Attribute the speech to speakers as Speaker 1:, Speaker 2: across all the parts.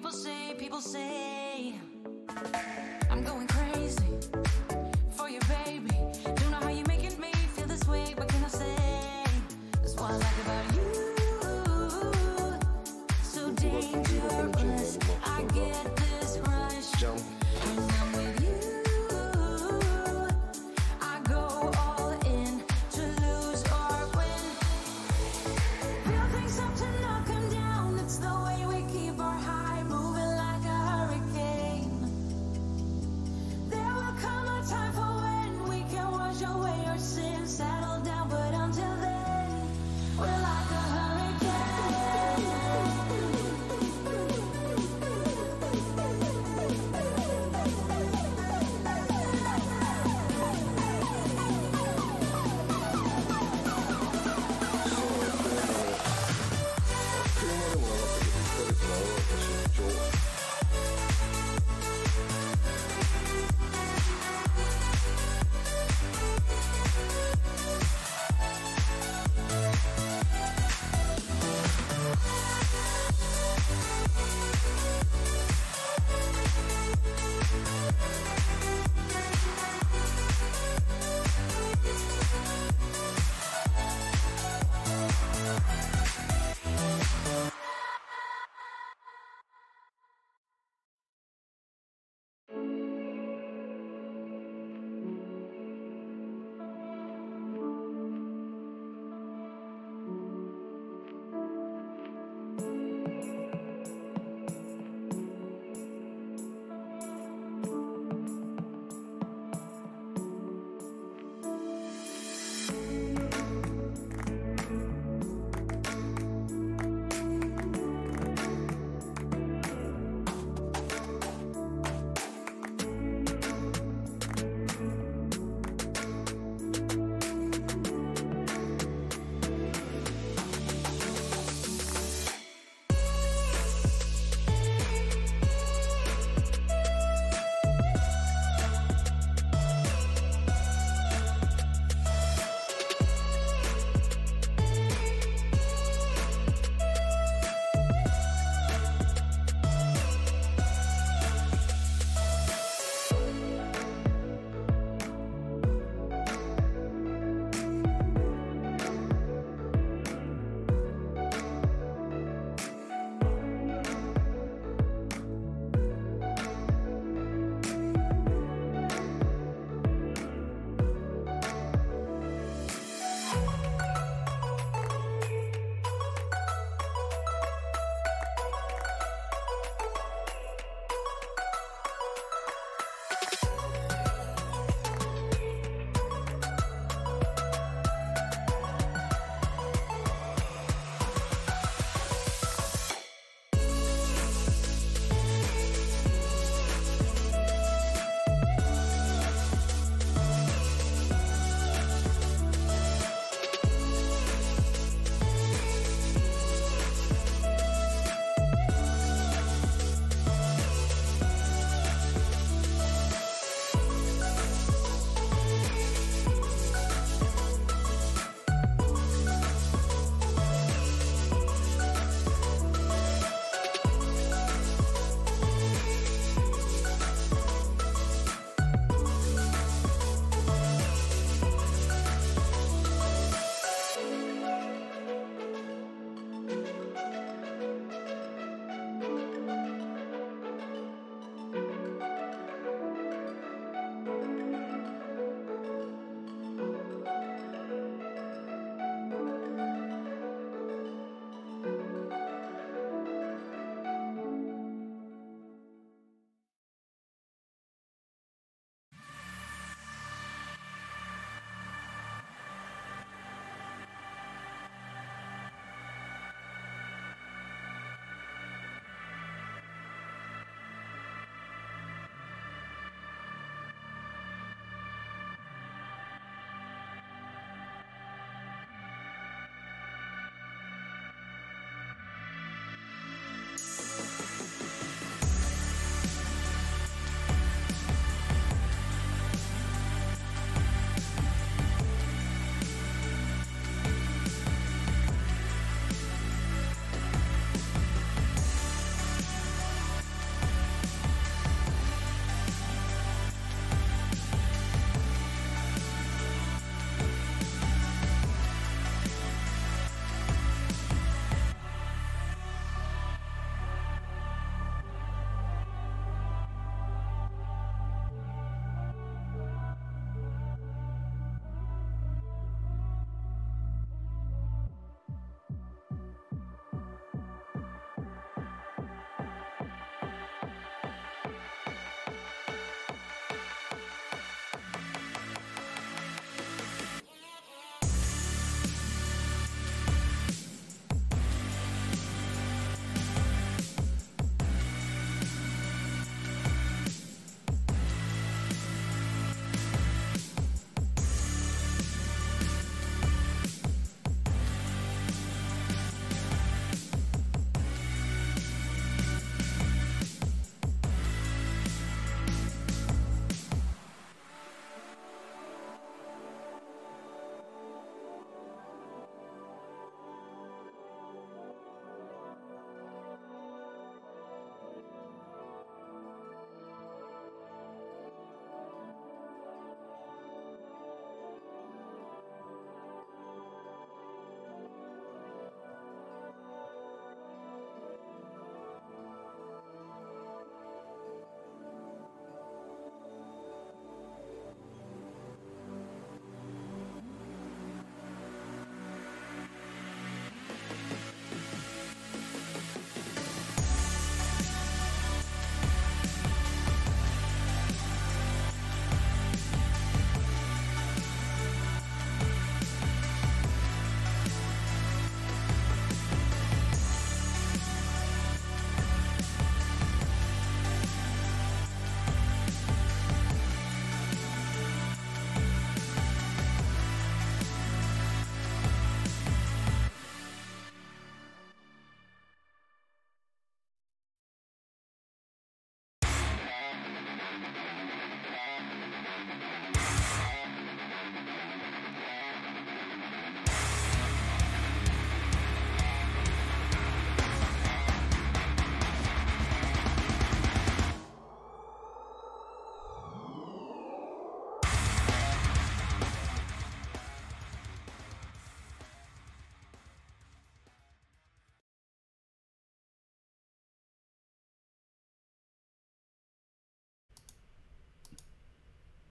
Speaker 1: People say, people say.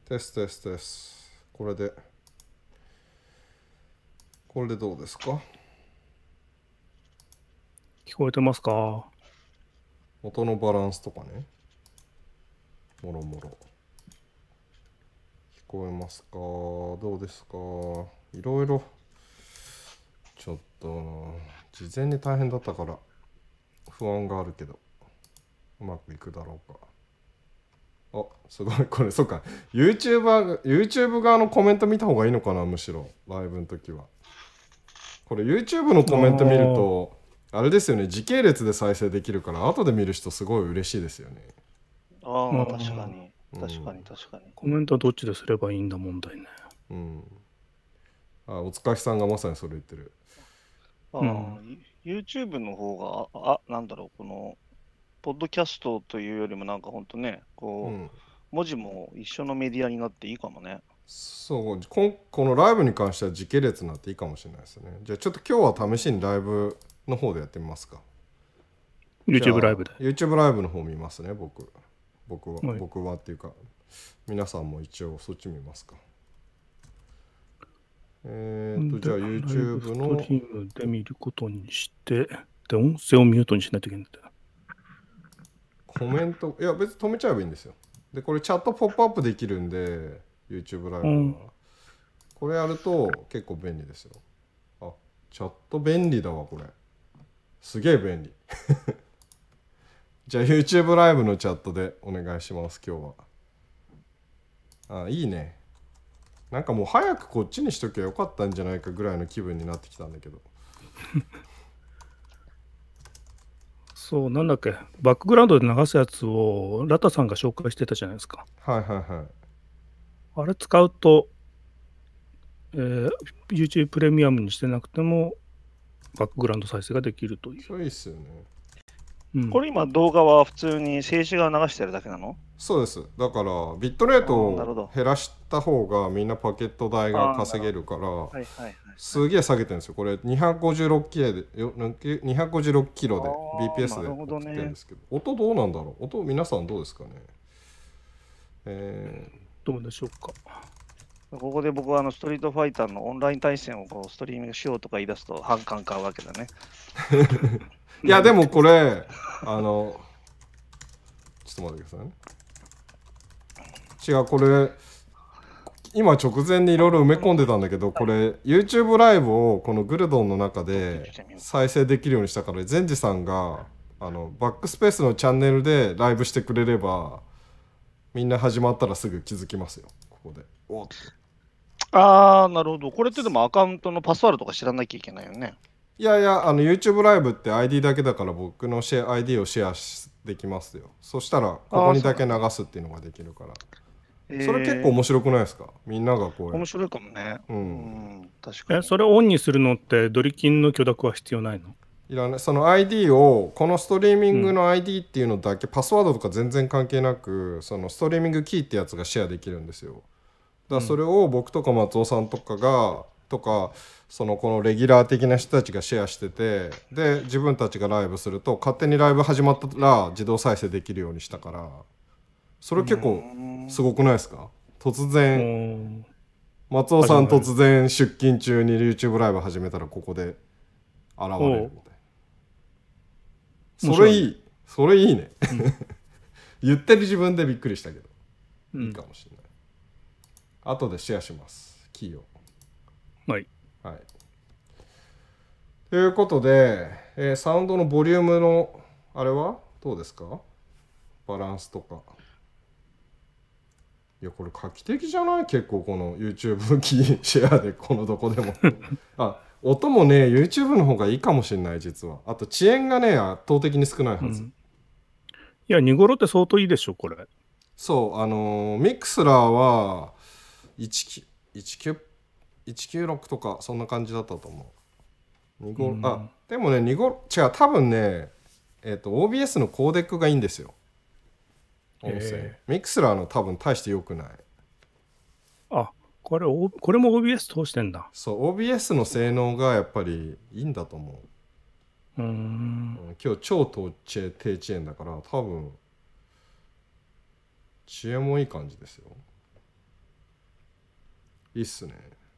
Speaker 2: テストテストです。これで、これでどうですか
Speaker 3: 聞こえてますか
Speaker 2: 音のバランスとかね。もろもろ。聞こえますかどうですかいろいろ。ちょっと、事前に大変だったから、不安があるけど、うまくいくだろうか。あすごいこれそうか YouTuber YouTube 側のコメント見た方がいいのかなむしろライブの時はこれ YouTube のコメント見るとあれですよね時系列で再生できるから後で見る人すごい嬉しいですよね
Speaker 4: ああ確かに確かに確かに、
Speaker 2: うん、コメントどっちですればいいんだ問題ねうんあお疲れさんがまさにそれ言ってるああ、うん、
Speaker 4: YouTube の方があなんだろうこのポッドキャストというよりもなんか本当ね、こう、うん、文字も一緒のメディアになっていい
Speaker 2: かもね。そうここのライブに関しては時系列になっていいかもしれないですね。じゃあちょっと今日は試しにライブの方でやってみますか。YouTube ライブで。YouTube ライブの方見ますね、僕。僕は、はい、僕はっていうか、皆さんも一応そっち見ますか。えっ、と、じゃあ YouTube の。ストリームで見ることにして、
Speaker 3: で、音声をミュートにしないといけないんだ
Speaker 2: コメントいや別に止めちゃえばいいんですよでこれチャットポップアップできるんで YouTube ライブは、うん、これやると結構便利ですよあチャット便利だわこれすげえ便利 じゃあ YouTube ライブのチャットでお願いします今日はあいいねなんかもう早くこっちにしときゃよかったんじゃないかぐらいの気分になってきたんだけど
Speaker 3: そう、なんだっけ、バックグラウンドで流すやつを、ラタさんが紹介してたじゃないですか。
Speaker 2: はいはいはい。
Speaker 3: あれ使うと、えー、YouTube プレミアムにしてなくても、
Speaker 2: バックグラウンド再生ができるという。そうですよね。うん、
Speaker 4: これ今動画は
Speaker 2: 普通に静止画を流してるだけなのそうですだからビットレートを減らした方がみんなパケット代が稼げるからすげえ下げてるんですよこれ256キロで256キロで BPS で送ってるんですけど、ね、音どうなんだろう音皆さんどうですかねえー、どうでしょうか
Speaker 4: ここで僕はあのストリートファイターのオンライン対戦をこうストリーミングしようとか言い出すと
Speaker 2: 反感買うわけだね いやでもこれあのちょっと待ってくださいね違うこれ今直前にいろいろ埋め込んでたんだけどこれ YouTube ライブをこのグルドンの中で再生できるようにしたから善治さんがあのバックスペースのチャンネルでライブしてくれればみんな始まったらすぐ気づきますよ
Speaker 4: ここでおああなるほどこれってでもアカウントのパスワードとか知
Speaker 2: らなきゃいけないよねいやいやあの YouTube ライブって ID だけだから僕のシェ ID をシェアできますよそしたらここにだけ流すっていうのができるからそれ結構面白くないですかみんながこう面白いかもね、うん、うん、確
Speaker 3: かにそれオンにするのってドリキンの許諾は必要ないの
Speaker 2: いらないその ID をこのストリーミングの ID っていうのだけ、うん、パスワードとか全然関係なくそのストリーミングキーってやつがシェアできるんですよだそれを僕とか松尾さんとかが、とかそのこのレギュラー的な人たちがシェアしててで自分たちがライブすると勝手にライブ始まったら自動再生できるようにしたから。それ結構すごくないですか突然松尾さん突然出勤中に YouTube ライブ始めたらここで現れるみたいそれいいそれいいね、うん、言ってる自分でびっくりしたけど、うん、いいかもしれない後でシェアしますキーをはい、はい、ということで、えー、サウンドのボリュームのあれはどうですかバランスとかいやこれ画期的じゃない結構この YouTube キーシェアでこのどこでも あ音もね YouTube の方がいいかもしれない実はあと遅延がね圧倒的に少ないはず、うん、いや2頃って相当いいでしょこれそうあのー、ミクスラーは196とかそんな感じだったと思う2頃、うん、あでもね2頃違う多分ねえっ、ー、と OBS のコーデックがいいんですよ音声、えー、ミクスラーの多分大して良くないあこれこれも OBS 通してんだそう OBS の性能がやっぱりいいんだと思ううん今日超低遅延だから多分遅延もいい感じですよいいっすね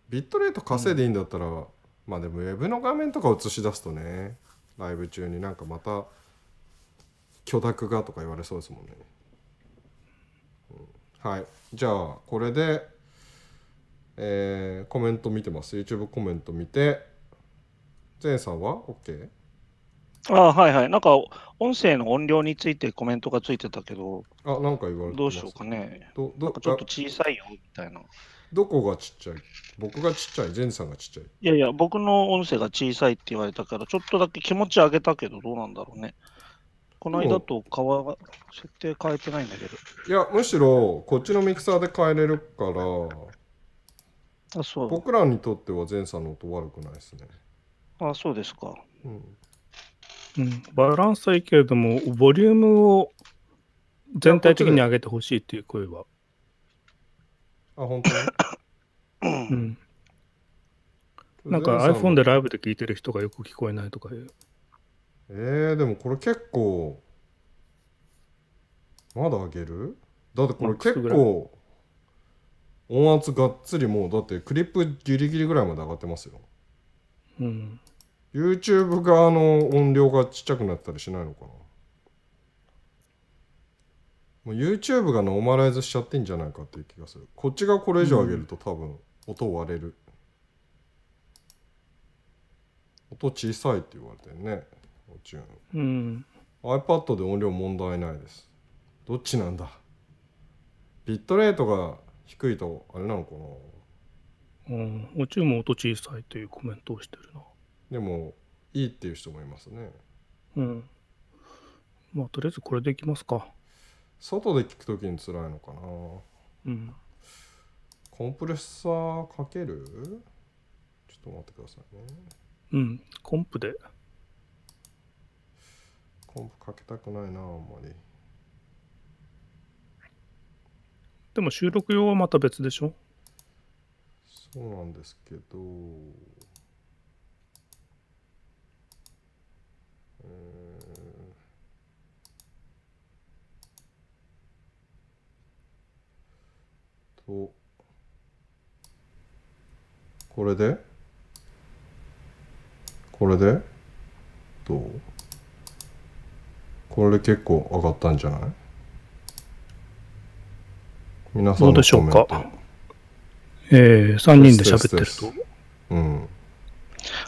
Speaker 2: ビットレート稼いでいいんだったら、うん、まあでもウェブの画面とか映し出すとねライブ中になんかまた許諾がとか言われそうですもんねはいじゃあこれで、えー、コメント見てます YouTube コメント見てゼンさんは OK? ああはいはいなんか音声の音量について
Speaker 4: コメントがついてたけどあなんか言われてどうしようかねどどちょっと
Speaker 2: 小さいよみたいな
Speaker 4: どこがちっちゃい僕がちっちゃい、ジェンさんがちっちゃい。いやいや、僕の音声が小さいって言われたから、ちょっとだけ気持ち上げたけど、どうなんだろうね。この間と変わ、設定変えてないんだけど。
Speaker 2: いや、むしろ、こっちのミキサーで変えれるから、あそう僕らにとっては前さんの音悪くないですね。あそうですか。うん。
Speaker 3: うん、バランスはいいけれども、ボリュームを全体的に上げてほしいっていう声は。
Speaker 2: あ、本当にうん。なんか iPhone
Speaker 3: でライブで聴いてる人
Speaker 2: がよく聞こえないとかいう。えー、でもこれ結構まだ上げるだってこれ結構音圧がっつりもうだってクリップギリギリぐらいまで上がってますようん YouTube 側の音量がちっちゃくなったりしないのかなもう YouTube がノーマライズしちゃってんじゃないかっていう気がするこっちがこれ以上上げると多分音割れる、うん、音小さいって言われてるねチューン、うん、iPad で音量問題ないですどっちなんだビットレートが低いとあれなのか
Speaker 3: なうんおチューンも音小さいというコメントをしてるな
Speaker 2: でもいいっていう人もいますね
Speaker 3: うんまあとりあえずこれでいき
Speaker 2: ますか外で聞くときに辛いのかなうんコンプレッサーかけるちょっと待ってくださいね
Speaker 3: うんコン
Speaker 2: プでコンプかけたくないな、あんまり。
Speaker 3: でも収録用はまた別でしょ
Speaker 2: そうなんですけど、えー、と、これでこれでどうこれ結構上がったんじゃない皆さんどうでしょうか
Speaker 3: えー、3人で喋って
Speaker 2: ると。うん。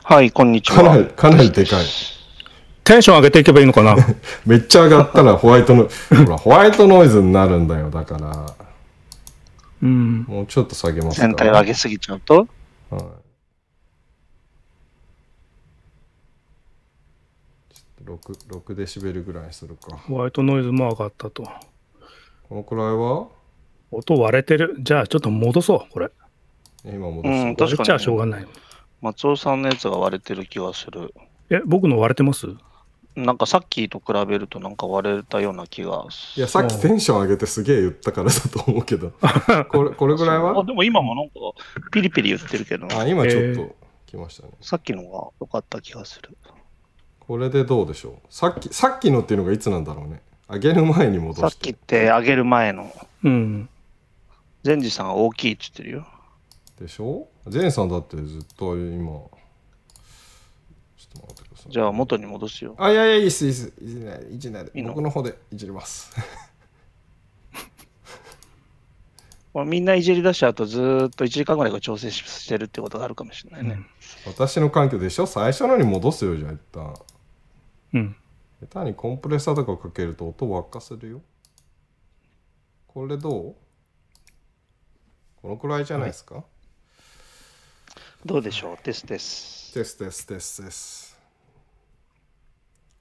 Speaker 2: はい、こんにちは。かなり、かなりでかい。テンション上げていけばいいのかな めっちゃ上がったらホワイトの、ほら、ホワイトノイズになるんだよ、だから。うん。もうちょっと下げますか、ね。全体を上げすぎちゃうとはい。6, デシベルぐらいするか。ホ
Speaker 3: ワイトノイズも上がったと。
Speaker 2: このくらいは音
Speaker 3: 割れてる。じゃあちょっと戻そう、これ。
Speaker 4: 今戻す。うん、確かに。じゃあしょうがない。松尾さんのやつが割れてる気がす
Speaker 2: る。え、僕の割れてます
Speaker 4: なんかさっきと比べるとなんか割れたような気が
Speaker 2: いやさっきテンション上げてすげえ言ったからだと思うけど
Speaker 4: これこれぐらいはあで
Speaker 2: も今もなんかピリピリ言ってるけどあ今ちょっと来ましたね、えー、さっきのが良かった気がするこれでどうでしょうさっきさっきのっていうのがいつなんだろうね上げる前に戻してさっきって上げる前のうん善治さん大きいって言ってるよでしょ善さんだってずっと今ちょっと待ってくださいじゃあ元に戻すよあいやいやいいっすいいっすいじないいじないでいいの僕の方でいじります まあ、みんないじり出しうと
Speaker 4: ずっと1時間ぐらいが調整してるってことがあるかもしれ
Speaker 2: ないね、うん、私の環境でしょ最初のに戻すよじゃあ一旦うん、下手にコンプレッサーとかかけると音悪化するよこれどうこのくらいじゃないですか、はい、どうでしょうテステステステステステス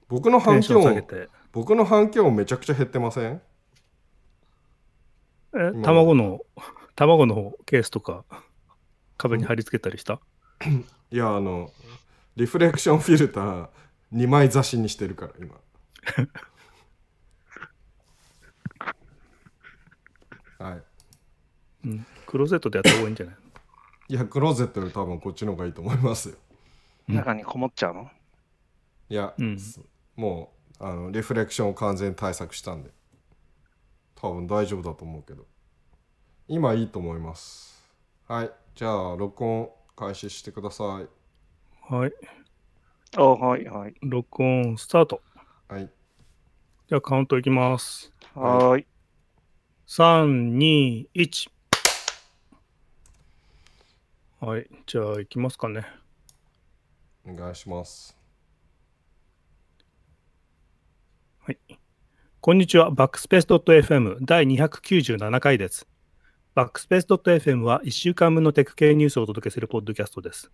Speaker 2: 僕の反響音僕の反響音めちゃくちゃ減ってませんえ卵の卵のケースとか壁に貼り付けたりしたいやあのリフレクションフィルター2枚雑しにしてるから今 はい、うん、クローゼットでやった方がいいんじゃないいやクローゼットより多分こっちの方がいいと思いますよ中にこもっちゃうのいや、うんもうあのリフレクションを完全に対策したんで多分大丈夫だと思うけど今いいと思いますはいじゃあ録音開始してくださいはいあ、はいは
Speaker 3: い。録音スタート。はい。じゃあカウントいきます。
Speaker 4: は
Speaker 2: い。
Speaker 3: 三二一。はい。じゃあいきますかね。
Speaker 2: お願いします。
Speaker 3: はい。こんにちは。バックスペースドット .fm 第二百九十七回です。バックスペースドット .fm は一週間分のテック系ニュースをお届けするポッドキャストです。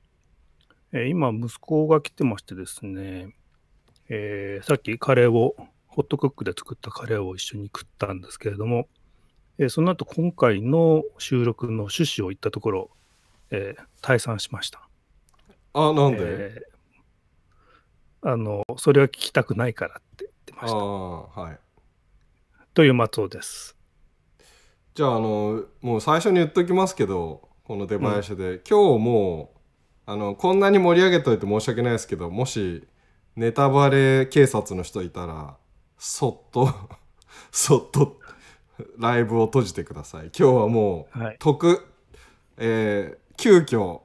Speaker 3: えー、今、息子が来てましてですね、えー、さっきカレーを、ホットクックで作ったカレーを一緒に食ったんですけれども、えー、その後今回の収録の趣旨を言ったところ、えー、退散しました。
Speaker 2: あ、なんで、えー、あの、それは聞きたくないからって言ってました。はい。という松尾です。じゃあ、あの、もう最初に言っときますけど、この出囃子で、うん、今日もあのこんなに盛り上げといて申し訳ないですけどもしネタバレ警察の人いたらそっと そっとライブを閉じてください今日はもう、はい、えー、急遽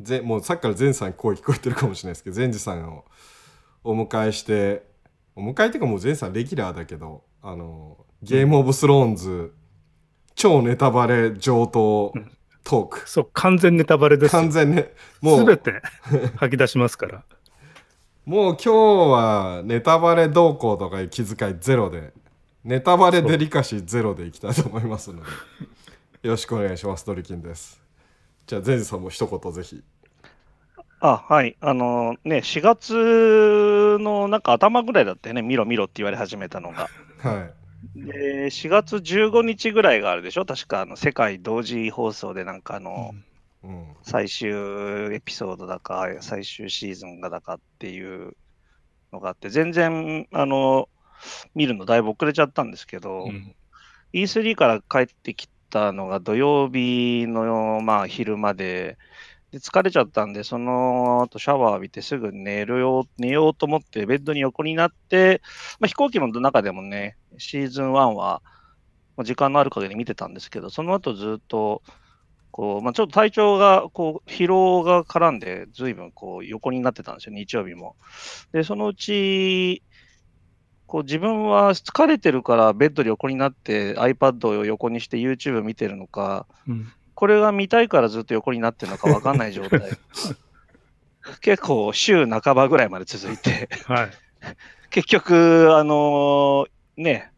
Speaker 2: ぜもうさっきから善さん声聞こえてるかもしれないですけど善治さんをお迎えしてお迎えっていうかもう善さんレギュラーだけどあのゲームオブスローンズ、超ネタバレ上等、トーク。そう、完全ネタバレです。完全ね。もう。すべて
Speaker 3: 吐き出しますから。
Speaker 2: もう今日はネタバレ動向とかいう気遣いゼロで、ネタバレデリカシーゼロでいきたいと思いますので、よろしくお願いします。ドリキンです。じゃあ、善さんも一言ぜひ。
Speaker 4: あはいあのね4月のなんか頭ぐらいだってね見ろ見ろって言われ始めたのが はいで、4月15日ぐらいがあるでしょ確かあの世界同時放送でなんかあの、最終エピソードだか、最終シーズンがだかっていうのがあって、全然、あの、見るのだいぶ遅れちゃったんですけど、うん、E3 から帰ってきたのが土曜日の、まあ、昼まで、で疲れちゃったんで、その後シャワー浴びてすぐ寝るよ、寝ようと思ってベッドに横になって、まあ、飛行機の中でもね、シーズン1は、ま時間のある限り見てたんですけど、その後ずっと、こう、まあ、ちょっと体調が、こう、疲労が絡んで、ずいぶんこう、横になってたんですよ、日曜日も。で、そのうち、こう自分は疲れてるからベッドで横になって iPad を横にして YouTube 見てるのか、うん、これが見たいからずっと横になってるのか分かんない状態。結構週半ばぐらいまで続いてはい、結局、あのー、ね、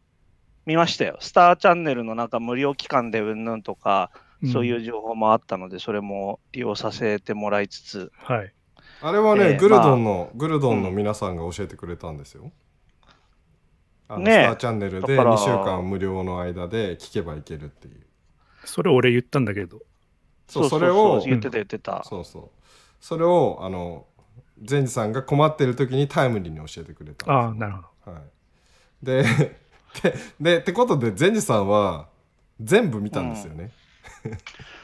Speaker 4: 見ましたよ。スターチャンネルのなんか無料期間でうんぬんとか、そういう情報もあったので、それも利用させてもらいつつ。はい。
Speaker 2: あれはね、えー、グルドンの、まあ、グルドンの皆さんが教えてくれたんですよ。うん、ね、スターチャンネルで2週間無料の間で聞けばいけるっていう。
Speaker 3: それ俺言ったんだけど。そう、それを。言って
Speaker 2: た言ってた。そうそう。それを、あの、善治さんが困ってる時にタイムリーに教えてくれた。ああ、なるほど。はい、で で、ってことで、善治さんは全部見たんですよね。うん、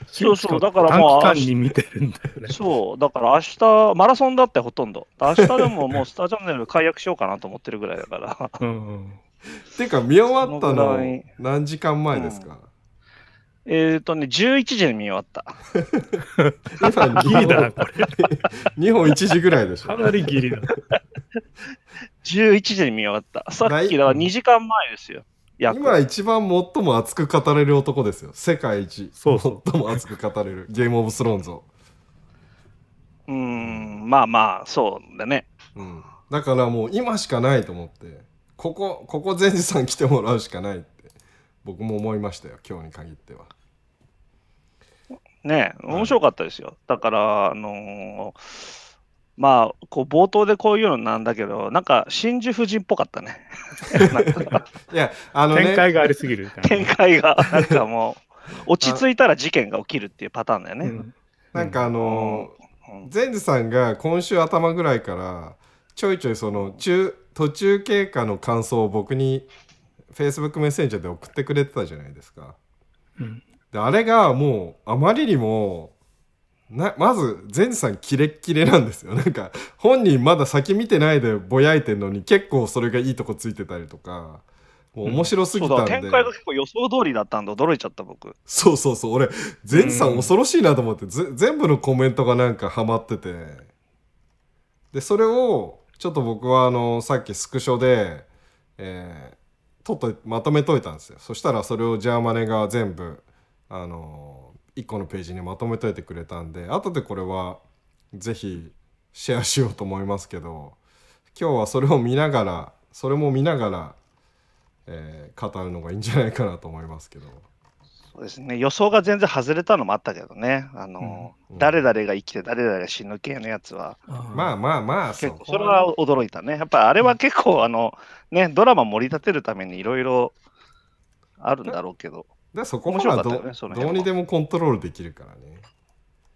Speaker 2: そうそう、だからもう、短期間に見てるんだよね。そう、だから明日、マラソンだってほとんど。明
Speaker 4: 日でももう スターチャンネル解約しようかなと思ってるぐらいだから。
Speaker 2: うんうん、っていうか、見終わったの何時間前ですか、うんえっ、ー、とね、11時に見終わった。ギリだな、これ。日本1時ぐらいでしょ。かなりギリだ。11 時に見終わった。さっきだか2時間前ですよ。今一番最も熱く語れる男ですよ。世界一。そうそう最も熱く語れる。ゲームオブスローンズを。うん、まあまあ、そうだね。うん。だからもう今しかないと思って、ここ、ここ善治さん来てもらうしかないって。僕も思いましたよ今日に限っては。
Speaker 4: ね面白かったですよ、はい、だからあのー、まあこう冒頭でこういうのなんだけどなんか真珠夫人っぽかったね いやあの、ね、展開がありすぎる展開がなんかもう落ち着いたら事件が起きるっていう
Speaker 2: パターンだよね、うん、なんかあの善、ー、治、うん、さんが今週頭ぐらいからちょいちょいその中途中経過の感想を僕にフェイスブックメッセンジャーで送ってくれてたじゃないですか。うん、であれがもうあまりにもなまず善治さんキレッキレなんですよなんか本人まだ先見てないでぼやいてんのに結構それがいいとこついてたりとかもう面白すぎたんで、うん、展開が
Speaker 4: 結構予想通りだったんで驚いちゃった僕
Speaker 2: そうそうそう俺善治さん恐ろしいなと思って、うん、全部のコメントがなんかハマっててでそれをちょっと僕はあのさっきスクショで、えー、とっとまとめといたんですよそしたらそれをジャーマネが全部あの1個のページにまとめといてくれたんで後でこれは是非シェアしようと思いますけど今日はそれを見ながらそれも見ながら、えー、語るのがいいんじゃないかなと思いますけど。そうですね予想が全然外れたのもあったけ
Speaker 4: どね、あの、うん誰々が生きて誰々が死ぬ系のやつは、
Speaker 2: まあまあまあ、結
Speaker 4: 構それは驚いたね。やっぱあれは結構、あのねドラマ盛り立てるためにいろいろ
Speaker 2: あるんだろうけど、でそこはど,、ね、どうにでもコントロールできるからね。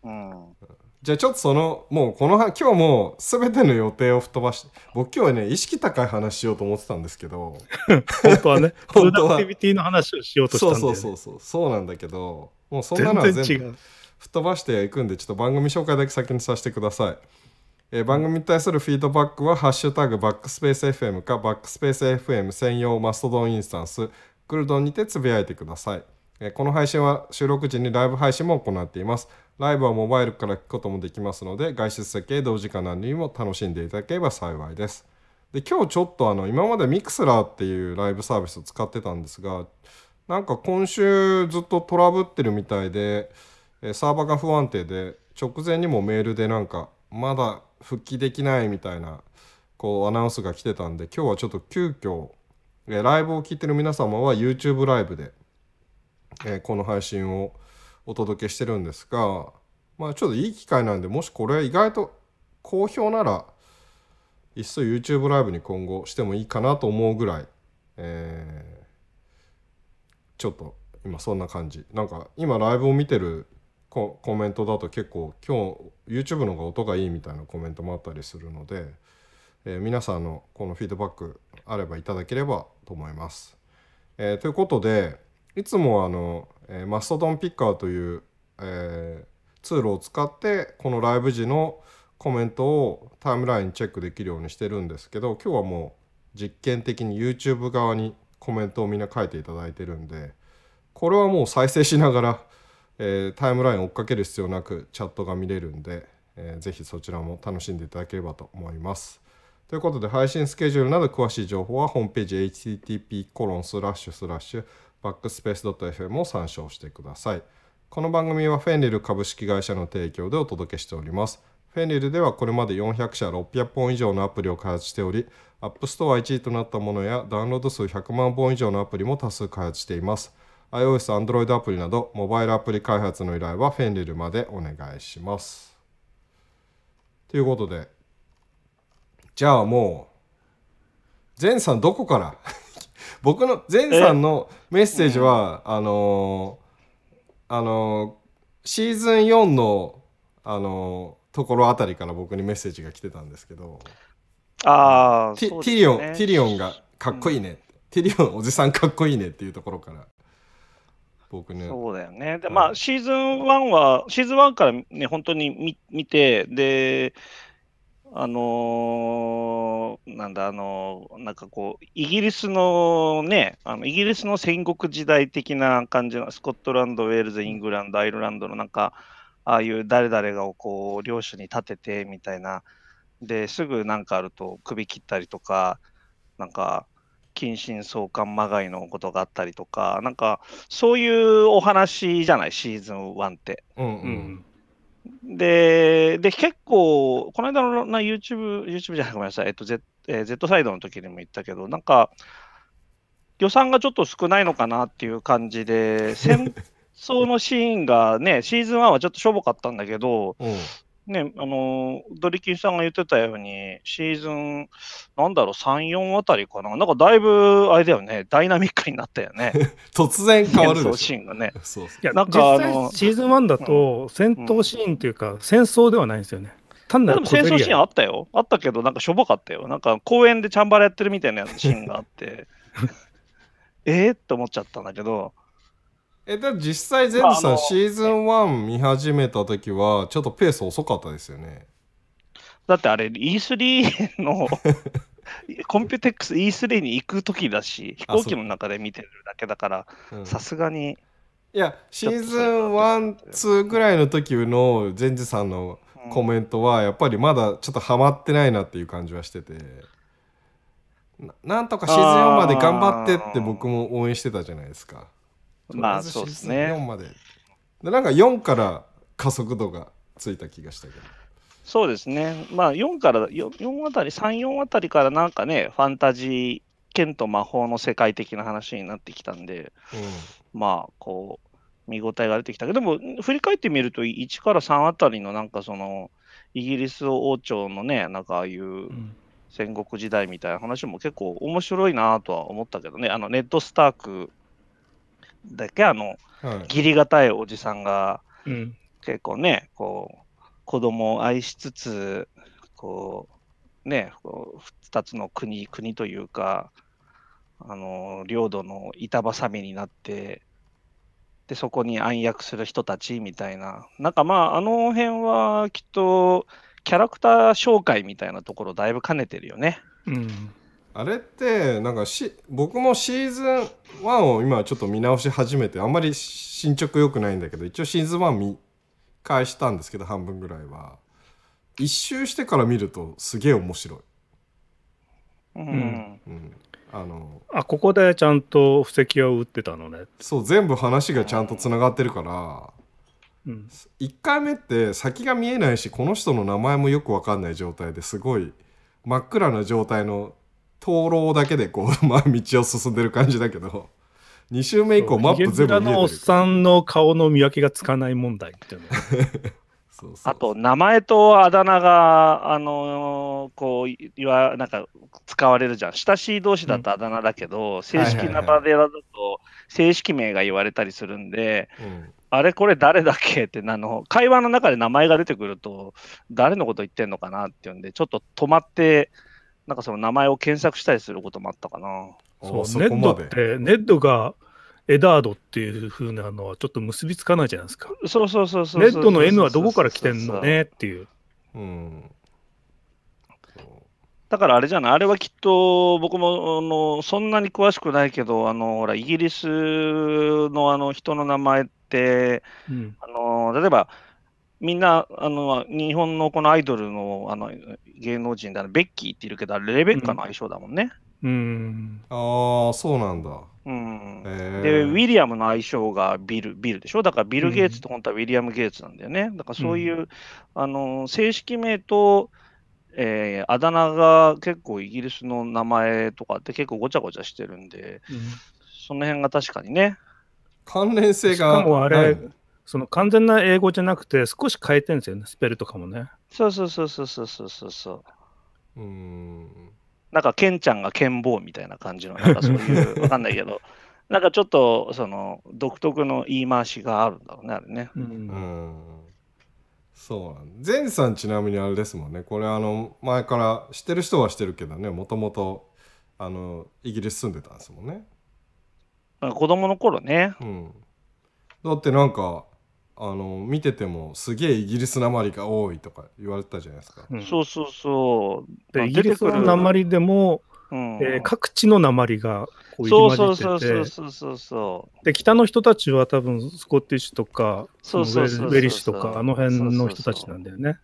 Speaker 2: うん、うん、じゃあちょっとその、もうこの、今日もう全ての予定を吹っ飛ばして、僕今日はね、意識高い話しようと思ってたんですけど。本当はね、本当は。クティビティの話をしようとしたんだよ、ね、そうそうそうそう、そうなんだけど、もうそんなのは全部然吹っ飛ばしていくんで、ちょっと番組紹介だけ先にさせてください。えー、番組に対するフィードバックは、ハッシュタグバックスペース FM か、バックスペース FM 専用マストドンインスタンス、クルドンにてつぶやいてください。えー、この配信は収録時にライブ配信も行っています。ライブはモバイルから聞くこともできますので、外出先へ同時間何にも楽しんでいただければ幸いです。で、今日ちょっとあの、今までミクスラーっていうライブサービスを使ってたんですが、なんか今週ずっとトラブってるみたいで、サーバーが不安定で、直前にもメールでなんか、まだ復帰できないみたいな、こうアナウンスが来てたんで、今日はちょっと急遽、ライブを聴いてる皆様は YouTube ライブで、この配信をお届けしてるんですが、まあ、ちょっといい機会なんでもしこれ意外と好評ならいっそ YouTube ライブに今後してもいいかなと思うぐらい、えー、ちょっと今そんな感じなんか今ライブを見てるコメントだと結構今日 YouTube の方が音がいいみたいなコメントもあったりするので、えー、皆さんのこのフィードバックあればいただければと思います。えー、ということでいつもあの、えー、マストドンピッカーという、えー、ツールを使ってこのライブ時のコメントをタイムラインチェックできるようにしてるんですけど今日はもう実験的に YouTube 側にコメントをみんな書いていただいてるんでこれはもう再生しながら、えー、タイムライン追っかける必要なくチャットが見れるんで、えー、ぜひそちらも楽しんでいただければと思います。ということで配信スケジュールなど詳しい情報はホームページ http:// b a c k s p a f m を参照してください。この番組はフェンリル株式会社の提供でお届けしております。フェンリルではこれまで400社600本以上のアプリを開発しており、App Store 1位となったものやダウンロード数100万本以上のアプリも多数開発しています。iOS、Android アプリなどモバイルアプリ開発の依頼はフェンリルまでお願いします。ということで、じゃあもう、全さんどこから僕の前さんのメッセージは、あのー、あのー、シーズン4の、あのー、ところあたりから僕にメッセージが来てたんですけど、ああ、ね、ティリオン、ティリオンがかっこいいね、うん、ティリオンおじさんかっこいいねっていうところから。僕ね。そうだよ
Speaker 4: ね。で、まあ、シーズン1は、シーズン1からね、本当に見見て、で、あのー、なんだ、あのー、なんかこう、イギリスのね、あのイギリスの戦国時代的な感じの、スコットランド、ウェールズ、イングランド、アイルランドのなんか、ああいう誰々がこう、領主に立ててみたいな、ですぐなんかあると首切ったりとか、なんか、近親相関まがいのことがあったりとか、なんか、そういうお話じゃない、シーズン1って。うん、うんで、で、結構、この間のな YouTube、YouTube じゃない、ごめんなさい、えっと Z、えー、Z サイドの時にも言ったけど、なんか、予算がちょっと少ないのかなっていう感じで、戦争のシーンがね、シーズン1はちょっとしょぼかったんだけど、うん、ね、あの、ドリキンさんが言ってたように、シーズン、なんだろう、3、4あたりかな。なんかだいぶ、あれだよね、ダイナミックになったよね。突然変わるでシーンがね。そういや、なんか、あの、
Speaker 3: シーズン1だと、戦闘シーンというか、うん、戦争ではないんですよね。単なる戦争シー
Speaker 4: ンあったよ。あったけど、なんかしょぼかったよ。なんか公園でチャンバラやってるみたいなシーンがあって、ええと思っちゃったんだけど、
Speaker 2: えも実際全部さん、まあ、シーズン1見始めた時はちょっとペース遅かったですよねだってあれ E3 の コンピューテックス E3 に行く時だし飛行機の中で見
Speaker 4: てるだけだからさ
Speaker 2: すがにい
Speaker 4: やシーズ
Speaker 2: ン12ぐらいの時の全治さんのコメントはやっぱりまだちょっとハマってないなっていう感じはしててなんとかシーズン4まで頑張ってって僕も応援してたじゃないですかまあそうですね。4まで。なんか4から加速度がついた気がしたけど。
Speaker 4: そうですね。まあ4から、4, あたり、3、4あたりからなんかね、ファンタジー、剣と魔法の世界的な話になってきたんで、
Speaker 5: う
Speaker 4: ん、まあこう、見応えが出てきたけど、でも振り返ってみると、1から3あたりのなんかその、イギリス王朝のね、なんかああいう、戦国時代みたいな話も結構面白いなとは思ったけどね、あのネット・スタークだっけあの、義理堅いおじさんが、うん、結構ね、こう、子供を愛しつつ、こう、ね、こう2つの国、国というか、あの、領土の板挟みになって、で、そこに暗躍する人たちみたいな、なんかまあ、あの辺はきっと、キャラクター紹介みたいなところだいぶ
Speaker 2: 兼ねてるよね。うんあれってなんかし僕もシーズン1を今ちょっと見直し始めてあんまり進捗良くないんだけど一応シーズン1見返したんですけど半分ぐらいは一周してから見るとすげえ面白い、
Speaker 3: うん、
Speaker 2: うん、あの
Speaker 3: あここでちゃんと布
Speaker 2: 石を打ってたのねそう全部話がちゃんとつながってるから、うん、1回目って先が見えないしこの人の名前もよく分かんない状態ですごい真っ暗な状態の灯籠だけでこう、まあ、道を進んでる感じだけど、2周目以降、マップ全部見えてる。のおっ
Speaker 3: さんの顔の見分けがつかない問題っていうの そうそうそうあと、名
Speaker 4: 前とあだ
Speaker 3: 名が、
Speaker 4: あのー、こう、いわ、なんか、使われるじゃん。親しい同士だとあだ名だけど、うん、正式な場でだと、正式名が言われたりするんで、あれ、これ誰だっけって、あの、会話の中で名前が出てくると、誰のこと言ってんのかなっていうんで、ちょっと止まって、なんかその名前を検索したりすることもあったかな。
Speaker 2: そう、そネッドっ
Speaker 3: て、ネッドがエダードっていうふうなのはちょっと結びつかないじゃないですか。
Speaker 4: そうそうそうそう。ネッドの N はどこから
Speaker 3: 来てんのねっていう。
Speaker 4: だからあれじゃない、あれはきっと僕もあのそんなに詳しくないけど、あのほらイギリスのあの人の名前って、うん、あの例えばみんな、あの、日本のこのアイドルのあの芸能人で、ベッキーって言うけど、レベッカの相性だもんね。
Speaker 2: うん。うん、ああ、そうなんだ。うん、で、
Speaker 4: ウィリアムの相性がビル、ビルでしょだからビル・ゲイツと本当はウィリアム・ゲイツなんだよね。だからそういう、うん、あの、正式名と、えー、あだ名が結構イギリスの名前とかって結構ごちゃごちゃしてるんで、うん、その辺が確かにね。関連性が。しかもあれ、
Speaker 3: その完全な英語じゃなくて、少し変えてるんですよね、スペルとかもね。
Speaker 4: そうそうそうそうそうそうそう。うん。なんか、ケンちゃんがケンボーみたいな感じの、なんかそういう、わかんないけど、なんかちょっと、その、独特の言い回しがあるんだろうね、あれね。
Speaker 2: うそうなんゼンさんちなみにあれですもんねこれあの前から知ってる人は知ってるけどねもともとあのイギリス住んでたんですもんね子供の頃ね、うん、だってなんかあの見ててもすげえイギリスなまりが多いとか言われたじゃないですか。
Speaker 4: うん、そうそうそ
Speaker 2: う。でイギリスのなま
Speaker 3: りでも、うん、
Speaker 4: え
Speaker 2: ー、各地のなまりがこう入り混じっててそう
Speaker 4: そうそうそ
Speaker 3: うで北の人たちは多分スコティッシュとかウェリッシュとかあの辺の人たちなんだよね。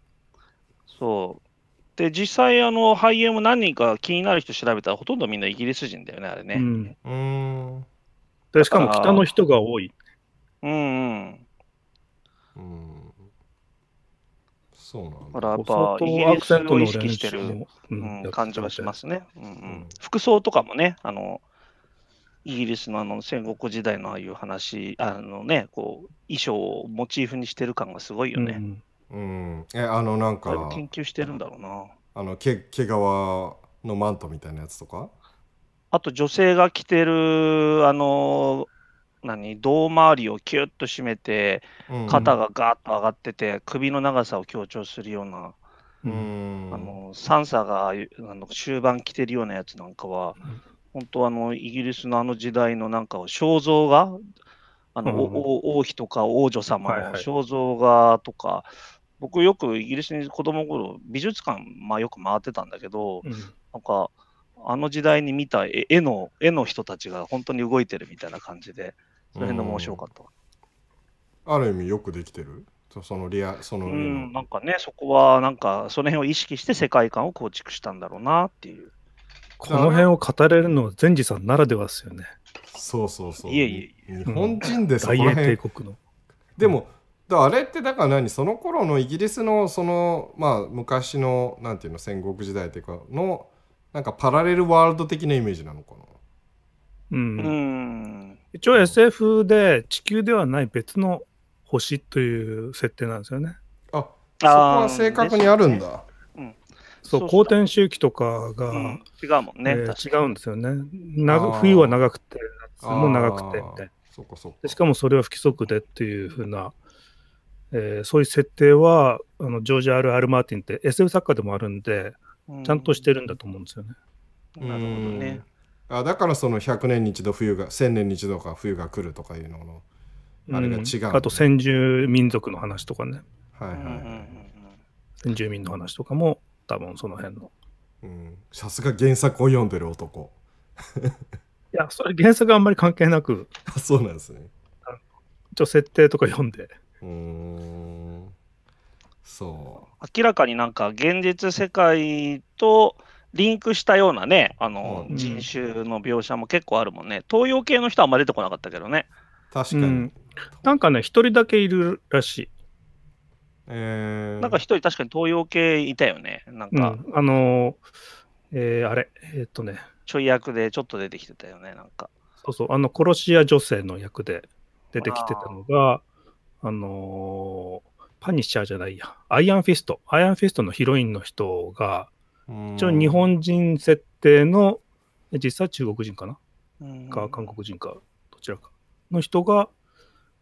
Speaker 4: そうで実際あの俳優も何人か気になる人調べたらほとんどみんなイギリス人だよねあれね。う
Speaker 3: ん、うんでしかも北の人が多い。うんうん。うん。そうなんだ。だからや
Speaker 4: っぱイギリスを意識してる、うん、感じはしますね。うん服装とかもね、あの、イギリスのあの戦国時代のああいう話、あのね、こう衣装をモチーフにしてる感がす
Speaker 2: ごいよね。うん、え、あのなんか、研
Speaker 4: 究してるんだろうな。
Speaker 2: あの毛毛皮のマントみたいなやつとか
Speaker 4: あと女性が着てるあの何胴回りをキュッと締めて肩がガーッと上がってて、うん、首の長さを強調するようなうんあのサンサがあの終盤着てるようなやつなんかは、うん、本当あのイギリスのあの時代のなんか肖像画あの、うん、王妃とか王女様の肖像画とか、はいはい、僕よくイギリスに子供頃美術館、まあ、よく回ってたんだけど、うん、なんかあの時代に見た絵の絵の人たちが本当に動いてるみたいな感じで。その辺の面白かった。
Speaker 2: ある意味よくできてるそのリアそのうん
Speaker 4: なんかねそこはなんかその辺を意識して世界観を構築したんだろ
Speaker 2: うなっていうこの辺
Speaker 3: を語れるのは善治さんならではですよね
Speaker 2: そうそうそういえいえ日本人でさこら大英帝国のでも、だあれってだから何その頃のイギリスのそのまあ昔のなんていうの戦国時代というかのなんかパラレルワールド的なイメージなのかなうん
Speaker 3: 一応 SF で地球ではない別の星という設定なんですよね。あそこは正確にあるんだ。そう公転周期とかが、うん、違うもんね、えー、違うんですよね冬は長くて夏も長くてみたいなしかもそれは不規則でっていうふうな、えー、そういう設定はあのジョージ・ R・ R・ マーティンって SF 作家でもあるんで、ちゃんとして
Speaker 2: るんだと思うんですよね。なるほどね。あだからその100年に一度冬が1000年に一度か冬が来るとかいうののあれが違う、ねうん、あと
Speaker 3: 先住民族の話とかね
Speaker 2: はいはい、はい、先住民の話とかも多分その辺のさすが原作を読んでる男
Speaker 3: いやそれ原作あんまり関係なくそうなんですね一応設定とか読んでうん
Speaker 4: そう明らかになんか現実世界と、うんリンクしたようなね、あの、人種の描写も結構あるもんね。東洋系の人はあんま出てこなかったけどね。
Speaker 3: 確かに。うん、なんかね、一人だけいるらしい。えー、なんか
Speaker 4: 一人確かに東洋系いたよね。な
Speaker 3: んか。うん、あのー、えー、あれ、えー、っとね。
Speaker 4: ちょい役でちょっと出てきてたよね、なんか。
Speaker 3: そうそう、あの、殺し屋女性の役で出てきてたのが、あのー、パニッシャーじゃないや、アイアンフィスト、アイアンフィストのヒロインの人が、一応日本人設定の、実際中国人かな、か韓国人か、どちらかの人が、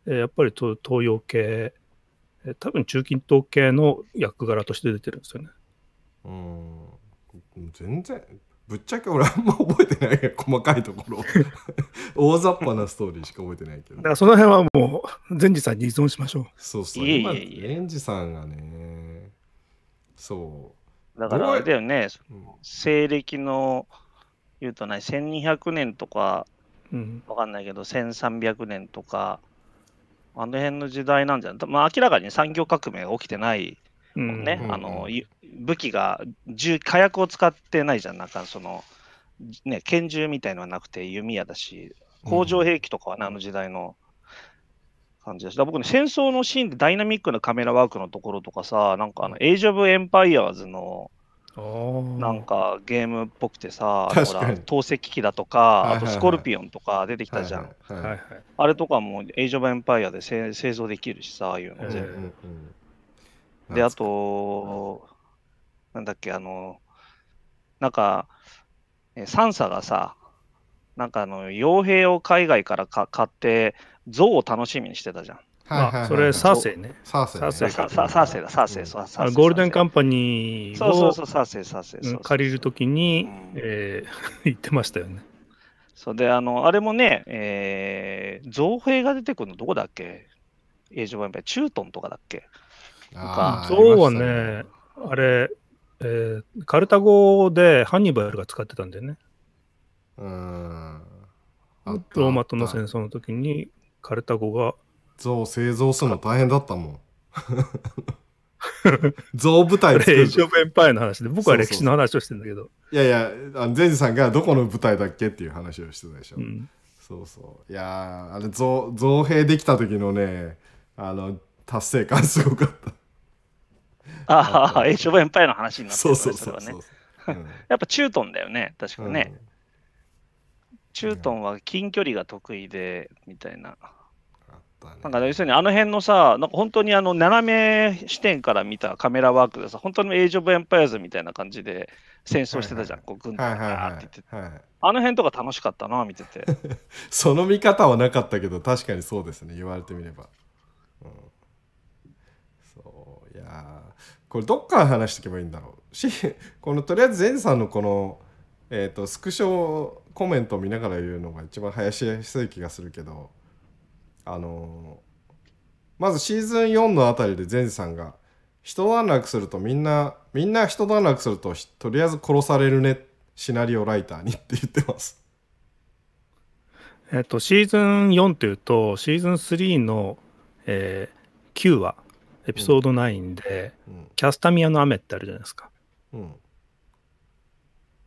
Speaker 3: えー、やっぱり東洋系、えー、多分中近東系の役柄として出てるんですよね。う
Speaker 2: ん全然ぶっちゃけ俺あんま覚えてない 細かいところ 大雑把なストーリーしか覚えてないけどだから
Speaker 3: その辺はもう善治さんに依存しましょう
Speaker 2: そうそう善治さんがねそうだからあれだよね、
Speaker 4: 西暦の、言うとね、1200年とか、わかんないけど、1300年とか、あの辺の時代なんじゃなまあ、明らかに産業革命が起きてないもんね、あの武器が銃、火薬を使ってないじゃん、なんかその、ね、拳銃みたいのはなくて弓矢だし、工場兵器とかは、ね、あの時代の感じだし、だ僕ね、戦争のシーンでダイナミックなカメラワークのところとかさ、なんかあの、エイジ・オブ・エンパイアーズの、
Speaker 3: なん
Speaker 4: かゲームっぽくてさ、ほら透析機だとか、あとスコルピオンとか出てきたじゃん。あれとかもエイジ・オブ・エンパイアで製造できるしさ、ああいうの全部。うんうん、で、あと、なんだっけ、あの、なんか、サンサがさ、なんかあの、傭兵を海外からか買って、象を楽しみにしてたじゃん。
Speaker 2: まあ、それ、サーセイね。サーセイ、
Speaker 4: ね。サーセイだ、サーセイ,、うん
Speaker 3: ゴールデンカンパニーをそうそ借りるときに、うん、えー、言ってましたよね。
Speaker 4: そうで、あの、あれもね、えー、造兵が出てくるのどこだっけエイジオブエンパイ、チュートンとかだっけ
Speaker 3: な象はね、あれ、えー、カルタゴでハンニバルが使ってたんだよね。うんローマとの戦争の時にカルタゴが像製造するの大変だったもん像舞台作るエイジオンパイの話で僕は歴史の話をしてんだけどいやいや
Speaker 2: あの善治さんがどこの舞台だっけっていう話をしてたでしょ、うん、そうそういやあれ造造兵できた時のねあの達成感すごかっ
Speaker 4: たああエイジオブエンパイの話になってるそうそうそうそう、ね、うん、やっぱ中東だよね確かね、うんチュートンは近距離が得意で、みたいな。なんか、要するにあの辺のさ、なんか本当にあの斜め視点から見たカメラワークでさ、本当にエイジ・オブ・エンパイアズみたいな感じで戦争してたじゃん、はいはい、こう軍
Speaker 2: 隊がって言って、はいはい、
Speaker 4: あの辺とか楽しかったな、見てて。
Speaker 2: その見方はなかったけど、確かにそうですね、言われてみれば。うん、そういやこれどっから話していけばいいんだろうこのとりあえずゼンさんのこの、えーとスクショコメント見ながら言うのが一番林やすい気がするけどあのまずシーズン4のあたりで善治さんが一段落するとみんなみんな一段落するととりあえず殺されるねシナリオライターにって言ってます。えっと、シー
Speaker 3: ズン4というとシーズン3の、えー、9話エピソード9で、うん、キャスタミアの雨ってあるじゃないですか。うん、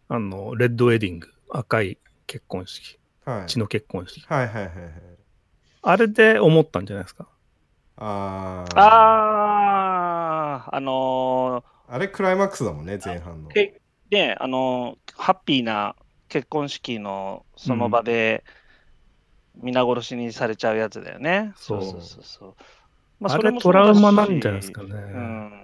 Speaker 3: あのレッドウェディング。赤い結婚式、はい、血の結婚式。はいはいはいはい。あれで思ったんじゃないですか。ああ。
Speaker 4: ああ、あのー、あれクライマックスだもんね、前半の。で、あのー、ハッピーな結婚式のその場で、皆殺しにされちゃうやつだよね。うん、そうそうそうそう。
Speaker 5: まあ、あれトラウマなんじゃない
Speaker 4: ですかね。うん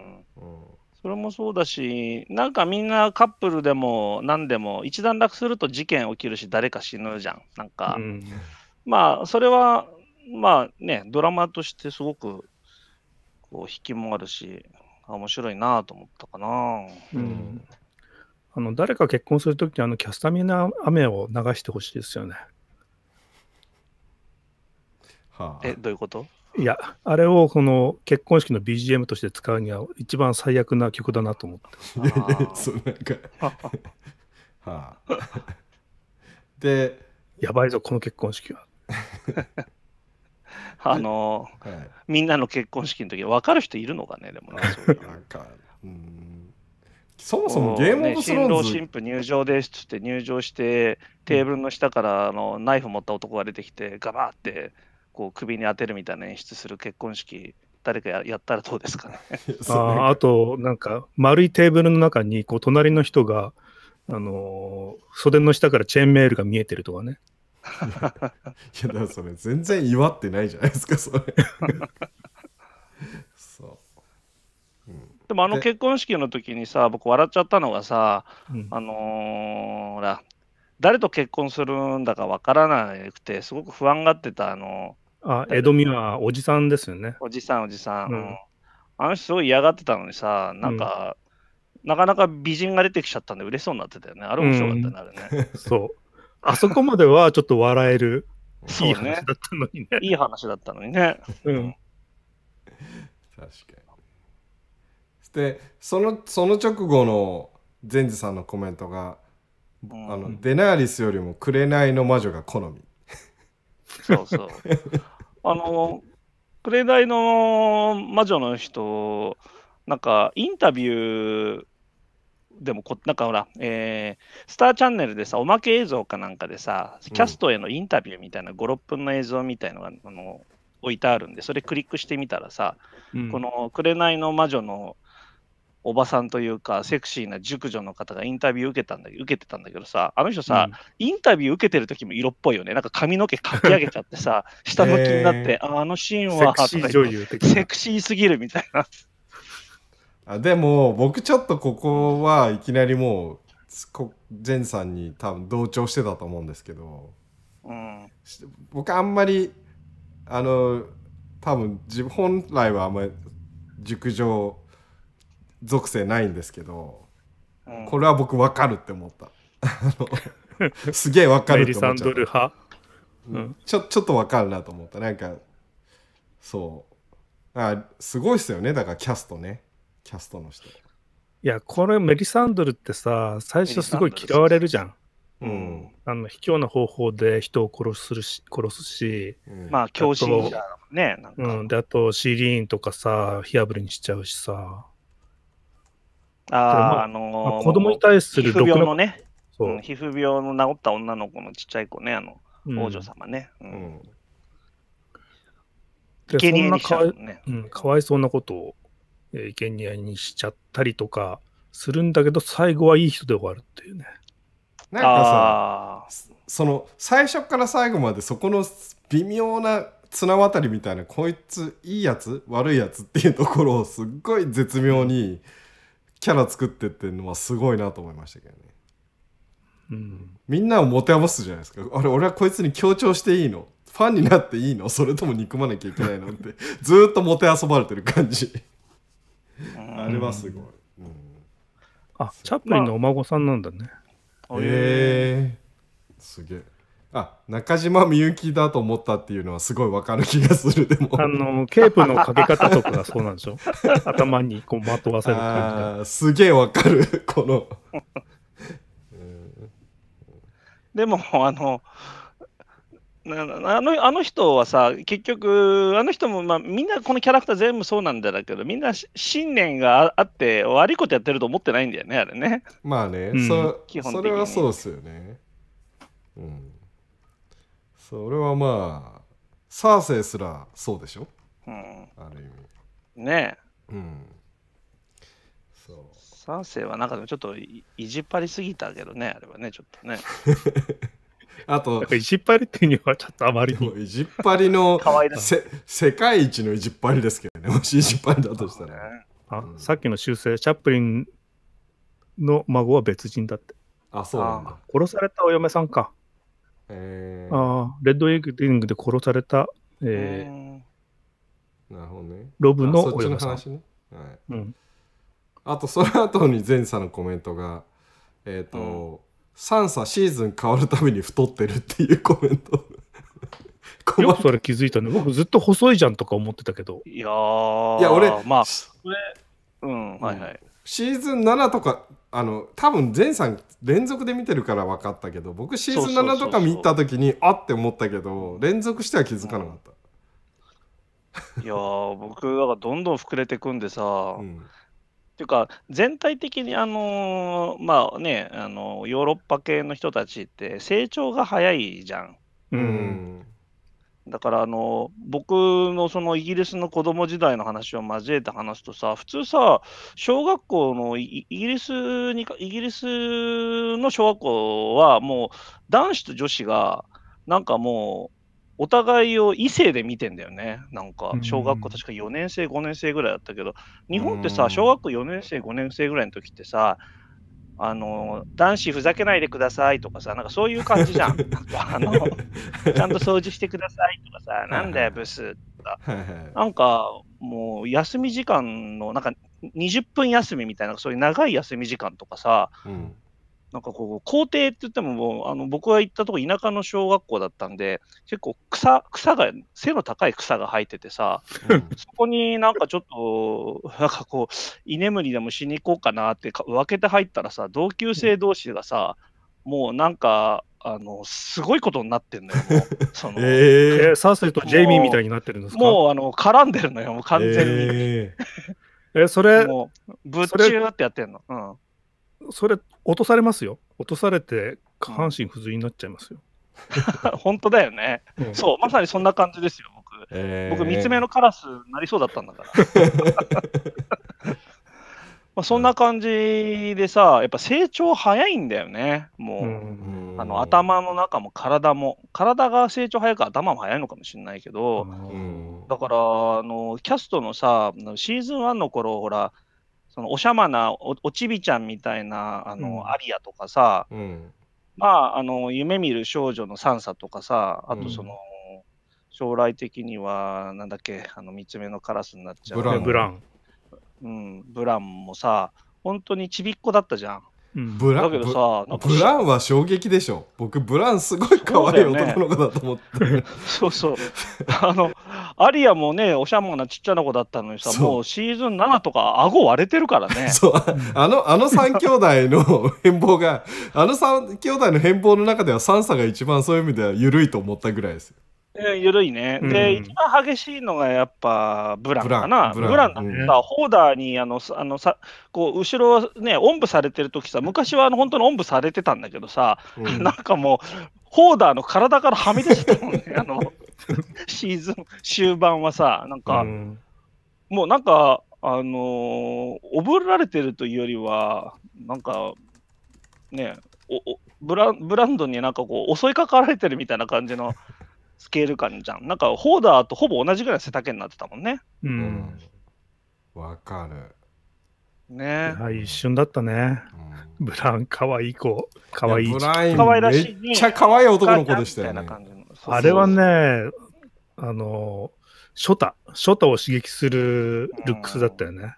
Speaker 4: それもそうだし、なんかみんなカップルでも何でも、一段落すると事件起きるし、誰か死ぬじゃん。なんか、うん、まあ、それは、まあね、ドラマとしてすごく、こう、引きもあるし、面白いなと思ったかな。
Speaker 3: うんあの誰か結婚するときにあのキャスタミナ雨を流してほしいですよね。
Speaker 4: はあ、え、どういうこと
Speaker 3: いや、あれをこの結婚式の BGM として使うには一番最悪な曲だなと思って。そうなんか はあ、で、やばいぞ、この結婚式は。
Speaker 4: あのーはい、みんなの結婚式の時分かる人いるのかね、でもな、そううなんかう
Speaker 2: んそもそもゲームオブス新郎新婦
Speaker 4: 入場ですっつって入場して、テーブルの下からあのナイフ持った男が出てきて、ガバーってこう首に当てるみたいな演出する結婚式誰かやったらどうです
Speaker 3: かね ああとなんか丸いテーブルの中にこう隣の人があのー、袖の下からチェーンメールが見えてるとかね いやだか
Speaker 2: らそれ全然祝ってないじゃないですかそれ そ
Speaker 4: う、うん、でもあの結婚式の時にさ僕笑っちゃったのがさ、うん、あのー、ほら誰と結婚するんだかわからなくてすごく不安がってたあのー
Speaker 3: あ、江戸美はおじさんですよね。
Speaker 4: おじさん、おじさん。うん、あの人すごい嫌がってたのにさ、なんか、うん、なかなか美人が出てきちゃったんで嬉しそうになってたよね。あれ面白かっ
Speaker 3: たね、そう。あそこまではちょっと笑える、いい話だ
Speaker 4: ったのにね。いい話だったのにね。
Speaker 2: う
Speaker 3: ん。
Speaker 4: 確かに。
Speaker 2: で、その、その直後の善治さんのコメントが、うん、あのデナーリスよりも紅の魔女が好み。そうそ
Speaker 4: う。あの、くれないの魔女の人、なんかインタビューでもこ、なんかほら、えー、スターチャンネルでさ、おまけ映像かなんかでさ、キャストへのインタビューみたいな、5、6分の映像みたいのがあの置いてあるんで、それクリックしてみたらさ、うん、この紅の魔女のおばさんというか、セクシーな熟女の方がインタビュー受けたんだ受けてたんだけどさ、あの人さ、うん、インタビュー受けてる時も色っぽいよね、なんか髪の毛かき上げちゃってさ、下向きになって、あのシーンはセクシーセクシーすぎるみたいな。
Speaker 2: あでも、僕ちょっとここはいきなりもう、ジェンさんに多分同調してたと思うんですけど、
Speaker 1: うん、僕
Speaker 2: あんまり、あの、多分自本来はあんまり熟女属性ないんですけど、うん、これは僕分かるって思った すげえ分かるって思っちゃちょっと分かるなと思ったなんかそうあすごいっすよねだからキャストねキャストの人い
Speaker 3: やこれメリサンドルってさ最初すごい嫌われるじゃんうん、あの卑怯な方法で人を殺するし殺すし、まあ狂心者ねうん、であとシーリーンとかさ火あぶりにしちゃうしさあ、まあ、あのー、子供に対する皮膚病の
Speaker 4: ね、うん、皮膚病の治った女の子のちっちゃい子ね、あの、王女様ね。うん。
Speaker 3: 生贄にしう、ね、うん、かわいそうなことを、えー、生贄にしちゃったりとかするんだけど、最後はいい人で終わるっていうね。なんか
Speaker 2: さ、その最初から最後までそこの微妙な綱渡りみたいな、こいついいやつ悪いやつっていうところをすっごい絶妙に、うんキャラ作ってってうのはすごいなと思いましたけどね。うん、みんなを持て余すじゃないですかあれ俺はこいつに強調していいのファンになっていいのそれとも憎まなきゃいけないのって ずっともてあそばれてる感じあれはすごい、うん、あチャップリンのお孫さんなんだね、まあ、ええー、すげえあ中島みゆきだと思ったっていうのはすごいわかる気がするでもあのケープのかけ方とかがそうなんでしょ 頭にこうまとわせる感じすげえわかる この
Speaker 4: でもあのあのあの人はさ、結局、あの人も、まあ、みんなこのキャラクター全部そうなんだけど、みんな信念があって、悪いことやってると思ってないんだよね、あれね。
Speaker 2: まあね、うん、そそれはそうですよね。うんそれはまあサーセイすらそうでしょ、うん、ある意味ねえう
Speaker 4: んそうサーセイはなんかちょっといじっぱりすぎたけ
Speaker 2: どねあれはねちょっとね あといじっぱりっていうにはちょっとあまりにいじっぱりの世界一のいじっぱりですけどねもしいじっぱりだとした
Speaker 3: ら、あ、うん、さっきの修正チャップリンの孫は別人だってあそうなんだ殺されたお嫁さんかえー、ああ、レッドエディングで殺された、えー、
Speaker 2: えー、なるほどね。ロブの親御さん。のはい。あと、その後に前さのコメントが、えっ、ー、と、うん、サンサシーズン変わるために太ってるっていうコメント。
Speaker 3: よくそれ気づいたね。僕ずっと細いじゃんとか思ってたけど。い
Speaker 2: やいや俺、まあ、うん、はいはい。シーズン7とかあの多分前さん連続で見てるから分かったけど僕シーズン7とか見た時にあって思ったけど連続しては気づかなかった。
Speaker 4: いやー、僕、だからどんどん膨れてくんでさ、うん、っていうか、全体的に、あのー、まあね、あのー、ヨーロッパ系の人たちって成長が早いじゃん。
Speaker 5: うん、
Speaker 4: だからあの僕のそのイギリスの子供時代の話を交えて話すとさ普通さ小学校のイギリスにイギリスの小学校はもう男子と女子がなんかもうお互いを異性で見てんだよね。なんか、小学校確か4年生、5年生ぐらいだったけど、日本ってさ、小学校4年生、5年生ぐらいの時ってさ、あの男子ふざけないでくださいとかさ、なんかそういう感じじゃん。あのちゃんと掃除してくださいとかさ、なんだよ、ブスとか。なんかもう休み時間の、なんか20分休みみたいな、そういう長い休み時間とかさ、うん、なんかこう、校庭って言ってももう、あの僕が行ったとこ、田舎の小学校だったんで、結構草、草が、背の高い草が生えててさ、そこになんかちょっと、なんかこう、居眠りでもしに行こうかなって分けて入ったらさ、同級生同士がさ、もうなんか、あのすごいことになってんのよ、もう
Speaker 3: そのえー、サーイとジェイミーみたいになってるんですかもうあの絡んでるのよ、もう完全に。えー、えそれ、もう、ぶっちゅうってやってんの。うんそれ落とされますよ落とされて下半身不随になっちゃいますよ 本当だよね、う
Speaker 4: ん、そうまさにそんな感
Speaker 3: じですよ僕、えー、僕三つ目
Speaker 4: のカラスなりそうだったんだから まあそんな感じでさやっぱ成長早いんだよねもう、うあの頭の中も体も体が成長早く頭も早いのかもしれないけど、だからあのキャストのさシーズン1の頃ほらそのおしゃまなおおちびちゃんみたいなあの、うん、アリアとかさ、うん、まああの夢見る少女のサンサとかさあとその、うん、将来的にはなんだっけあの三つ目のカラスになっちゃうブランブラン、うん、ブランもさ本当にちびっこだったじゃん。ブランだけどさ
Speaker 2: ブランは衝撃でしょ僕ブランすごい可愛い男の子
Speaker 4: だと思ってそう、ね,、そうそうあのアリアもね、おしゃもなちっちゃな子だったのにさ、もうシーズン7
Speaker 2: とか、顎割れてるからね。そう、あの、あの3兄弟の変貌が、あの3兄弟の変貌の中では、3差が一番そういう意味では緩いと思ったぐらいです。
Speaker 4: 緩いね。で、うん、一番激しいのがやっぱブランかな。ブランだってさ、うん、ホーダーにあのあのさこう後ろね、おんぶされてる時さ、昔はあの本当におんぶされてたんだけどさ、うん、なんかもう、ホーダーの体からはみ出してたもんね。あの シーズン終盤はさ、なんか、うん、もうなんか、あのー、おぶられてるというよりは、なんか、ねおおブラ、ブランドになんかこう、襲いかかられてるみたいな感じの スケール感じゃん。なんか、ホーダーとほぼ同じぐらい背丈になってたもんね。
Speaker 3: うん。わ、うん、
Speaker 4: か
Speaker 2: る。
Speaker 3: ね一瞬だったね。うん、ブラン、かわいい子。かわいい。らしい。
Speaker 2: めっちゃかわいい男の子でしたよね。あれは
Speaker 3: ね、あの、ショタ、ショタを刺激するルックスだったよね。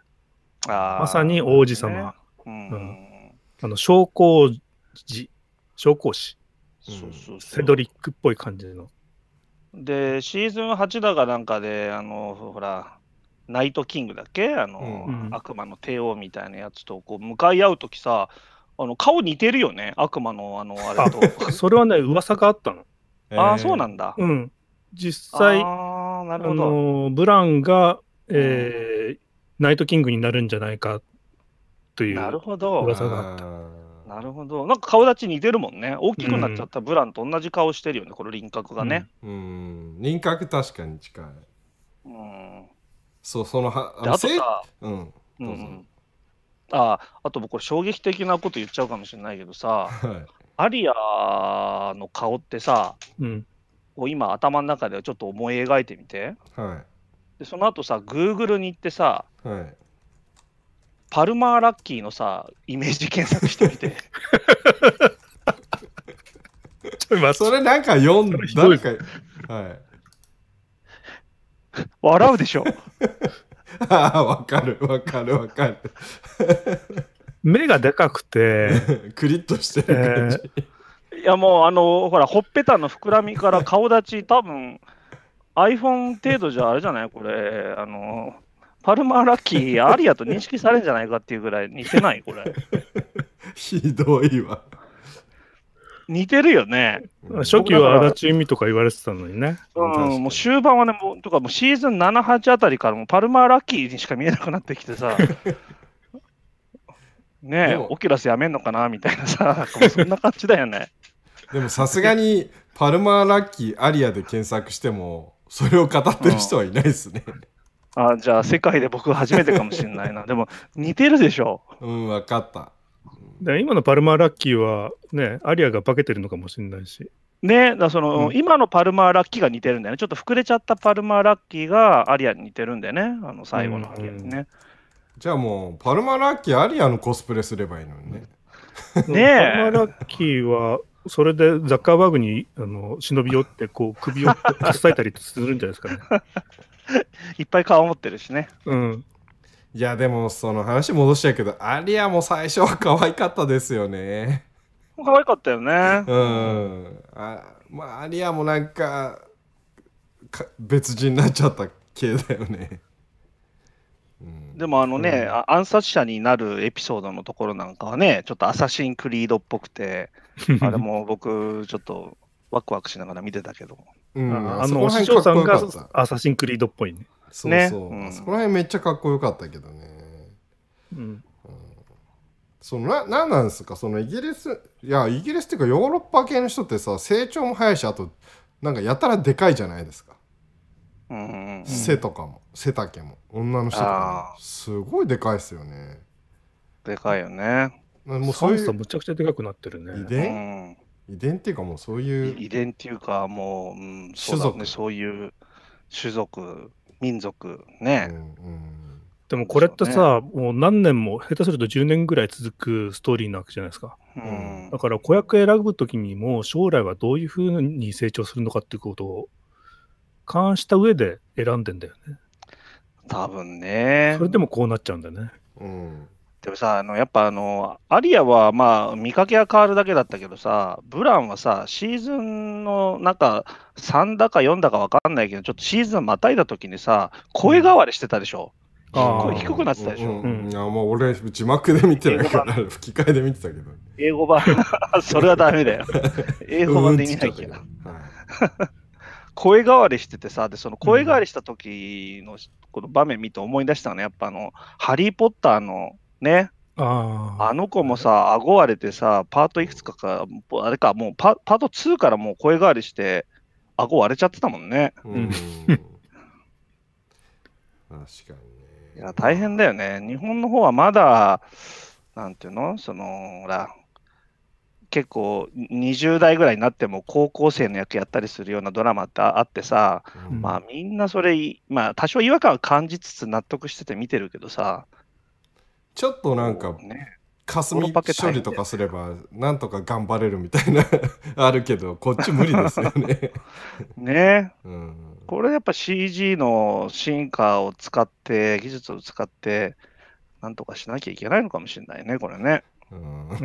Speaker 4: うん、まさに王子様。ね、うん、うん、
Speaker 3: あの、昇降寺、昇降うセドリックっぽい感じの。
Speaker 4: で、シーズン8だかなんかで、あの、ほら、ナイトキングだっけあの、うんうん、悪魔の帝王みたいなやつとこう向かい合う時さあの顔似てるよね悪魔のあのあれと
Speaker 3: それはね噂があったのああ、そうなんだ。うん。実際、あなるほどブランが、えー、ナイトキングになるんじゃないかという
Speaker 4: 噂があった。なるほど。なんか顔立ち似てるもんね。大きくなっちゃったブランと同じ顔してるよね、うん、この輪郭がね。
Speaker 2: うん。輪郭確かに近い。うん。そう、そのは、あのうん。
Speaker 4: うん、ああ、あと僕、衝撃的なこと言っちゃうかもしれないけどさ、はい、アリアの顔ってさ、うん、今頭の中でちょっと思い描いてみて、はい、でその後さグーグルに行ってさ、はい、パルマーラッキーのさイメージ検索してみて
Speaker 2: 今 それなんか読んだ誰か、はい、笑うでしょ ああわかるわかるわかる
Speaker 3: 目がでかくて。クリッとしてる感じ、え
Speaker 4: ー、いやもうあの、ほら、ほっぺたの膨らみから顔立ち、多分 iPhone 程度じゃあれじゃないこれ、あの、パルマーラッキー、アリアと認識されるんじゃないかっていうぐらい似てないこれ。
Speaker 2: ひどいわ。
Speaker 4: 似てるよね。初期は足立由
Speaker 3: 美とか言われてたのにね。
Speaker 4: うん、もう終盤はね、もうとかもうシーズン7、8あたりからもパルマーラッキーにしか見えなくなってきてさ。ねえ、オキュラスやめんのかなみたいなさ、そんな感じだよね。
Speaker 2: でもさすがに、パルマーラッキーアリアで検索しても、それを語ってる人はいないですね。うん、あじゃあ、世界で僕初めてかもしれな
Speaker 3: いな。でも、似てるでしょ。う
Speaker 2: ん、分かった。
Speaker 3: で今のパルマーラッキーは、ね、アリアが化けてるのかもしれないし。
Speaker 4: ね、だその、うん、今のパルマーラッキーが似てるんだよね。ちょっと膨れちゃったパルマーラッキーがアリアに似てるんだよね。あの最後の
Speaker 2: アリアにね。うんうんじゃあもう、パルマラッキーアリアのコスプレすればいいのにね。ねえ。パルマラ
Speaker 3: ッキーは、それでザッカーバーグにあの忍び寄って、こう、首をかさえた
Speaker 2: りするんじゃないですかね。いっぱい顔持ってるしね。うん。いや、でも、その話戻しちゃうけど、アリアも最初は可愛かったですよね。可愛かったよね。うん。あまあ、アリアもなんかか、別人になっちゃった系だよね。
Speaker 4: でもあのね、うん、暗殺者になるエピソードのところなんかはね、ちょっとアサシンクリードっぽくて、あれも僕、ちょっとワクワクしながら見てたけど。
Speaker 2: うん、あの、お師匠さんが
Speaker 3: アサシンクリードっぽいね。
Speaker 4: そうそう、ねうん、そ
Speaker 2: こら辺めっちゃかっこよかったけどね。うん。そのななんなんですかそのイギリスいやイギリスっていうかヨーロッパ系の人ってさ成長も早いしあとなんかやたらでかいじゃないですかうん背とかも背丈も女の人とかもすごいでかいですよねでかいよね
Speaker 4: もうそういう
Speaker 2: むちゃくちゃでかくなってるね遺伝、うん、遺伝っていうかもうそういう遺伝っていうかもう、うん、そう、ね、種族そういう種族民族
Speaker 3: ね、うんうん、でもこれってさ、ね、もう何年も下手すると10年ぐらい続くストーリーなわけじゃないですか、うん、だから子役選ぶ時にも将来はどういうふうに成長するのかっていうことを勘した上で選んでんだよね。多分ね。それでもこうなっちゃうんだね。
Speaker 4: うん。でもさ、あのやっぱあの、アリアはまあ、見かけは変わるだけだったけどさ、ブランはさ、シーズンの中、3だか4だか分かんないけど、ちょっとシーズンまたいだときにさ、声変わりしてたでしょ。
Speaker 2: うん、低くなってたでしょ。うんうんいや、もう俺、字幕で見てないから、吹き替えで見てたけど。英語版、それはダメだよ。英語版で見なけど。うん声変わり
Speaker 4: しててさ、で、その声変わりした時のこの場面見て思い出したのね、やっぱあの、ハリー・ポッターのね、ああの子もさ、顎割れてさ、パートいくつかか、あれか、もうパパート2からもう声変わりして、顎割れちゃってたもんね。うん 確かにね。いや、大変だよね。日本の方はまだ、なんていうのその、ほら、結構20代ぐらいになっても高校生の役やったりするようなドラマってあってさ、うん、まあみんなそれ、まあ多少違和感は感じつつ納得してて見てるけどさ、
Speaker 2: ちょっとなんか、ね、霞処理とかすればなんとか頑張れるみたいな あるけどこっち無理ですよね ね、う
Speaker 4: ん、これやっぱ CG の進化を使って技術を使ってなんとかしなきゃいけないのかもしれないねこれ
Speaker 3: ねう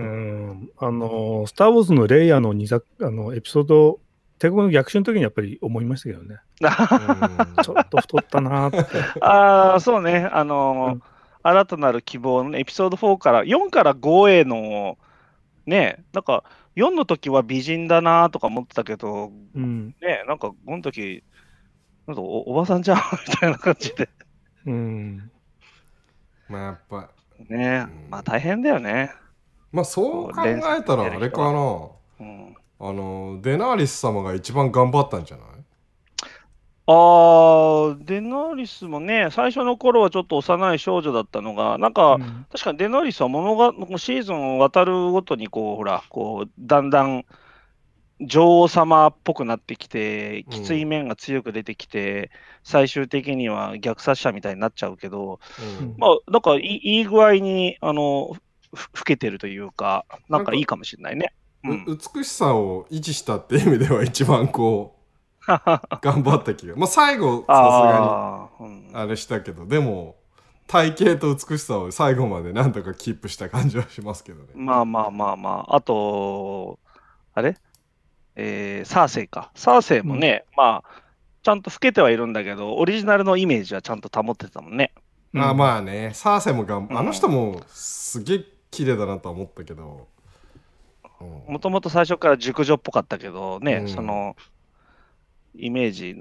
Speaker 3: ん、あの、スター・ウォーズのレイヤーの作あのエピソード、帝国の逆襲の時にやっぱり思いましたけどね。ちょっと太ったなって。
Speaker 4: ああ、そうね。あの、うん、新たなる希望の、エピソード4から、4から5への、ね、なんか、4の時は美人だなとか思ってたけど、うん、ね、なんか、この時、なんかおおばさんじゃんみたいな感じでうん。ま
Speaker 2: あ、やっぱ。ね、まあ大変だよね。まあそう考えたらあれかな。うん、あの、デナーリス様が一番頑張ったんじゃない
Speaker 4: あデナーリスもね、最初の頃はちょっと幼い少女だったのが、なんか、うん、確かにデナーリスは物がシーズンを渡るごとに、こう、ほら、こう、だんだん女王様っぽくなってきて、きつい面が強く出てきて、うん、最終的には虐殺者みたいになっちゃうけど、うん、まあ、なんかいい具合に、あの、老けてるというか、なんかいいかもしれないね。
Speaker 2: うん、美しさを維持したっていう意味では一番こう 頑張った気がまあ最後さすがにあれしたけど、うん、でも体型と美しさを最後までなんとかキープした感じはしますけどね
Speaker 4: まあまあまあまああとあれえー、サーセイかサーセイもね、うん、まあちゃんと老けてはいるんだけどオリジナルのイメージはちゃんと保ってたもんね、まあま
Speaker 2: あねサーセイもがあの人もすげえ綺麗だなと思ったけど
Speaker 4: もともと最初から熟女っぽかったけどね、うん、そのイメージ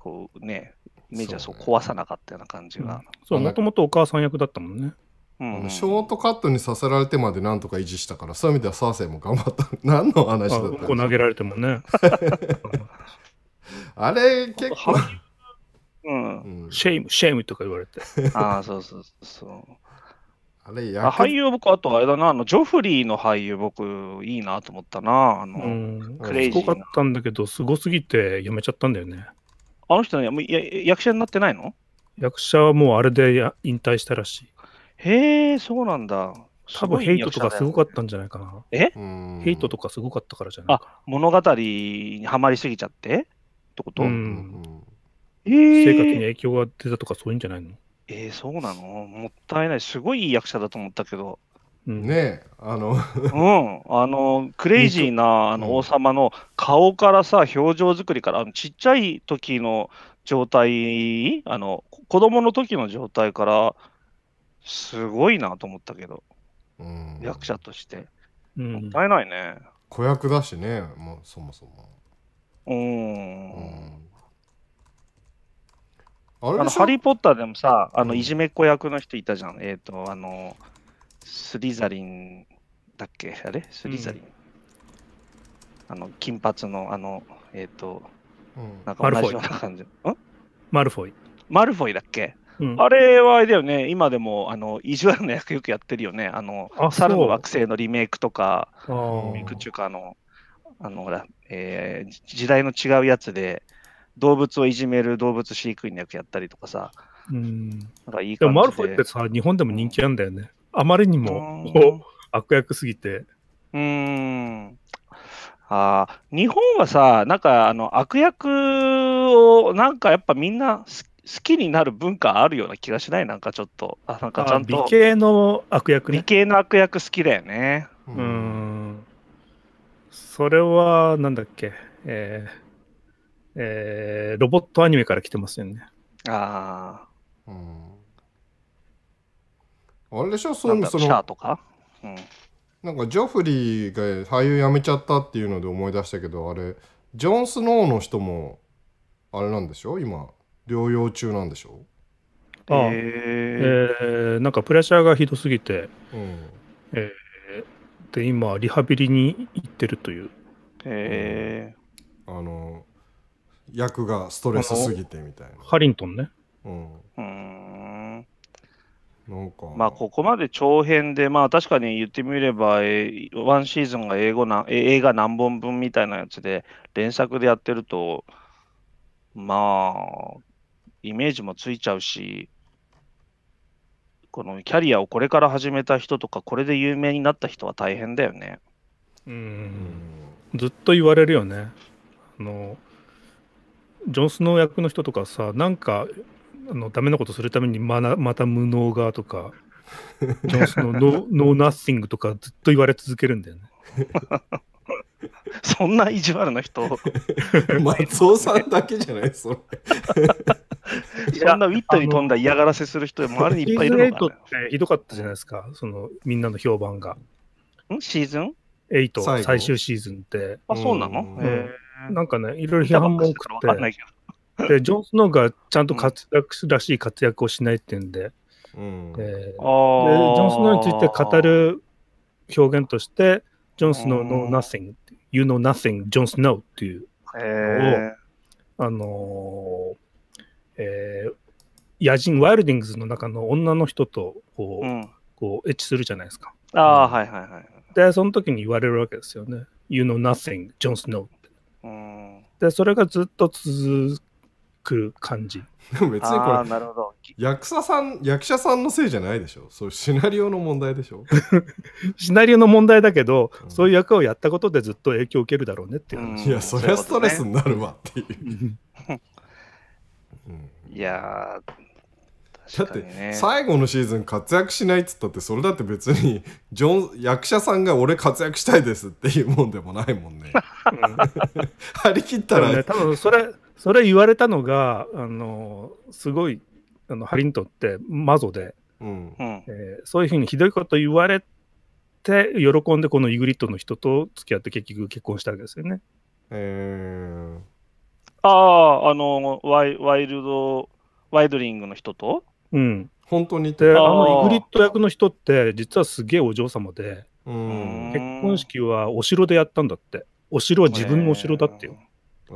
Speaker 3: こうねイメージはそう
Speaker 4: 壊さなかったような感じがそうも
Speaker 2: と
Speaker 3: もとお母さん役だったも
Speaker 2: んねうん、ショートカットにさせられてまでなんとか維持したからそういう意味ではサーセイも頑張った 何の話だったん
Speaker 3: 投げられてもね
Speaker 2: あれ
Speaker 3: 結構、うん、シェイムシェイムとか言われて
Speaker 4: ああそ
Speaker 2: うそうそうあれや俳
Speaker 4: 優僕、あとあれだな、あのジョフリーの俳優、僕、いいなと
Speaker 3: 思ったな。あの、うん、クレイジー。すごかったんだけど、すごすぎてやめちゃったんだよね。あの
Speaker 4: 人ね、や
Speaker 3: 役者になってないの役者はもうあれでや引退したらしい。へえ、そうなんだ。多分ヘイトとかすごかったんじゃないかな。
Speaker 4: えヘイト
Speaker 3: とかすごかったからじゃないあ、物語にはまりすぎちゃってってことうん。え
Speaker 4: ー、生活に影
Speaker 3: 響が出たとかそういうんじゃないの
Speaker 4: えー、そうなのもったいない。すごいいい役者だと思ったけど。ねえ、あの
Speaker 3: うん、あの、ク
Speaker 4: レイジーなあの王様の顔からさ、表情作りから、あのちっちゃい時の状態、あの、子供の時の状態から、すごいなと思ったけど、うん、役者として。もったいないね。
Speaker 2: 子役だしね、もうそもそも。
Speaker 4: うん、うんあのハリー・ポッターでもさ、あのい
Speaker 2: じめっ子役の人いたじゃん。
Speaker 4: えっ、ー、と、あの、スリザリンだっけあれスリザリン、うん、あの、金髪の、あの、えっ、ー、と、
Speaker 3: うん、なんか同じような感じ。マルフォイ。
Speaker 4: マルフォイだっけ、うん、あれはあれだよね、今でもあの意地悪な役よくやってるよね。あの、あ猿の惑星のリメイクとか、
Speaker 3: リメイク
Speaker 4: 中かあの、あの、ほら、えー、時代の違うやつで、動物をいじめる動物飼育員の役やったりとかさ。うん。なんかいい感じで。でもマルフォイって
Speaker 3: さ、日本でも人気なんだよね。あまりにも悪役すぎて。うん。あ日本はさ、なんかあの悪役を
Speaker 4: なんかやっぱみんな好きになる文化あるような気がしない、なんかちょっと。あなんかちゃんと美
Speaker 3: 形の悪役ね。美形の悪役好きだよね。うん。それはなんだっけ、えー、えー、ロボッ
Speaker 2: トアニメから来てますよね。ああ。うん。あれでしょ、そうその。シャーとか、うん、なんかジョフリーが俳優辞めちゃったっていうので思い出したけど、あれ、ジョン・スノーの人も、あれなんでしょ今、療養中なんでしょ
Speaker 3: ああ、えー、えー、なんかプレッシャーがひどすぎて、うん、えー、で、今、リハビリに行ってるという。
Speaker 2: えー、あの、役がストレスすぎてみたい
Speaker 3: な。ハリントンね。う
Speaker 2: ん。なんか
Speaker 4: まあここまで長編で、まあ確かに言ってみれば、えワンシーズンが英語な映画何本分みたいなやつで、連作でやってると、まあ、イメージもついちゃうし、このキャリアをこれから始めた人とか、これで有名になった人は大変だよね。
Speaker 3: うん、ずっと言われるよね。あのジョン・スノー役の人とかさなんかあのダメなことするためにまなまた無能がとかジョン・スノーノーナッシングとかずっと言われ続けるんだよね。
Speaker 2: そんな意地悪な人。松尾さんだけじゃないそれ。
Speaker 4: そんなウィットに飛んだ
Speaker 3: 嫌がらせする人、周りにいっぱいいるのか、ね。シーズン8ってひどかったじゃないですか、そのみんなの評判が。んシーズン ?8 最、最終シーズンって。あ、そうなの、うん、えなんかね、いろいろ批判も多くて、で、ジョン・スノーがちゃんと活躍らしい活躍をしないっていうんで、うんえー、でジョン・スノーについて語る表現として、ジョン・スノーのナッ t ン i n g you know nothing, ジョン・スノーっていうのを、あのー、えー、野人、ワイルディングズの中の女の人とこう、うん、こうエッチするじゃないですか。
Speaker 4: ああ、うん、はいはいはい。
Speaker 3: で、その時に言われるわけですよね。You know nothing, Jon s n o で、それがずっと続く感じ。別にこれ、な
Speaker 2: るほど役者さん、
Speaker 3: 役者さんのせいじゃないでしょ。
Speaker 2: そういうシナリオの問題でしょ。う
Speaker 3: シナリオの問題だけど、うん、そういう役をやったこと
Speaker 2: でずっと影響を受けるだろうねっていう。いや、そりゃストレスになるわ
Speaker 3: っていう。
Speaker 2: いやー、だって、最後のシーズン活躍しないっつったってそれだって別に ジョン役者さんが俺活躍したいですっていうもんでもないもんね。張り切ったら、ね、多分それそれ言われたの
Speaker 3: があのすごいあのハリントってマゾで、
Speaker 2: うん
Speaker 4: え
Speaker 3: ー、そういうふうにひどいこと言われて喜んでこのイグリットの人と付き合って結局結婚したわけですよね。えー、
Speaker 4: あああのワイワイルドワイドリングの人と
Speaker 3: うん、本
Speaker 2: 当にで
Speaker 4: あのイグリ
Speaker 3: ット役の人って実はすげえお嬢様で結婚式はお城でやったんだってお城は自分のお城だってよ、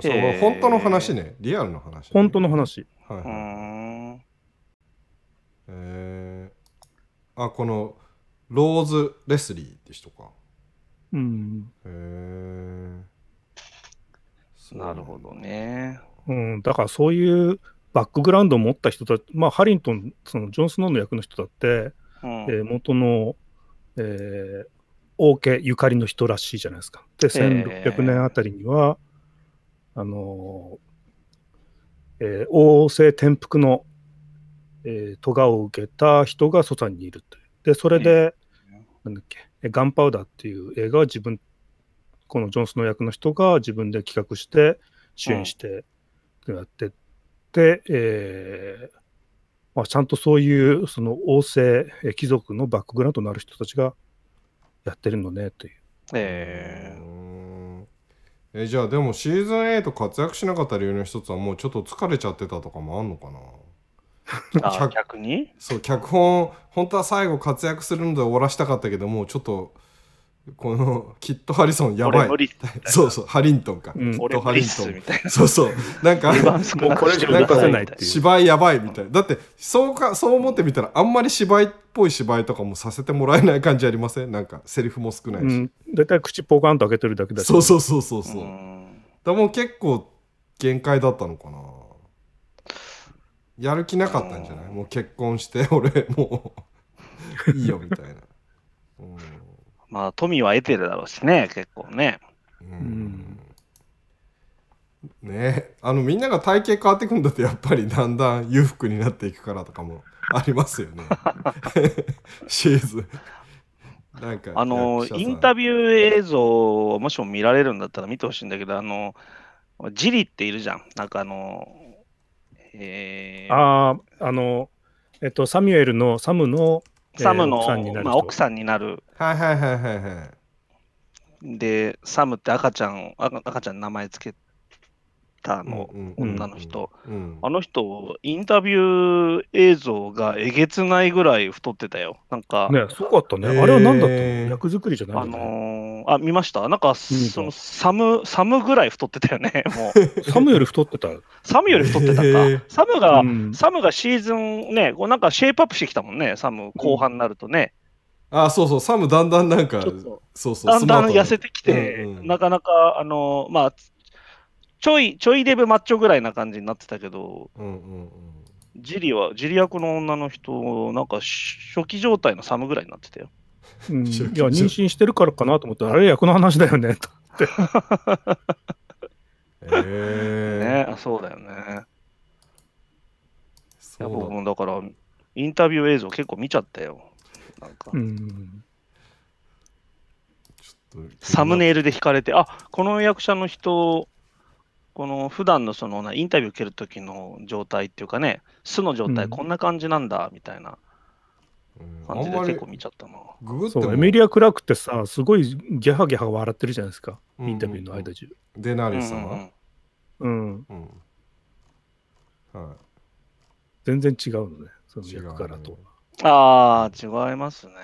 Speaker 2: そう、本当の話ねリアルの
Speaker 3: 話、ね、本当の話
Speaker 2: はい、はい、えー、あこのローズ・レスリーって人かうんへえー、なるほどね
Speaker 3: うん、だからそういうバックグラウンドを持った人たち、まあ、ハリントン、そのジョン・スノーの役の人だって、うん、えー、元の、えー、王家ゆかりの人らしいじゃないですか。で、1600年あたりには、あのー、えー、王政転覆の、えー、戸賀を受けた人が祖山にいるいで、それで、えー、なんだっけ、ガンパウダーっていう映画は自分、このジョン・スノー役の人が自分で企画して、主演して、うんやって、えーまあ、ちゃんとそういうその王政、貴族のバックグラウンドのある人たちがやってるのねという。
Speaker 2: えー、えじゃあでもシーズン8活躍しなかった理由の一つはもうちょっと疲れちゃってたとかもあんのかなあ逆にそう脚本本当は最後活躍するので終わらしたかったけどもうちょっとこのキット・ハリソンやばいそうそうハリントンか、うん、キット・ハリントンそうそうなんかもうこれじゃな芝居やばいみたいなだってそうかそう思ってみたらあんまり芝居っぽい芝居とかもさせてもらえない感じありませんなんかセリフも少ないし、うん、だいたい口ポカンと開けてるだけだしそうそうそうそうそうだもう結構限界だったのかなやる気なかったんじゃないもう結婚して俺もういいよみたいな、
Speaker 4: うんまあ、富は得てるだろうしね、結構ね。う
Speaker 2: ん、ねあのみんなが体型変わっていくんだとやっぱりだんだん裕福になっていくからとかもありますよね シーズンなんかあのインタビュー映像をも
Speaker 4: しも見られるんだったら見てほしいんだけどあのジリっているじゃんなんかあのえ
Speaker 3: ー、あああのえっとサミュエルのサムの
Speaker 4: サムの、えー、まあ、奥さんになる。
Speaker 2: はいはいはいは
Speaker 4: い。で、サムって赤ちゃん、赤ちゃん名前つけターの女の人、あの人、インタビュー映像がえげつないぐらい太ってたよ。なんか、ね、すご
Speaker 3: かったね。あれは何だったの役作りじゃない、ね、あの
Speaker 4: ー、あ、見ましたなんか、そのサム、サムぐらい太ってたよね、もう。
Speaker 3: サムより太ってた
Speaker 4: サムより太ってたか。サムが、サムがシーズンね、こうなんかシェイプアップしてきたもんね、サム、後半になるとね。うん
Speaker 2: あそうそう、サムだんだんなんか、そうそうだんだん痩せてきて、
Speaker 4: うんうん、なかなか、あの、まあ、ちょい、ちょいデブマッチョぐらいな感じになってたけど、うんうんうん、ジリは、ジリ役の女の人、なんか初期状態のサムぐらいになってたよ。
Speaker 3: うん、いや、妊娠してるからかなと思って、あれ、役の話だよね、とって。
Speaker 4: えー、ねそうだよね。いや僕もだから、インタビュー映像結構見ちゃったよ。なんか。うんサムネイルで引かれて、あこの役者の人、この普段のそのインタビュー受けるときの状態っていうかね、素の状態、こんな感じなんだみたいな感じで結構見ちゃったな。
Speaker 3: ググエミリア・クラークってさ、すごいギャハギャハ笑ってるじゃないですか、インタビューの間中。デナリさんはうん。はい、全然違うのね、その役からと。
Speaker 4: ああ、違いますね。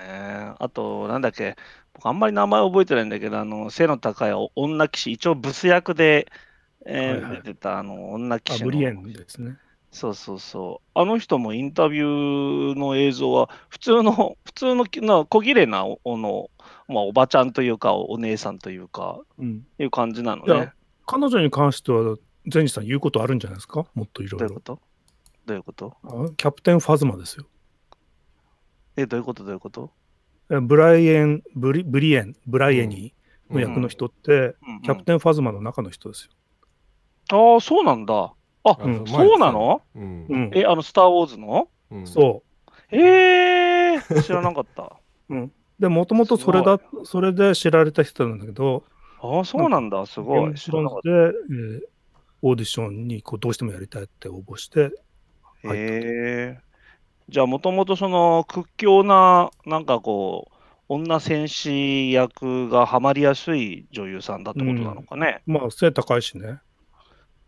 Speaker 4: あと、なんだっけ、僕あんまり名前覚えてないんだけど、あの、背の高い女騎士、一応ブス役でえはいはい、出てたあの女騎士の。ブリエンですね。そうそうそう。あの人もインタビューの映像は、普通の、普通の小切れなおの、まあ、おばちゃんというか、お姉さんというか、うん、いう感じなのね。
Speaker 3: 彼女に関しては、ゼニさん言うことあるんじゃないですかもっといろいろ。どういうことどういうことキャプテン・ファズマですよ。
Speaker 4: え、どういうことどういうこと
Speaker 3: ブライエン、ブリブリエン、ブライエニーの役の人って、うんうんうん、キャプテン・ファズマの中の人ですよ。ああ、そうなんだ。あ、うんそうなの、うんえ、あの、スター・ウォーズの、うん、そう。ええー、
Speaker 4: 知らなかった。
Speaker 3: うん。で、もともとそれだ、それで知られた人なんだけど、ああ、そうなんだ、すごい。知らなかった。で、えー、オーディションにこうどうしてもやりたいって応募して、
Speaker 4: へえー。じゃあ、もともとその屈強な、なんかこう、女戦士役がはまりやすい女優さんだ
Speaker 3: ってことなのかね。うん、まあ、背高いしね。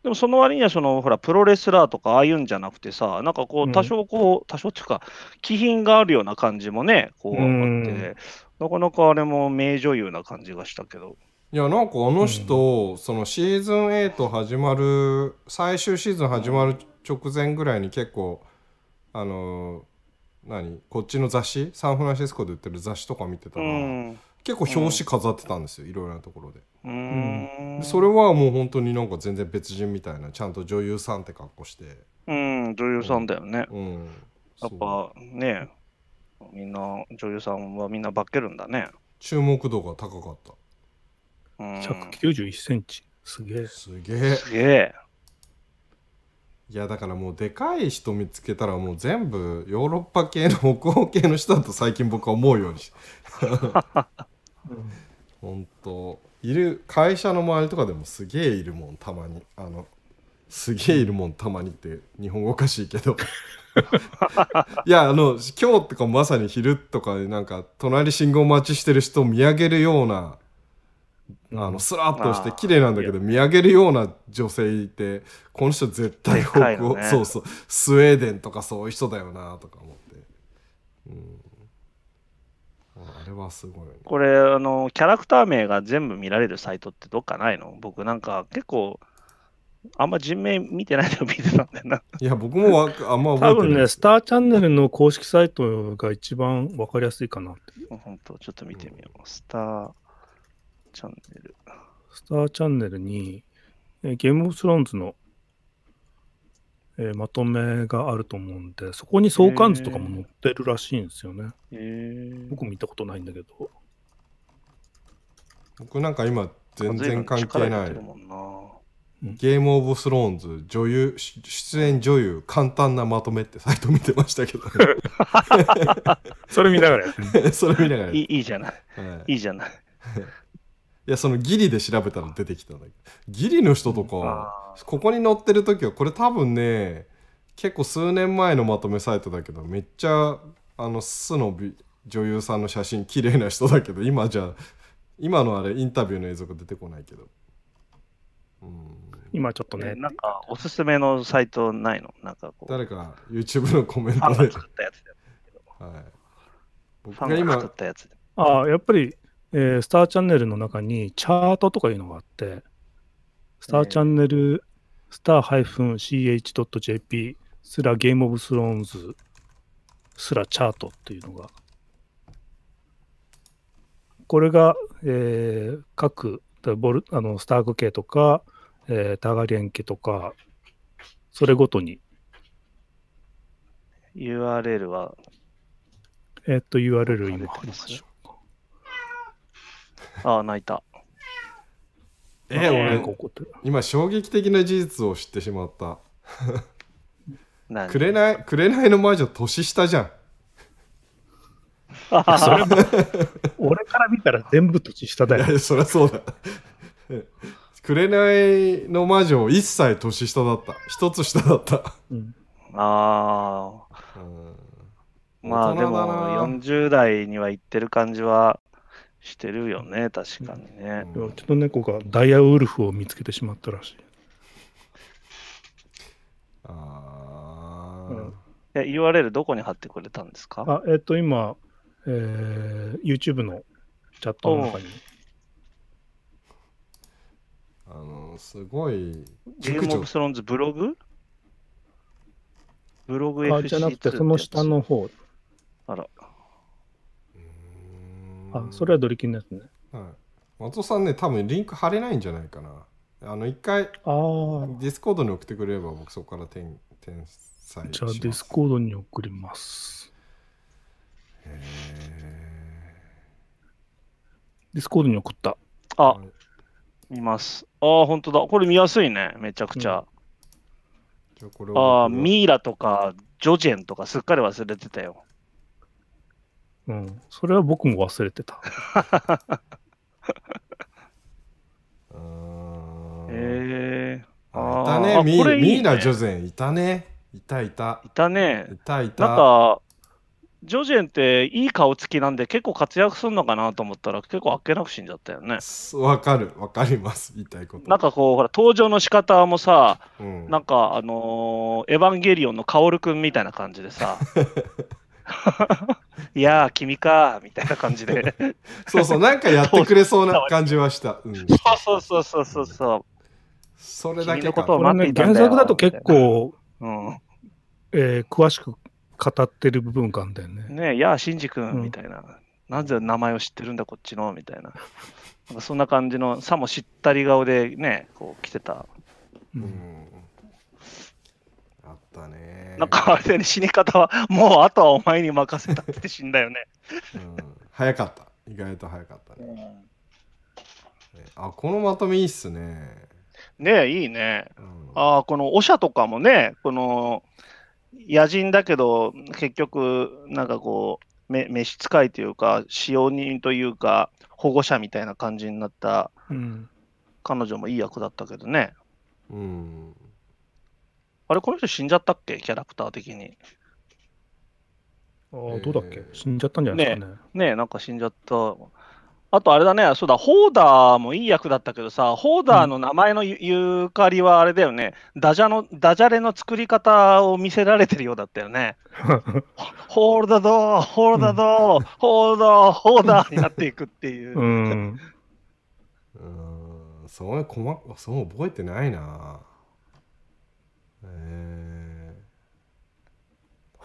Speaker 4: でもその割にはそのほらプロレスラーとかああいうんじゃなくてさなんかこう多少こう、うん、多少っていうか気品があるような感じも
Speaker 2: ねこう思って、ね、
Speaker 4: なかなかあれも名女優な感じがしたけど
Speaker 2: いやなんかあの人、うん、そのシーズン8始まる最終シーズン始まる直前ぐらいに結構あの何こっちの雑誌サンフランシスコで売ってる雑誌とか見てたら、うん結構表紙飾ってたんですよ、いろいろなところで,、うんでそれはもう本当になんか全然別人みたいなちゃんと女優さんって格好して
Speaker 4: うん女優さんだよね、うん、やっぱねみんな女優さんはみんな化けるんだね
Speaker 3: 注目度
Speaker 4: が高かった
Speaker 3: 191センチ。すげえ。すげえ。
Speaker 2: すげえ。いやだからもうでかい人見つけたらもう全部ヨーロッパ系の北欧系の人だと最近僕は思うようにし 本当いる会社の周りとかでもすげえいるもんたまにあのすげえいるもんたまにって日本語おかしいけどいやあの今日とかまさに昼とかなんか隣信号待ちしてる人を見上げるようなあのスラッとして綺麗なんだけど見上げるような女性いてこの人絶対北欧、ね、そうそうスウェーデンとかそういう人だよなとか思って、うん、れはすごい、ね、
Speaker 4: これあの、キャラクター名が全部見られるサイトってどっかないの僕なんか結構、あんま人名見てないの見てたんだよな。いや、僕もわあんま覚えてない。多分ね、ス
Speaker 3: ターチャンネルの公式サイトが一番わかりやすいかなって。本当、ちょっと見てみよう。うん、スターチャンネル。スターチャンネルに、ゲームオブスローンズのえー、まとめがあると思うんで、そこに相関図とかも載ってるらしいんですよね。え
Speaker 2: ー、僕見たことないんだけど。僕なんか今、全然関係ない。ゲームオブスローンズ女優出演女優簡単なまとめってサイト見てましたけど、それ見ながら それ見ながらいいじゃない、い、いいじゃないいや、そのギリで調べたら出てきたんだけど、ギリの人とか、ここに載ってる時は、これ多分ね、結構数年前のまとめサイトだけど、めっちゃ、あの、素の女優さんの写真、綺麗な人だけど、今じゃ、今のあれ、インタビューの映像が出てこないけど。うん今ちょっとね、なんかおすすめのサイト
Speaker 3: ない
Speaker 4: のなんか誰か
Speaker 3: YouTube のコメントで。ファンが作っ
Speaker 4: たやつで。はい、僕が今。
Speaker 3: ああ、やっぱりえー、スターチャンネルの中にチャートとかいうのがあって、スターチャンネル、えー、スター -ch.jp すらゲームオブスローンズすらチャートっていうのが、これが、えー、各ボルあのスターク系とか、えー、タガリエン系とか、それごとに
Speaker 4: URL は
Speaker 3: えっと
Speaker 2: URL 今貼りましょう。ああ、泣いた。え、俺、今、衝撃的な事実を知ってしまった。くれない、くれないの魔女、年下じゃん。それも、俺から見たら全部年下だよ。そりゃそうだ。くれないの魔女、一切年下だった。一つ下だった。うん、ああ。まあでも40
Speaker 4: 代には行ってる感じはしてるよね、確かに
Speaker 3: ね。うちの猫がダイヤウルフを見つけてしまったらしい。
Speaker 4: ああ、うん、URL どこに貼ってくれたんですかあ
Speaker 3: えっ、ー、と、今、えー、YouTube のチャットの中に。
Speaker 2: あの、すごい。ゲームオブスローンズブログブログ FC2 あじゃなくて、その下の方。あら。あ、それはドリキンですね。はい。松尾さんね、多分リンク貼れないんじゃないかな。あの、一回、ディスコードに送ってくれれば、僕そこから転転すじゃあ、ディ
Speaker 3: スコードに送ります。ディスコードに送った。
Speaker 2: あ、はい、
Speaker 4: 見ます。ああ、本当だ。これ見やすいね、めちゃくちゃ。うん、ああ、ミイラとか、ジョジェンとか、すっかり忘れてたよ。
Speaker 3: うん。それは僕も忘れてた。
Speaker 2: え あー。いたね、ミミーナ・ジョゼン。いたね。いたいた。いたね。いたいた。なん
Speaker 4: か、ジョジェンっていい顔つきなんで結構活躍するのかなと思ったら結構あっけなく死んじゃったよ
Speaker 2: ね。わかる、わかります、言いた
Speaker 4: いこと。なんかこう、ほら、登場の仕方もさ、うん、なんかあのー、エヴァンゲリオンのカオルくみたいな感じでさ、いやー、君かみたいな感じで。そうそう、なんかやってくれそうな感
Speaker 2: じました。うん、
Speaker 4: そうそうそうそうそう。それだけのことったね、原作だと結構、
Speaker 3: うん、えー、詳しく語ってる部分んだよね。
Speaker 4: ねいやー、しんじ君、みたいな。うん、なぜ名前を知ってるんだ、こっちの、みたいな。なんそんな感じの、さも知ったり顔でね、こう来てた。うんったね。なんかあれで、ね、死に方はもうあとはお前に任せたって死んだよね。う
Speaker 2: ん、早かった。意外と早かったね。あこのまとめいいっすね。ねいいね。うん、あこのおしゃとかもね、こ
Speaker 4: の野人だけど、結局、なんかこう、め召使いというか、使用人というか、保護者みたいな感じになった、うん、彼女もいい役だったけどね。うんあれ、この人死んじゃったっけキャラクター的に。
Speaker 3: ああ、どうだっけ死んじゃったんじゃないです
Speaker 4: かね。ねえ、なんか死んじゃった。あとあれだね、そうだ、ホーダーもいい役だったけどさ、ホーダーの名前のゆ,、うかりはあれだよね、ダジャの、ダジャレの作り方を見せられてるようだったよね。ホールダドー、ホールダドー、ホールダー、ホーダーになっていくっていう。うん。
Speaker 2: うん、そ細、そう覚えてないな。え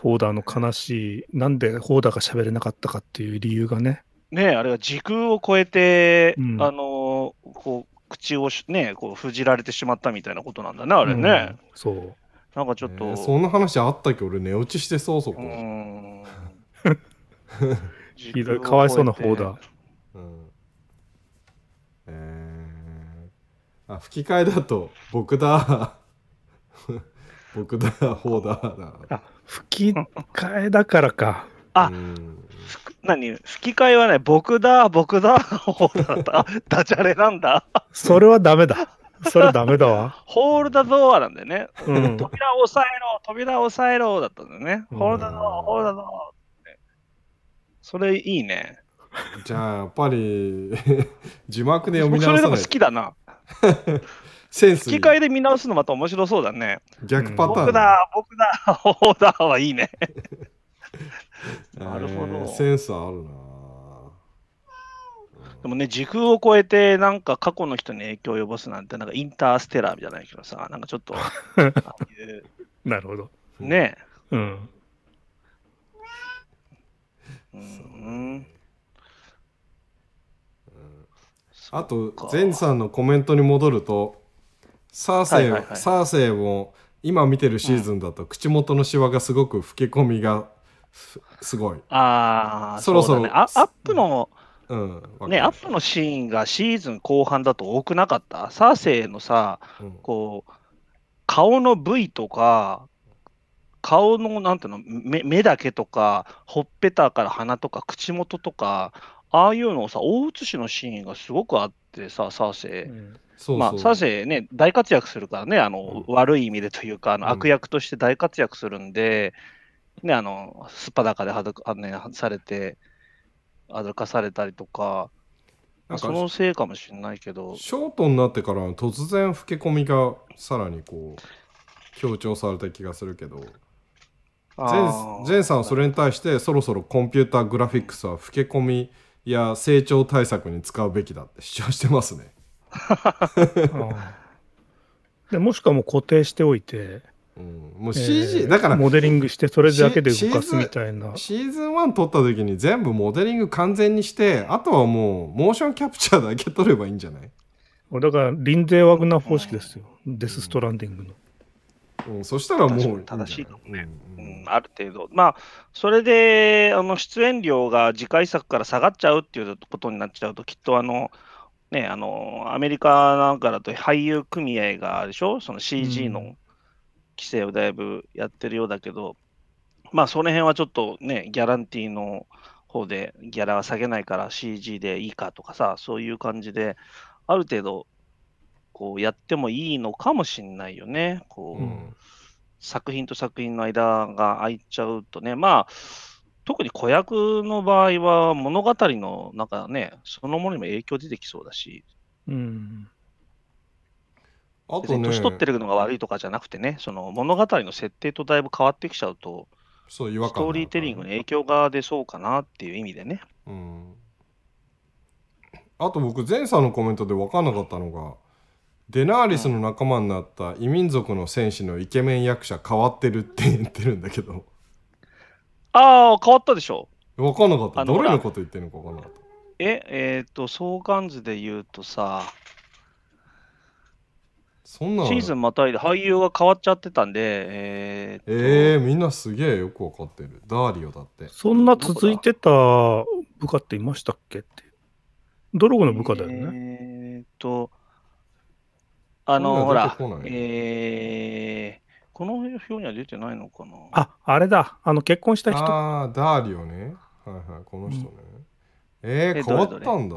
Speaker 3: ォーダーの悲しい、なんでォーダーが喋れなかったかっていう理由がね。
Speaker 4: ねあれは時空を超えて、うん、あのこう口をねこう封じられてしまったみたいなことなんだね、あれね。うん、そう。なんかちょっと、えー、そん
Speaker 2: な話あったっけ俺寝落ちしてそうそこ。う ひどい、かわいそうなダー。うん、えー、あ吹き替えだと僕だ。僕だ、ほうだあ、吹き替えだからか。
Speaker 4: あ、何吹き替えはね、僕だ、僕だ、ほうだった。ダジャレなんだ。
Speaker 3: それはダメだ。それダメだわ。
Speaker 4: ホールダゾーアなんでね。うん、扉押さえろ、扉を押さえろだったんだよね。ホールダゾーア、ホールダドアっそれいいね。
Speaker 2: じゃあ、やっぱり 字幕で読み直さないそれでも好きだな。センス吹き替えで見直すのまた面白そうだね。逆パターン。僕
Speaker 4: だ、僕だ、オーダーはいいね。
Speaker 2: なるほど、センスあるな。
Speaker 4: でもね、時空を超えて、なんか過去の人に影響を及ぼすなんて、なんかインターステラーみたいなけどさ、なんかちょっと、なるほど。ね
Speaker 2: え。うん。
Speaker 3: うん。
Speaker 2: あと、ゼンさんのコメントに戻ると、サーセイ、はいはいサーセイも今見てるシーズンだと口元のシワがすごく吹け込みがすごい。
Speaker 4: ああ、そろそろ。そね、アップの、うん、うん、ね、アップのシーンがシーズン後半だと多くなかった。サーセイのさ、うん、こう、顔の部位とか、顔の、なんていうの目、目だけとか、ほっぺたから鼻とか、口元とか、ああいうのをさ、大写しのシーンがすごくあってさ、サーセイ。うんそうそうまあ、サーね、大活躍するからね、あの、うん、悪い意味でというか、あの悪役として大活躍するんで、うん、ね、あの、すっぱだかではどあ、ね、されて、歩かされたりとか、かそのせいかもしれないけど。
Speaker 2: ショートになってから突然、老け込みがさらにこう、強調された気がするけど、ジェンさんはそれに対して、そろそろコンピューターグラフィックスは老け込みや成長対策に使うべきだって主張してますね。
Speaker 3: でもしくはもう固定しておいて、
Speaker 2: うん、もう CG、えー、だからモデリングしてそれだけで動かすみたいなシーズン1撮った時に全部モデリング完全にしてあとはもうモーションキャプチャーだけ撮ればいいんじゃないだからリンゼー・ワグナー方式ですよ、うん、デス・ストランディングの、うん、そしたらも
Speaker 4: う正しいかもね、うん、うん、ある程度まあそれであの出演料が次回作から下がっちゃうっていうことになっちゃうときっとあのね、あの、アメリカなんかだと俳優組合があるでしょその CG の規制をだいぶやってるようだけど、うん、まあ、その辺はちょっとね、ギャランティーの方でギャラは下げないから CG でいいかとかさ、そういう感じで、ある程度、こうやってもいいのかもしんないよね。こう、うん、作品と作品の間が空いちゃうとね、まあ、特に子役の場合は物語のなんかね、そのものにも影響出てきそうだし、うん、あと、ね、年取ってるのが悪いとかじゃなくてね、その物語の設定とだいぶ変わってきちゃうと、そう違和感ストーリーテリングに影響が出そうかなっていう意味でね。
Speaker 2: うん、あと僕、前さんのコメントで分かんなかったのが、デナーリスの仲間になった異民族の戦士のイケメン役者変わってるって言ってるんだけど。ああ、変わったでしょ。分かんなかった。どれのこと言ってるのか分かんなかった。
Speaker 4: え、えっ、ー、と、相関図で言うとさ、そんなシーズンまたいで俳優が変わっちゃってたんで、え
Speaker 2: ー、えー、みんなすげえよくわかってる。ダーリオだって。そんな続いてた
Speaker 3: 部下っていましたっけって。ドロゴの部下だよね。
Speaker 2: えー、っと、
Speaker 4: あの、ほら、えー、この表には
Speaker 2: 出てないのかなあ、
Speaker 3: あれだ。あの、結婚した人。ああ、ダーリ
Speaker 2: オね。はいはい、この人ね。うん、えー、変わったんだ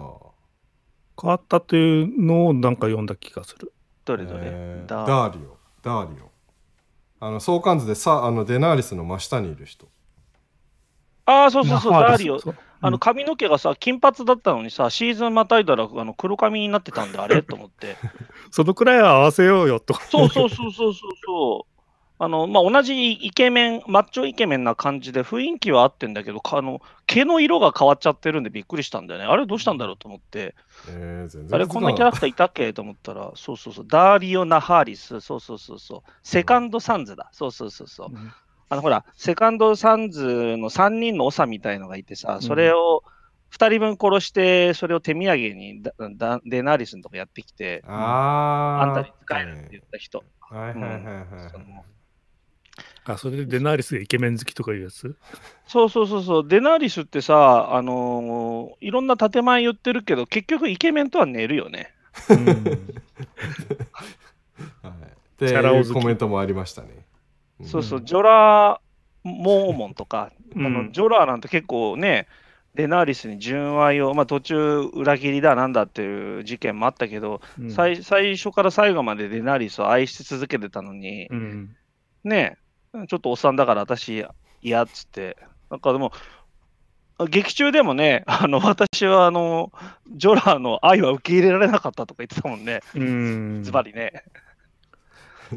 Speaker 3: 変わったというのをなん
Speaker 2: か読んだ気がする。どれどれ、えー、ダーリオ。ダーリオ。あの、相関図でさ、あの、デナーリスの真下にいる人。
Speaker 4: ああ、そうそうそう、ダーリオ。あの髪の毛がさ、金髪だったのにさ、シーズンまたいだらあの黒髪になってたんで、あれと
Speaker 2: 思っ
Speaker 3: て。そのくらいは合わせようよと。そうそうそうそうそう
Speaker 4: そう。あの、まあ、同じイケメン、マッチョイケメンな感じで、雰囲気は合ってんだけど、あの、毛の色が変わっちゃってるんでびっくりしたんだよね。あれどうしたんだろうと思って。
Speaker 2: えー、全然あれこんなキャラ
Speaker 4: クターいたっけと思ったら、そうそうそう、ダーリオ・ナハーリス、そうそうそうそう、セカンド・サンズだ、そうそうそうそう。うん、あの、ほら、セカンド・サンズの3人の長みたいのがいてさ、それを、2人分殺して、それを手土産にだだデナーリスのとこやってきて、
Speaker 2: ああんたに
Speaker 4: 使えるって言った人。はいはいはいはい。
Speaker 2: うん
Speaker 3: あ、それでデナーリスがイケメン好きとかいうやつ
Speaker 4: そうそうそうそう、デナーリスってさ、あのーいろんな建前言ってるけど、結局イケメンとは寝るよね。はい。チャラ男コメン
Speaker 2: トもありましたね。んそ
Speaker 4: うそう、ジョラー・モーモンとか、うんあのジョラーなんて結構ね、デナーリスに純愛を、まあ、途中、裏切りだなんだっていう事件もあったけど、うん最最初から最後までデナーリスを愛し続けてたのに、うんねえちょっとおっさんだから私嫌っつって、なんかでも、劇中でもね、あの私はあのジョラーの愛は受け入れられなかったとか言ってたもんね、ズバリね。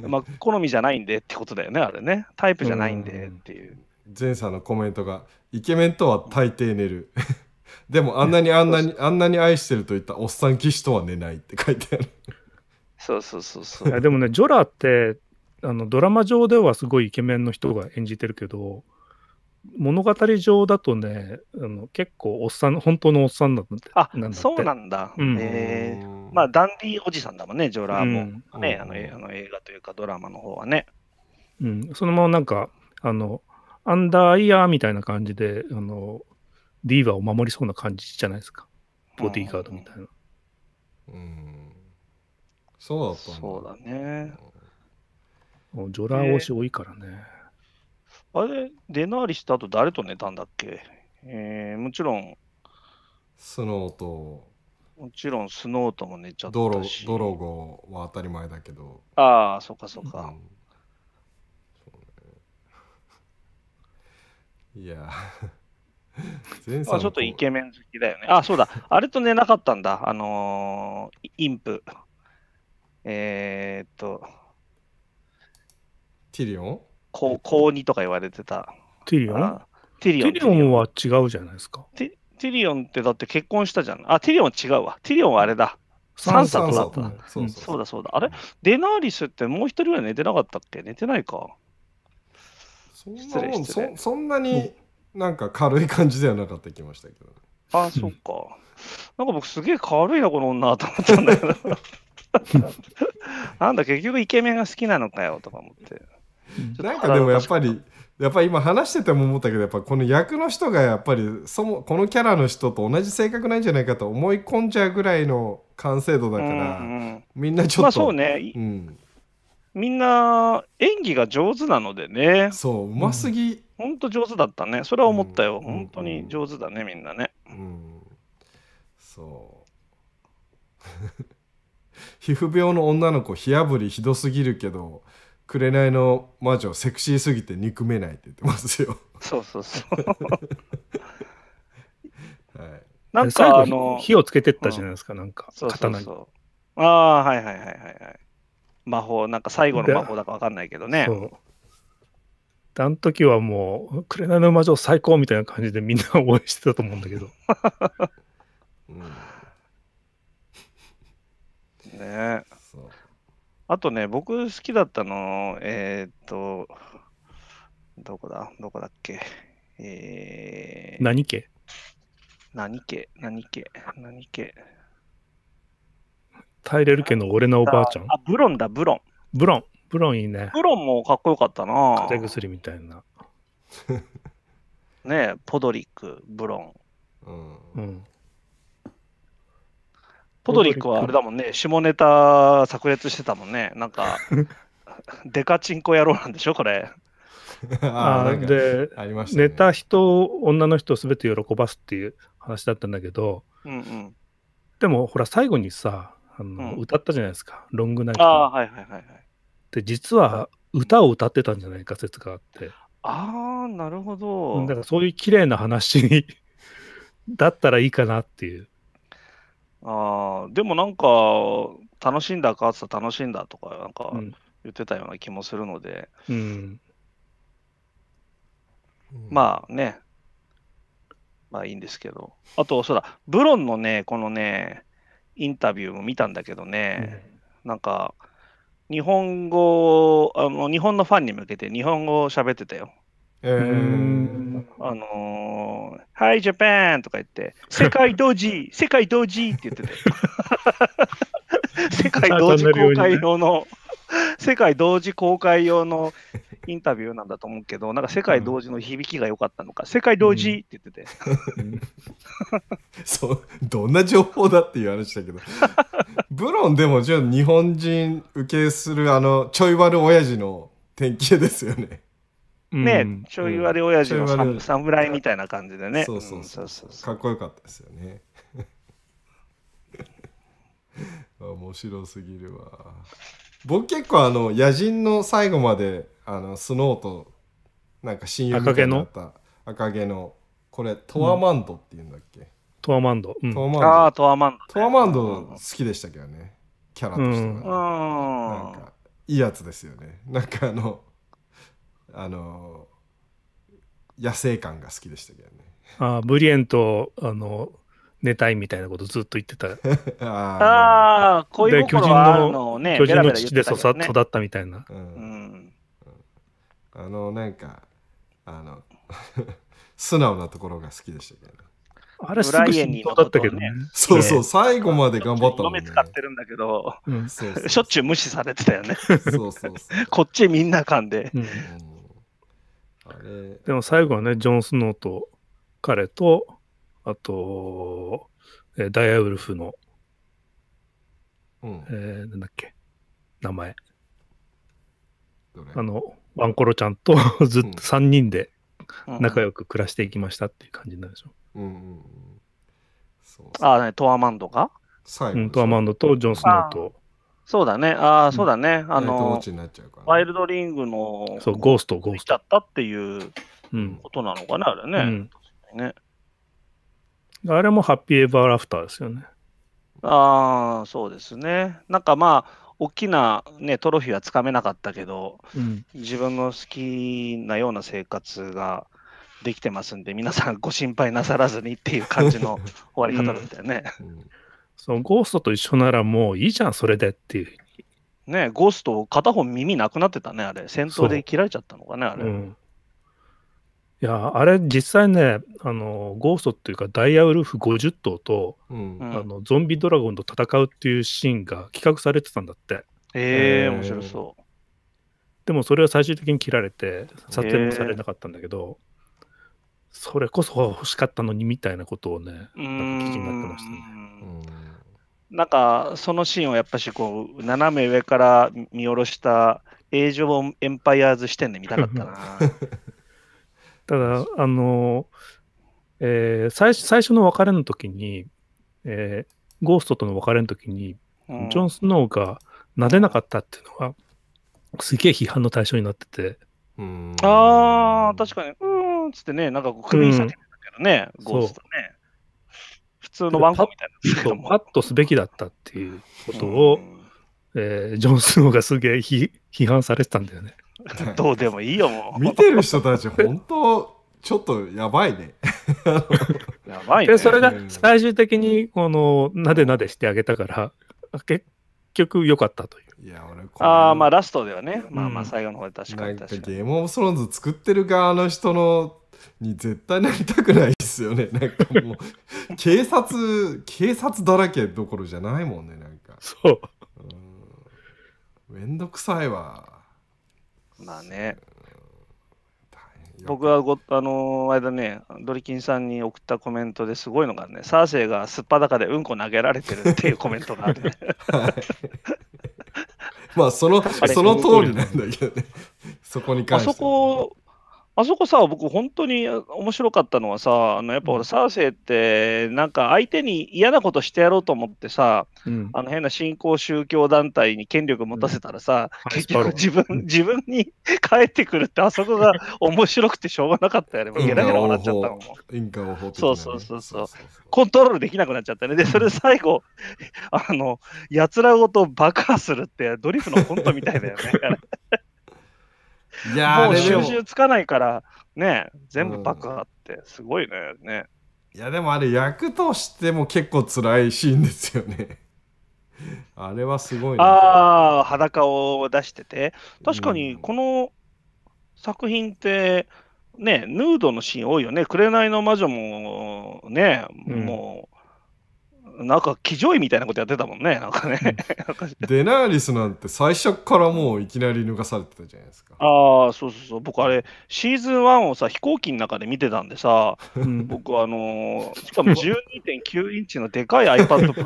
Speaker 4: まあ、好みじゃないんでってことだよね、あれね。
Speaker 2: タイプじゃないんでっていう。前さんのコメントが、イケメンとは大抵寝る。でもあんなにあんなに、あんなに愛してると言ったおっさん騎士とは寝ないって書いてある。
Speaker 3: そうそうそうそう。
Speaker 2: でもね、ジョラーってあのドラマ上ではすごいイ
Speaker 3: ケメンの人が演じてるけど物語上だとねあの結構おっさん本当のおっさんだってあなんだそうなんだ、うん、えー、まあダンディおじさんだもんねジョラーも、
Speaker 4: うん、ね、あのあの映画というかドラマの方はね、
Speaker 3: うん、そのままなんかあのアンダーイヤーみたいな感じであのディーバを守りそうな感じじゃないですかボディーガードみたいなうん、そうだったそうだね、ジョラー推し多いからね。
Speaker 4: あれ、出なりした後誰と寝たんだっけえー、もちろ
Speaker 2: ん。スノーと。
Speaker 4: もちろんスノーとも寝ちゃった
Speaker 2: し。ドロゴは当たり前だけど。
Speaker 4: ああ、そっかそっか。
Speaker 2: うん、いや。前さあちょっ
Speaker 4: とイケメン好きだよね。あ、そうだ。あれと寝なかったんだ。あのー、インプ。えー、っと。ティリオン高高二とか言われてた。
Speaker 3: ティリオンティリオン。ティリオンは違うじゃないですか。
Speaker 4: ティリオンってだって結婚したじゃん。あ、ティリオン違うわ。ティリオンはあれだ。3作だった。そうだそうだ。あれデナーリスってもう一人は寝てなかったっけ寝てないか。
Speaker 2: そ礼なもんそそんなになんか軽い感じではなかった気ましたけど。ああ、そっか。なんか僕すげえ軽いな、この女と思ったんだけど。なんだ、結局イケメンが好きな
Speaker 4: のかよとか思
Speaker 2: って。なんかでもやっぱりやっぱり今話してても思ったけどやっぱこの役の人がやっぱりそもこのキャラの人と同じ性格なんじゃないかと思い込んじゃうぐらいの完成度だから、うんう
Speaker 4: ん、みんなちょっと、まあ、そうね、うん、み
Speaker 2: んな
Speaker 4: 演技が上手なのでねそううますぎ、う当、ほんと上手だったねそれは思ったよ、うん、本当に上手だねみんな
Speaker 2: ね、うん、そう 皮膚病の女の子火あぶりひどすぎるけど紅の魔女セクシーすぎて憎めないって言ってますよそうそうそうはいなんかあの火をつけてったじゃないですか、うん、なんか刀に
Speaker 4: ああはいはいはいはいはい魔法なんか最後の魔法だか分かんないけどね
Speaker 3: あの時はもう「紅の魔女最高」みたいな感じでみんな応援してたと思うんだけど、うん、ね
Speaker 4: えあとね、僕好きだったの、えー、っと、どこだどこだっけえー、何家何家何家何家
Speaker 3: タイレル家の俺のおばあちゃん。あ、ブロンだ、ブロン。ブロン。ブロンいいね。ブ
Speaker 4: ロンもかっこよかったな。風邪薬みたいな。ねえ、ポドリック、ブロン。うん。うんポドリックはあれだもんね、下ネタ炸裂してたもんね。なんか、デカチンコ野郎なんでしょ、これ。
Speaker 3: ああで、寝た人、女の人をべて喜ばすっていう話だったんだけど、うんうん、でもほら、最後にさあの、うん、歌ったじゃないですか、ロングナイト。あはいはいはいはい。で、実は歌を歌ってたんじゃないか説があって。
Speaker 4: ああ、なるほど。だ
Speaker 3: からそういう綺麗な話 だったらいいかなっていう。
Speaker 4: あでもなんか、楽しんだかって楽しんだとか、なんか言ってたような気もするので、うん、まあね、まあいいんですけど。あと、そうだ、ブロンのね、このね、インタビューも見たんだけどね、うん、なんか、日本語あの、日本のファンに向けて日本語を喋ってたよ。えあのー、い、ジャパンとか言って、世界同時、世界同時って言ってて、世界同時公開用の、世界同時公開用のインタビューなんだと思うけど、なんか世界同時の響きが良かったのか、世界同時って言ってて。
Speaker 2: そう、どんな情報だっていう話だけど、ブロンでも、じゃあ日本人受けする、あの、ちょい悪親父の典型ですよね。ね、うちょい割れ親父の侍みたいな感じでね。そうそうそうかっこよかったですよね。面白すぎるわ。僕結構あの野人の最後まであのスノーとなんか親友みたいった赤毛のこれトワマンドっていうんだっ
Speaker 3: け、うん、トワマンド、うん、トアマンドあ
Speaker 2: あトワマンド、トワマンド好きでしたけどねキャラとしては、うん、なんかいいやつですよねなんかあのあの野生感が好きでしたけどね。
Speaker 3: あブリエンとあの寝たいみたいなことずっと言ってた。あ、あ、こういう巨人
Speaker 4: の、ね、巨人の父で育ったみ
Speaker 2: たいな。うん、あのなんかあの 素直なところが好きでしたけど、ね。
Speaker 3: あれすぐ浸透
Speaker 2: だったけどね。そうそう、最後まで頑張ったもね。使ってるんだけど、
Speaker 4: しょっちゅう無視されてたよね。そうそうこっちみんな噛んで。
Speaker 3: うんかね。でも最後はね、ジョン・スノーと彼と、あと、えー、ダイアウルフの、うん、えー、なんだっけ、名前。あの、ワンコロちゃんと ずっと3人で仲良く暮らしていきましたっていう感じになるでしょ
Speaker 4: う。んうんうん、そうそうああ、ね、トアマンドが、うん、トア
Speaker 3: マンドとジョン・スノー
Speaker 4: とそうだね、ああ、そうだね、あの、ワイルドリングの、そう、ゴースト、ゴースト。だったっていうことなのかな、あれね。ね
Speaker 3: あれもハッピーエバーラフターですよね。
Speaker 4: ああ、そうですね。なんかまあ、大きな、ね、トロフィーはつかめなかったけど、うん、自分の好きなような生活ができてますんで、皆さんご心配なさらずにっていう感じの終わり方だったよね。うん
Speaker 3: そのゴーストと一緒ならもういいじゃん、それでっていう。
Speaker 4: ねゴースト、片方耳なくなってたね、あれ。戦闘で切られちゃったのかね、あれ。
Speaker 3: うん、いや、あれ、実際ね、あの、ゴーストっていうか、ダイヤウルフ50頭と、うん、あのゾンビドラゴンと戦うっていうシーンが企画されてたんだって。えー、面白そう。でもそれは最終的に切られて、撮影もされなかったんだけど、えー、それこそ欲しかったのにみたいなことをね、な
Speaker 4: んか聞きになってましたね。なんかそのシーンをやっぱしこう斜め上から見下ろした映像エンパイアーズ視点で見たかった
Speaker 3: な。ただあの、えー、最最初の別れの時に、えー、ゴーストとの別れの時に、うん、ジョン・スノーがなでなかったっていうのはすげえ批判の対象になってて。
Speaker 4: ああ確かにうーんっつってねなんかこう首に下げてたけどね、うん、ゴーストね。
Speaker 3: 普通のワンコみたいなパッとすべきだったっていうことを、えー、ジョン・スノーがすげえ批判されてたんだよね。どう
Speaker 2: でもいいよ、もう。見てる人たち、本当、ちょっとやばいね。やばいね。
Speaker 3: で、それが最終的に、この、なでなでしてあげたから、結局良かったという。い
Speaker 2: や俺ああ、まあラストではね、まあまあ最後の方で確かに確かに。ゲームオブスローンズ作ってる側の人のに絶対なりたくないですよね なんかもう警察警察だらけどころじゃないもんねなんかそうめんどくさいわまあね
Speaker 4: 僕はごあのー、間ね、ドリキンさんに送ったコメントですごいのがね、サーセイがすっぱだかでうんこ投げられてるっていうコメントがあって、ね はい、
Speaker 2: まあその、その通りなんだけどね、そこに関して、あそこ
Speaker 4: あそこさ、僕、本当に面白かったのはさ、あのやっぱほら、サーセイって、なんか相手に嫌なことしてやろうと思ってさ、うん、あの変な新興宗教団体に権力持たせたらさ、うん、結局自分、自分に返ってくるって、あそこが面白くてしょうがなかったよね。ゲラゲラ笑っちゃったの
Speaker 2: も。そうそうそうそう。
Speaker 4: コントロールできなくなっちゃったね。で、それ最後、あの、やつらごと爆破するって、ドリフのコントみたいだよね。いやもう収集つかないから、ね、全部爆破って、すごいね。うん、ね
Speaker 2: いや、でもあれ、役としても結構辛いシーンですよね。あれはすごい
Speaker 4: ああ、裸を出してて。確かに、この作品って、ね、ヌードのシーン多いよね。紅の魔女もね、うん、もう、なんか、騎乗位みたいなことやってたもんね、なんかね。う
Speaker 2: ん、デナーリスなんて最初からもういきなり抜かされてたじゃない
Speaker 4: ですか。ああ、そうそうそう、僕あれ、シーズン1をさ、飛行機の中で見てたんでさ、僕、あのー、しかも12.9インチのでかい iPad Pro で見て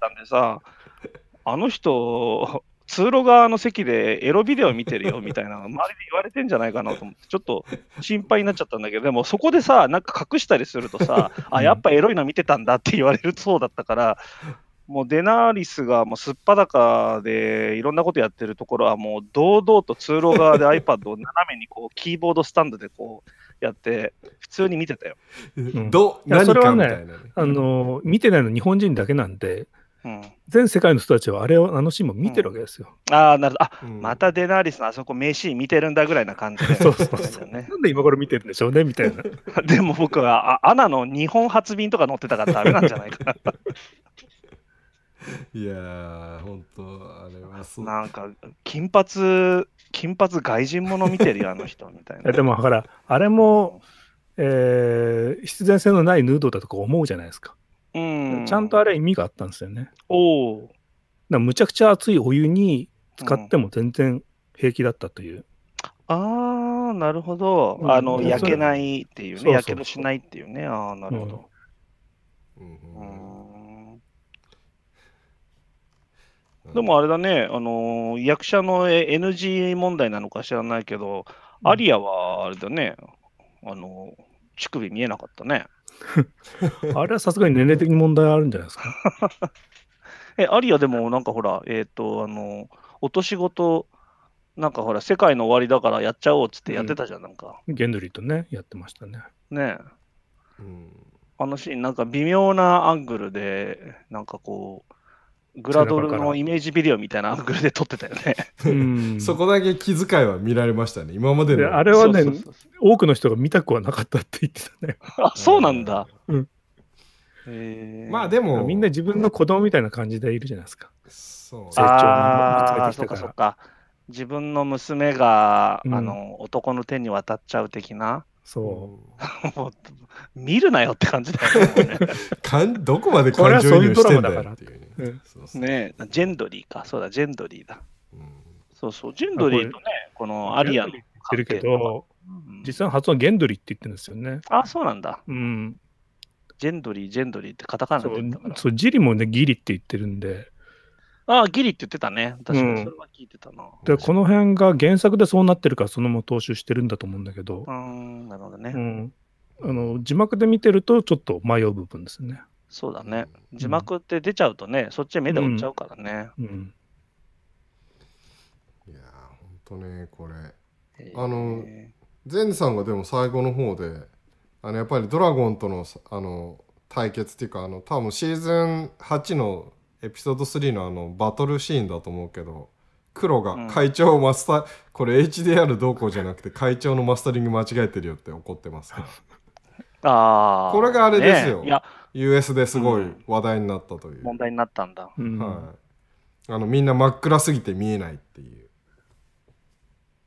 Speaker 4: たんでさ、あの人、通路側の席でエロビデオ見てるよみたいな、周りで言われてんじゃないかなと思って、ちょっと心配になっちゃったんだけど、でもそこでさ、なんか隠したりするとさ、あ、やっぱエロいの見てたんだって言われるそうだったから、もうデナーリスがもうすっぱだかでいろんなことやってるところは、もう堂々と通路側で iPad を斜めにこうキーボードスタンドでこう、やって、普通に見てたよ。
Speaker 3: うん、何かいな、それはね、あの、見てないの日本人だけなんで、うん、全世界の人たちはあれをあのシーンも見てるわけですよ。
Speaker 4: うん、ああ、なるほど。あ、うん、またデナーリスのあそこ名シーン見てるんだぐらいな感じで、ね、そうそうそ
Speaker 3: う。なんで今頃見てるんでしょうねみた
Speaker 2: いな。
Speaker 4: でも僕はあアナの日本発便とか乗っ
Speaker 2: てたからダメなんじゃないかな。いや本当あれはそう。なんか
Speaker 4: 金髪金髪外人もの見てるよあの人
Speaker 2: み
Speaker 3: たいな。でもほらあれも、えー、必然性のないヌードだとか思うじゃないですか。うん、ちゃんとあれ意味があったんですよね。おお。だむちゃくちゃ熱いお湯に使っても全然平気だったという。うん、ああ、な
Speaker 4: るほど。あの、焼けないっていうね、そうそうそう焼けもしないっていうね。ああ、なるほど。うん、うんでもあれだね、あのー、役者の NG 問題なのか知らないけど、アリアはあれだね、あのー、乳首見えなかったね。
Speaker 3: あれはさすがに年齢的に問題あるんじゃないですか。
Speaker 4: え、アリアでもなんかほら、えっ、ー、と、あの、お年ごと、なんかほら、世界の終わりだからやっちゃおうっつってやってたじゃん、うん、なん
Speaker 3: か。ゲンドリーとね、やってましたね。
Speaker 4: ねえ。うん、あのシーン、なんか微妙なアングルで、なんかこう。グラドルのイメージビデオみ
Speaker 2: たいなアングルで撮ってたよね。そこだけ気遣いは見られましたね、今までの。あれはね
Speaker 3: 多くの人が見たくはなかったって言ってたね。
Speaker 2: あ、そうなんだ。
Speaker 3: まあでも。みんな自分の子供みたいな感じでいるじゃないですか。そう成長ああ、そっ
Speaker 4: かそっか。自分の娘が、うん、あの男の手に渡っちゃう的な。そう。もう見るなよって感じだよね。
Speaker 2: かんどこまで感情移入してんだよっていうね。
Speaker 4: そうそうねえ、ジェンドリーか、そうだ、ジェンドリーだ。うん、そうそう、ジェンドリーとね、このアリアの。ってるけ
Speaker 3: ど、うん実際の発音はゲンドリーって言ってるんですよね。
Speaker 4: あ、そうなんだ。うん。ジェンドリー、ジェンドリーってカタカナそで言うった
Speaker 3: から。そう、ジリもね、ギリって言ってるんで、ああ、ギリって言って
Speaker 4: たね。確かにそ
Speaker 3: れは聞いてたな。でこの辺が原作でそうなってるから、そのまま踏襲してるんだと思うんだけどう、ーん、なるほどね。うん。あの、字幕で見てると、ちょっと迷う部分ですね。
Speaker 4: そうだね。字幕って出ちゃうとね、うん、そっち目で追っちゃうか
Speaker 2: らね。うん、いやー、ほんとね、これ。あの、ゼンさんがでも最後の方で、あのやっぱりドラゴンとのあの対決っていうか、あの多分シーズン8のエピソード3のあのバトルシーンだと思うけど、黒が会長をマスター、うん、これ HDR どうこうじゃなくて 会長のマスタリング間違えてるよって怒ってます。ああ。これがあれですよ。ね、いや、US ですごい話題になったという、問題になったんだ、はい、あのみんな真っ暗すぎて見えないっていう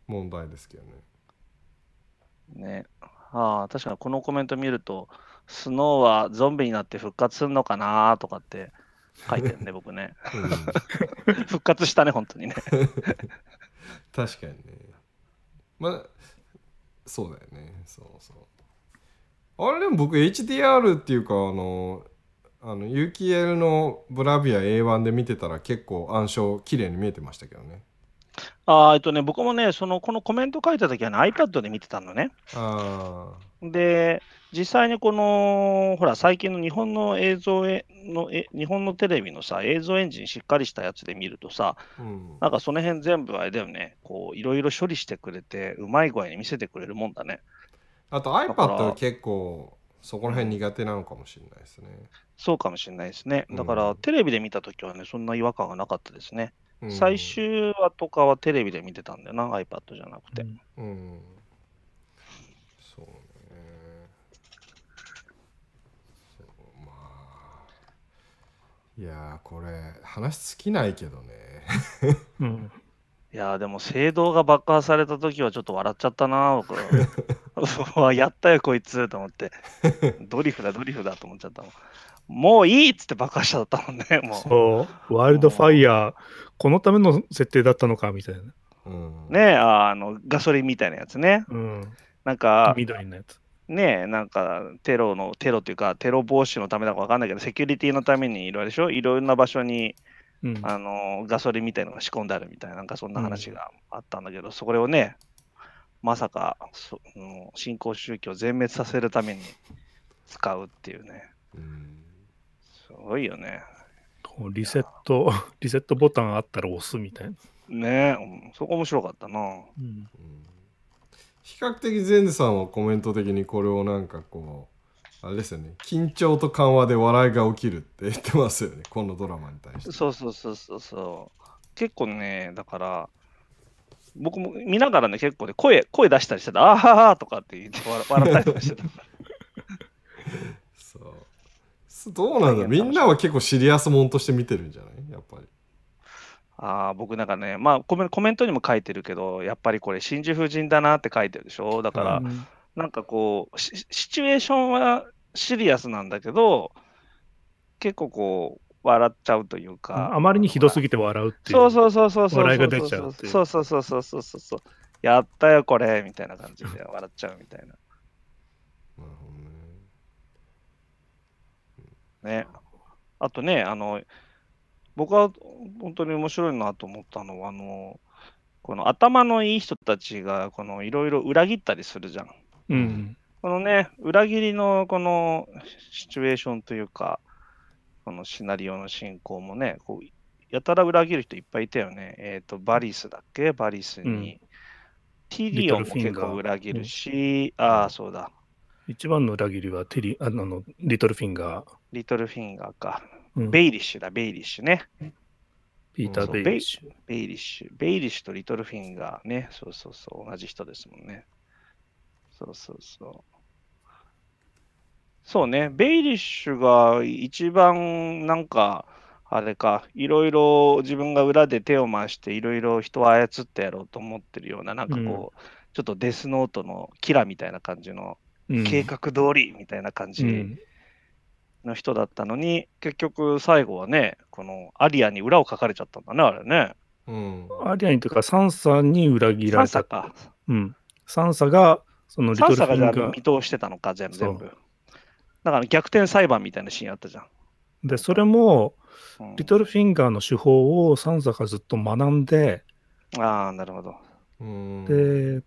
Speaker 2: 問題ですけど
Speaker 4: ねねああ確かにこのコメント見るとスノーはゾンビになって復活するのかなとかって書いてるね 僕ね、うん、復活
Speaker 2: したね本当にね 確かにねまあそうだよねそうそうあれでも僕 HDR っていうかあのあの UKL のブラビア A1 で見てたら結構暗証綺麗に見えてましたけどね。
Speaker 4: あえっとね、僕もね、そのこのコメント書いたときは、ね、iPad で見てたのね。で、実際にこの、ほら、最近の日本の映像のえ、日本のテレビのさ、映像エンジンしっかりしたやつで見るとさ、うん、なんかその辺全部あれだよね、こう、いろいろ処理してくれて、うまい具合に見せてくれるもんだね。
Speaker 2: あと iPad 結構そこら辺苦手なのかもしれないです
Speaker 4: ね。そうかもしれないですね。だから、テレビで見たときはね、そんな違和感がなかったですね。うん、最終話とかはテレビで見てたんだよな、iPad じゃなく
Speaker 2: て。うん。そうね。そうまあ。いやこれ、話尽きないけどね。
Speaker 4: うん。いやでも聖堂が爆破された時はちょっと笑っちゃったな僕 やったよこいつと思って ドリフだドリフだと思っちゃったもん
Speaker 3: もういいっつって爆破しちゃったもんねもうそうワイルドファイヤーこのための設定だったのかみたいな、うん、
Speaker 4: ねえあのガソリンみたいなやつね、うん、なん
Speaker 3: か緑のやつ
Speaker 4: ねえ、なんかテロの、テロっていうか、テロ防止のためだか分かんないけど、セキュリティのためにいろいろでしょいろんな場所にあのガソリンみたいのが仕込んであるみたいな、なんかそんな話があったんだけど、うん、それをね、まさかそ、うん、新興宗教全滅させるために使うっていうね。うん、すごいよね。
Speaker 3: リセット、リセットボタンあったら押すみたいな。
Speaker 2: ねえ、そこ面白かったな。うん、比較的、ゼンさんはコメント的にこれをなんかこう。あれですよね緊張と緩和で笑いが起きるって言ってますよねこのドラマに
Speaker 4: 対してそうそうそうそうそう結構ねだから僕も見ながらね結構ね声声出したりしてたあははとかって言って笑ったりとかしてた
Speaker 2: そうどうなんだみんなは結構シリアスもんとして見てるんじゃないやっぱり
Speaker 4: ああ、僕なんかね、まあコメ、コメントにも書いてるけど、やっぱりこれ、真珠夫人だなって書いてるでしょ。だから、うん、なんかこうシ、シチュエーションはシリアスなんだけど、結構こう、笑っちゃうという
Speaker 3: か。あまりにひどすぎて笑うっていう。そうそうそうそう。笑いが出ちゃうそう
Speaker 4: そうそうそうそうそう。やったよ、これみたいな感じで笑っちゃうみたいな。ね。ね。あとね、あの、僕は本当に面白いなと思ったのは、あの、この頭のいい人たちが、このいろいろ裏切ったりするじゃん。うん、このね、裏切りのこのシチュエーションというか、このシナリオの進行もね、こうやたら裏切る人いっぱいいたよね。えっ、ー、と、バリスだっけバリスに。ティリオンも結構裏切るし、うん、ああ、そうだ。
Speaker 3: 一番の裏切りはテリあのリトルフィンガー。
Speaker 4: リトルフィンガーか、ベイリッシュだ、ベイリッシュね。
Speaker 3: ピーター・ベイリッ
Speaker 4: シュ。ベイリッシュ。ベイリッシュとリトルフィンガーね。そうそうそう、同じ人ですもんね。そうそうそう。そうね、ベイリッシュが一番なんか、あれか、いろいろ自分が裏で手を回して、いろいろ人を操ってやろうと思ってるような、なんかこう、うん、ちょっとデスノートのキラみたいな感じの、計画通りみたいな感じの
Speaker 3: 人だったのに、うん、
Speaker 4: 結局最後はね、このアリアに裏をかかれちゃったんだね、あれね。
Speaker 3: うん、アリアにというか、サンサに裏切られた。サンサか。うん。サンサがそのリトルフィンガー。サが見通してたのか、全部。だから
Speaker 4: 逆転裁判みたいなシーンあったじゃん。
Speaker 3: で、それも、うん、リトルフィンガーの手法をサンザがずっと学んで、ああ、なるほど。で、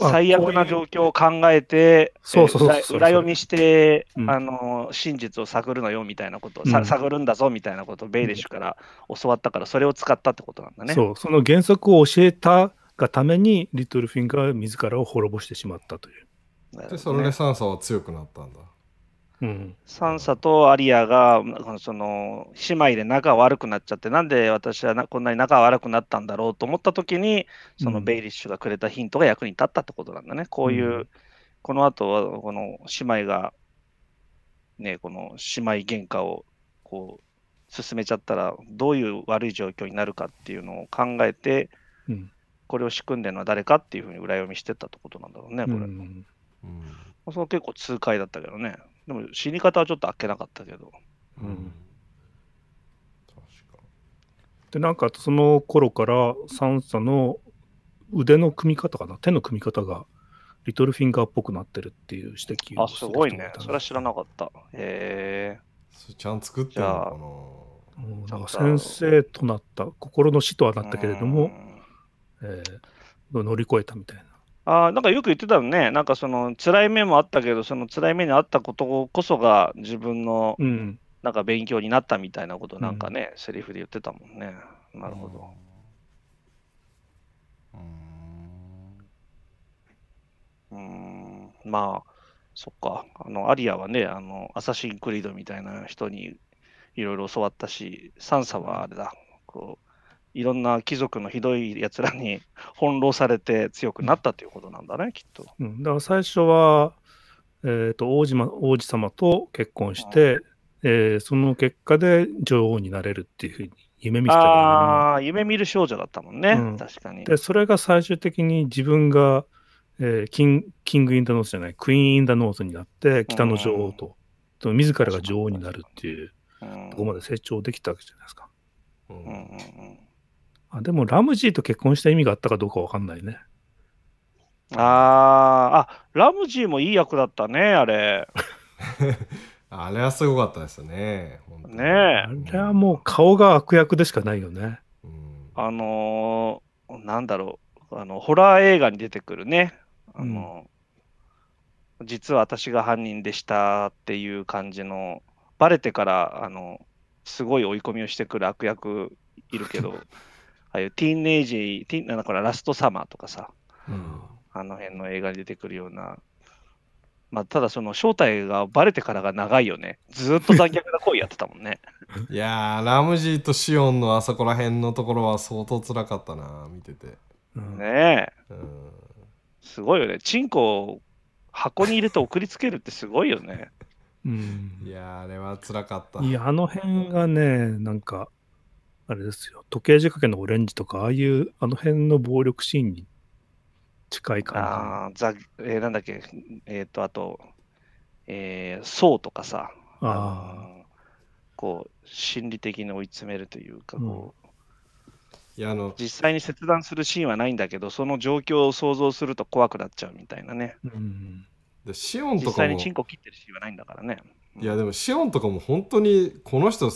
Speaker 3: まあ、最悪な
Speaker 4: 状況を考えて、そうそうそう裏読みして、うん、あの真実を探るのよみたいなこと、うん、探るんだぞみたいなことをベイリッシュから教わったから、それを使ったってことな
Speaker 2: んだね。そう、その
Speaker 3: 原則を教えたがためにリトルフィンガー自らを滅ぼしてし
Speaker 2: まったという。でそれでサンサは強くなったんだ。うん、サンサと
Speaker 4: アリアがその姉妹で仲悪くなっちゃってなんで私はこんなに仲悪くなったんだろうと思った時にそのベイリッシュがくれたヒントが役に立ったってことなんだね。こういう、うん、この後はこの姉妹がねこの姉妹喧嘩をこう進めちゃったらどういう悪い状況になるかっていうのを考えて、うん、これを仕組んでるのは誰かっていうふうに裏読みしてたってことなんだろうね、これ。うん、うん、その結構痛快だったけどね。でも死に方はちょっとあっけなかったけど。
Speaker 3: うん、確かで、なんかその頃からサンサの腕の組み方かな、手の組み方がリトルフィンガーっぽくなってるっていう指摘をあ、すご
Speaker 4: いね。それは知らなかった。へえ。ちゃん作ったのかな。なんか先
Speaker 3: 生となった、心の死とはなったけれども、えー、乗り越えたみたいな。
Speaker 4: あなんかよく言ってたのね、なんかその辛い面もあったけど、その辛い目にあったことこそが自分の、なんか勉強になったみたいなことなんかね、うん、セリフで言ってたもんね。なるほど。うん、うんまあ、そっか、あのアリアはね、あのアサシン・クリードみたいな人にいろいろ教わったし、サンサはあれだ、こういろんな貴族のひどいやつらに 翻弄されて強くなったということなんだね、きっ
Speaker 3: と。うん、だから最初は、えーと、王子、ま、王子様と結婚して、うん、えー、その結果で女王になれるっていうふうに夢見てたああ、夢見る少女
Speaker 4: だったもんね、うん、確かに。
Speaker 3: で、それが最終的に自分が、えー、キンキング・イン・ダ・ノースじゃない、クイーン・イン・ダ・ノースになって、北の女王と、うん、自らが女王になるっていう、ここまで成長できたわけじゃないですか。
Speaker 2: うんうんうん
Speaker 3: あでも、ラムジーと結婚した意味があったかどうかわかんないね。
Speaker 2: あ
Speaker 4: あ、ラムジーもいい役だったね、あれ。あれはすごかったですね。
Speaker 3: ねえ。あれはもう顔が悪役でしかないよね。う
Speaker 4: ん、あのー、なんだろうあの、ホラー映画に出てくるね。あの、うん、実は私が犯人でしたっていう感じの、バレてから、あの、すごい追い込みをしてくる悪役いるけど。ああいうティーンエイジ、ティーン、だからラストサマーとかさ、うん、あの辺の映画に出てくるような、まあ、ただその正体がバレてからが長いよね。ずっと残虐な為やってたもんね。
Speaker 2: いやー、ラムジーとシオンのあそこら辺のところは相当つらかったな、見てて。
Speaker 4: ねえ、うん。すごいよね。チンコを箱に入れて送りつけるってすごいよね。
Speaker 2: うん、いやあれはつらかった。
Speaker 3: いや、あの辺がね、なんか、あれですよ、時計仕掛けのオレンジとか、ああいう、あの辺の暴力シーンに近い感じ。ああ、
Speaker 4: えー、なんだっけ、えっ、ー、と、あと、えー、そうとかさ、
Speaker 3: あ
Speaker 4: こう、心理的に追い詰めるというか、こう、うんいやあの実際に切断するシーンはないんだけど、その状況を想像すると怖くなっちゃうみたい
Speaker 2: なね。うん、でシオンとかも実際にチンコ切ってるシーンはないんだからね。いやでもシオンとかも本当にこの人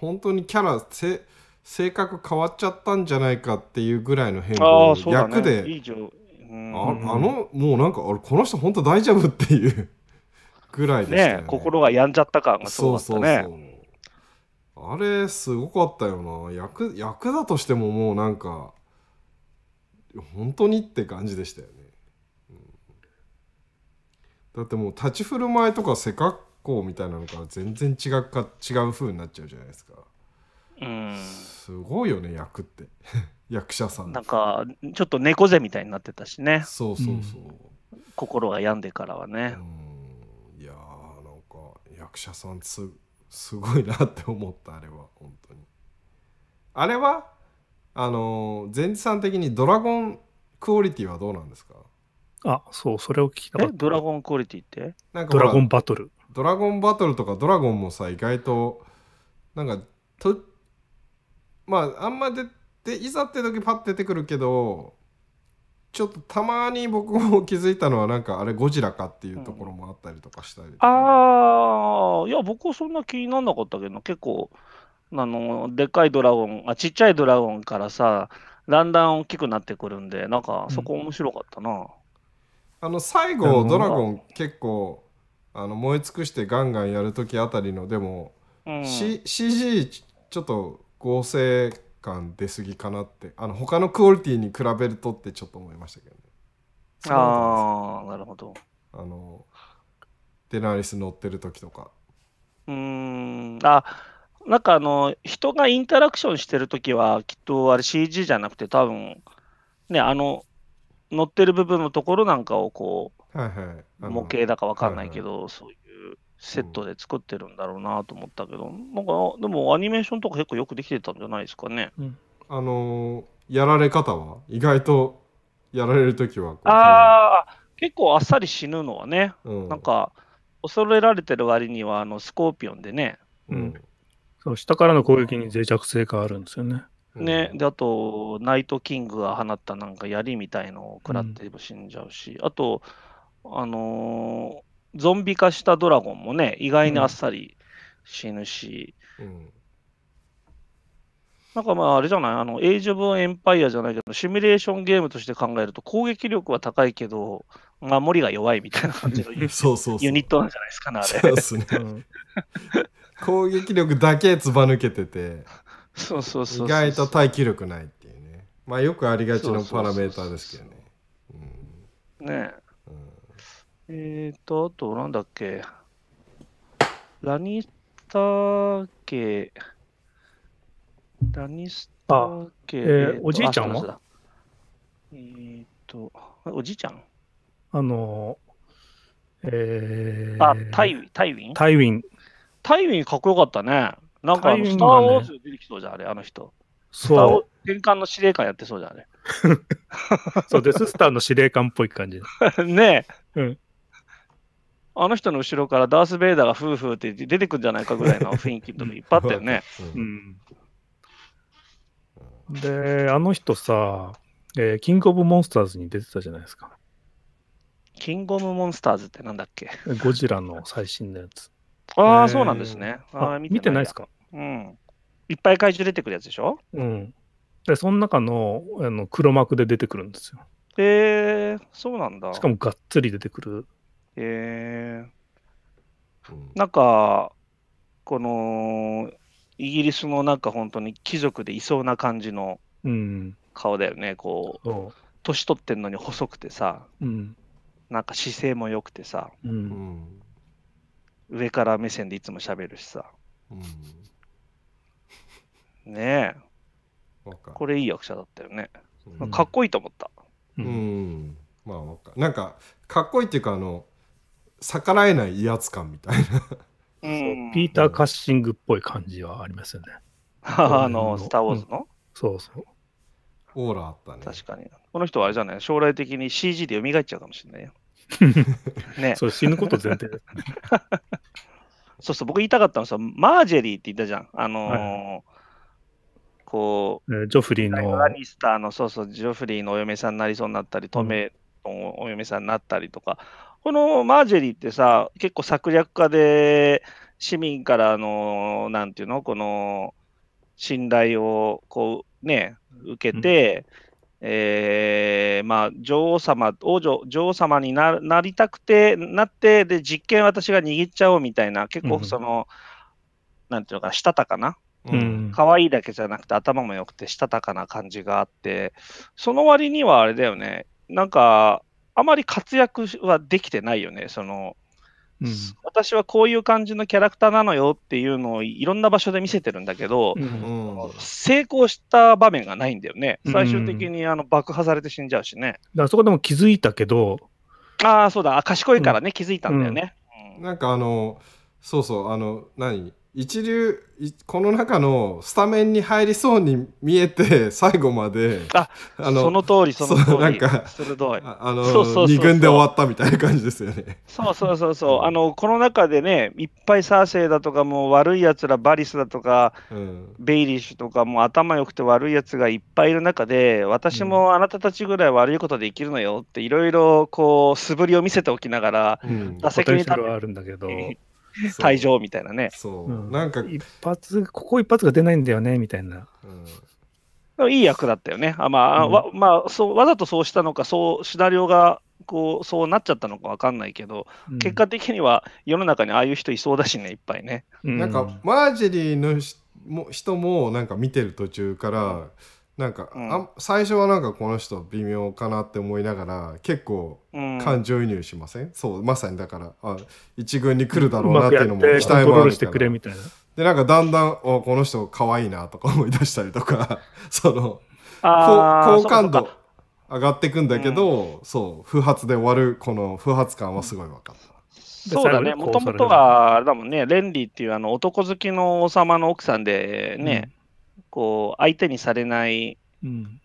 Speaker 2: 本当にキャラせ性格変わっちゃったんじゃないかっていうぐらいの変化を役で、ね、
Speaker 4: あの
Speaker 2: もうなんかこの人本当大丈夫っていうぐらいでしたね、ね、心が病んじゃった感がすごかったねそうそうそうあれすごかったよな役役だとしてももうなんか本当にって感じでしたよね、だってもう立ち振る舞いとかせかこうみたいなのか全然違うか違う風になっちゃうじゃないですか。うん、すごいよね役って 役者さんなんかちょっと猫背みたいになってたしねそうそうそう、うん、心が病んでからはね、うん、いやーなんか役者さんすすごいなって思ったあれは本当にあれはあのー、前さん的にドラゴンクオリティはどうなんですかあそうそれを聞きたかったドラゴンクオリティってなんかドラゴンバトルドラゴンバトルとかドラゴンもさ意外となんかとまああんま出ていざって時パッて出てくるけどちょっとたまに僕も気づいたのはなんかあれゴジラかっていうところもあったりと
Speaker 4: かしたり、うん、ああいや僕はそんな気にならなかったけど結構あのでっかいドラゴンあちっちゃいドラゴンからさだんだん大きくなってくるんでなんかそこ面白かったな、うん、
Speaker 2: あの最後ドラゴン結構あの燃え尽くしてガンガンやる時あたりのでも、うん、C、g ちょっと合成感出すぎかなってあの他のクオリティに比べるとってちょっと思いましたけどね。ああなるほど。あのデナリス乗ってる時とか。
Speaker 4: うんあなんかあの人がインタラクションしてる時はきっとあれ CG じゃなくて多分ねあの乗ってる部分のところなんかをこうはいはい、模型だかわかんないけど、そういうセットで作ってるんだろうなと思ったけど、なんかでもアニメーションとか結構よくできてたんじゃないですかね。
Speaker 2: うん、あのー、やられ方は意外とやられる時は
Speaker 4: ああ結構あっさり死ぬのはね、うん、なんか恐れられてる割にはあのスコーピオンで
Speaker 3: ね、うん、そう下からの攻撃に脆弱性があるんですよね。
Speaker 4: ね、であとナイトキングが放ったなんか槍みたいのを食らって死んじゃうし、あとあのー、ゾンビ化したドラゴンもね、意外にあっさり死ぬし、うん、なんかまああれじゃない、あの、エイジ・オブ・エンパイアじゃないけど、シミュレーションゲームとして考えると、攻撃力は高いけど、守りが弱いみたいな感じの そうそうユニットなんじゃないですかね、あれ。そうです
Speaker 2: ね。攻撃力だけつば抜けてて、そうそうそう意外と耐久力ないっていうね。まあよくありがちのパラメーターですけどね。
Speaker 4: ねえ。えっ、ー、と、あと、なんだっけ。ラニスター家、ラニスター家、えー、おじいちゃんはえっ、ー、と、おじいちゃんあの、えー、あ、タ
Speaker 3: イタイウィンタイウィン。
Speaker 4: タイウィンかっこよかったね。なんかあの、スター・ウォーズ出てきそうじゃん、あれ、あの人。そう。転換の司令官やってそうじゃんね。
Speaker 3: そうです、スターの司令官っぽい感じ。
Speaker 4: ねえ。うん。あの人の後ろからダース・ベイダーがフーフーって出てくるんじゃないかぐらいの雰囲気といっぱいあったよね。うん、
Speaker 3: で、あの人さ、えー、キングオブモンスターズに出てたじゃないですか。
Speaker 4: キングオブモンスターズってなんだっけ
Speaker 3: ゴジラの最新のやつ。
Speaker 4: ああ、えー、そうなんですね。あ見てないですか。うん。いっぱい怪獣出てくるやつでしょ
Speaker 3: うん。で、その中のあの黒幕で出てくるんですよ。
Speaker 4: へえー、そうなんだ。しかも
Speaker 3: がっつり出てくる
Speaker 4: えー、うん、なんか、この、イギリスのなんか本当に貴族でいそうな感じの顔だよね、うん、こう、年取ってんのに細くてさ、うん、なんか姿勢も良くてさ、
Speaker 5: うん、
Speaker 4: 上から目線でいつも喋るしさ。ねえ。これいい役
Speaker 2: 者だったよね。かっこいいと思った。うん、まあなんかかっこいいっていうかあの逆らえない威圧感みたいな、ピーター・カッシングっぽい感じはありますよね。あの、スター・ウォーズの、うん、そうそう。
Speaker 3: オーラあったね。確かに。
Speaker 4: この人はあれじゃない将来的に CG で蘇っちゃうかもしれないよ。ね、そう死ぬこと前提ですね。そうそう、僕言いたかったのさ、マージェリーって言ったじゃん。あのーはい、こ
Speaker 3: う、ジョフリーの。
Speaker 4: アニスターの、そうそう、ジョフリーのお嫁さんになりそうになったり、トメのお嫁さんになったりとか、このマージェリーってさ、結構策略家で、市民からの、なんていうの、この、信頼を、こう、ね、受けて、うん、えー、まあ、女王様、王女、女王様にななりたくて、なって、で、実権私が握っちゃおうみたいな、結構その、うん、なんていうのか、したたかな可愛、いだけじゃなくて頭も良くてしたたかな感じがあって、その割にはあれだよね、なんかあまり活躍はできてないよね。その、うん、私はこういう感じのキャラクターなのよっていうのをいろんな場所で見せてるんだけど、うん、成功した場面がないんだよね。最終的にあの爆破されて死んじゃうしね。だか
Speaker 3: らそこでも気づいたけど。
Speaker 4: ああ、そうだ。賢いからね、気づいたんだよね。
Speaker 2: なんかあの、そうそう、あの、何一流この中のスタメンに入りそうに見えて 最後まであのその通りその通りなんか鋭いあのそうそう2軍で終わったみたいな感じですよね
Speaker 4: そうそうそうそうあのこの中でねいっぱいサーセイだとかもう悪いやつらバリスだとか、うん、ベイリッシュとかもう頭良くて悪いやつがいっぱいいる中で私もあなたたちぐらい悪いことできるのよっていろいろこう素振りを見せておきながら、う
Speaker 3: ん、打席に立ってあるんだけど
Speaker 4: 退場みたいなね。そ
Speaker 3: う、うん、なんか一発、ここ一発が出ないんだよねみたいな。
Speaker 4: うん、いい役だったよね。あまあ、うん、わまあそうわざとそうしたのか、そうシナリオがこうそうなっちゃったのか分かんないけど、うん、結果的には世の中にああいう人いそうだしねいっぱいね。なんか
Speaker 2: マージェリーのも人もなんか見てる途中から、なんか、うん、あ最初はなんかこの人微妙かなって思いながら結構感情移入しません、うん、そうまさにだからあ一軍に来るだろうなっていうのも期待もあるしてくれみたいなでなんかだんだんおこの人可愛いなとか思い出したりとか その
Speaker 4: 好感度
Speaker 2: 上がっていくんだけど、うん、そう不発で終わるこの不発感はすごい分かった。そうだね、もともと
Speaker 4: はあれだもんね、レンリーっていうあの男好きの王様の奥さんでね、こう相手にされない、うん、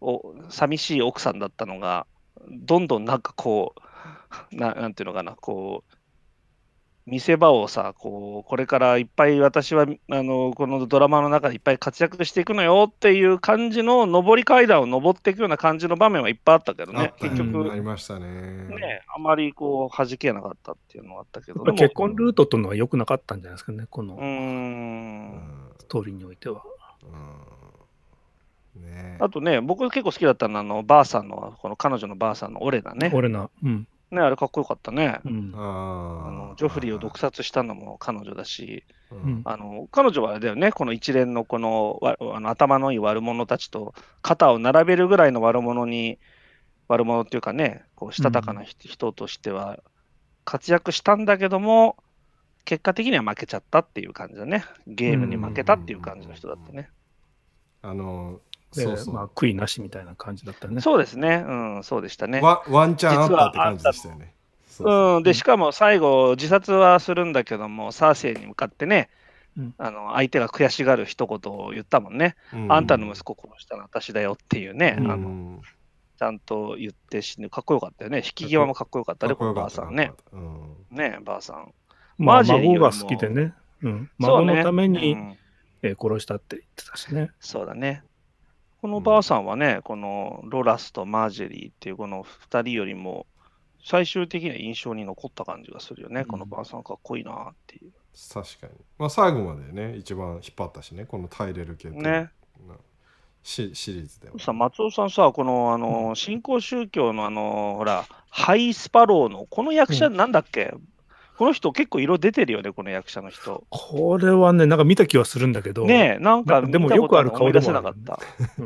Speaker 4: お寂しい奥さんだったのがどんどんなんかこうななんていうのかなこう見せ場をさこうこれからいっぱい私はあのこのドラマの中でいっぱい活躍していくのよっていう感じの上り階段を上っていくような感じの場面はいっぱいあったけどね結局ありましたねねあまりこう弾けなかったっていうのはあったけど結婚
Speaker 3: ルートというのは良くなかったんじゃないですかねこのストーリーにおい
Speaker 4: ては。ね、あとね、僕結構好きだったのは、あのばあさんの、この彼女のばあさんのオレナね。オレナ。うん。ね、あれかっこよかったね。うん、あのジョフリーを毒殺したのも彼女だし、うん、あの彼女はあれだよね、この一連のこのあの頭のいい悪者たちと肩を並べるぐらいの悪者に、悪者っていうかね、こうしたたかな人としては活躍したんだけども、結果的には負けちゃったっていう感じだね。ゲームに負けたっていう感じの人だってね。あの、そうそう。ま
Speaker 3: あ、悔いなしみたいな感じだったね。
Speaker 4: そうですね。うん、そうでしたね。ワワンチャンあったって感じでしたよね。そうそううん、でしかも最後、自殺はするんだけども、サーセイに向かってね、うん、あの相手が悔しがる一言を言ったもんね、うん、あんたの息子殺したのは私だよっていうね、うん、あのちゃんと言って死ぬ、かっこよかったよね、引き際もかっこよかったね、おばあさんね。ねばあさん。
Speaker 3: まあ、孫が好きでね、うん、
Speaker 4: 孫のため
Speaker 3: に、ねうん、え殺したって言ってたしね。
Speaker 4: そうだね。このばあさんはね、このロラスとマージェリーっていうこの2人よりも、最終的には印象に残った感じがするよね、このばあさんかっこいいなってい
Speaker 2: う。確かに。まあ、最後までね、一番引っ張ったしね、この耐えれる系ね。シシリーズ
Speaker 4: では。さ松尾さんさ、このあの、うん、新興宗教のあの、ほら、ハイスパローの、この役者なんだっけ、うん、この人結構色出てるよね、この役者の人。
Speaker 3: これはね、なんか見た気はするんだけど。ねなんかでもよくある顔出せなかった。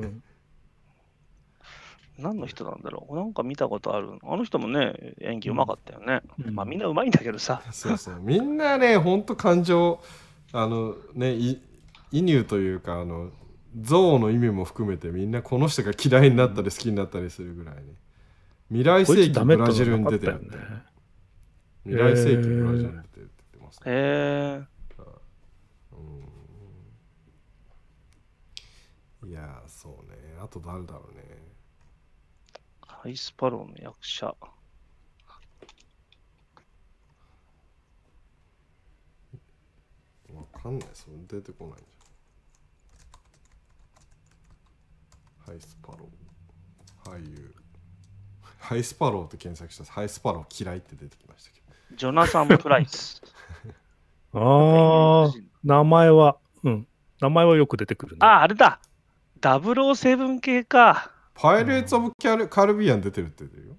Speaker 4: 何の人なんだろうなんか見たことある。あの人もね、演技
Speaker 2: うまかったよね。うん、まあみんなうまいんだけどさ。そうそうみんなね、ほんと感情、あのね、い移入というか、あの、憎悪の意味も含めてみんなこの人が嫌いになったり好きになったりするぐらいね。未来世紀ブラジルに出てるんだよね。
Speaker 3: 未来世紀ラジっ
Speaker 2: て言ってますえーうん、いやそうね。あと誰だろうね。
Speaker 4: ハイスパローの役者。わ
Speaker 2: かんない、それ出てこないハイスパロー。俳優。ハイスパローって検索したら、ハイスパロー嫌いって出てきましたけど。ジョナサン・プライス。
Speaker 3: ああ、名前は、うん。名前はよく出てくる、ね、あ、あれだ。007系か。
Speaker 2: パイレーツ・オブ・キャルカルビアン出てるって言うよ。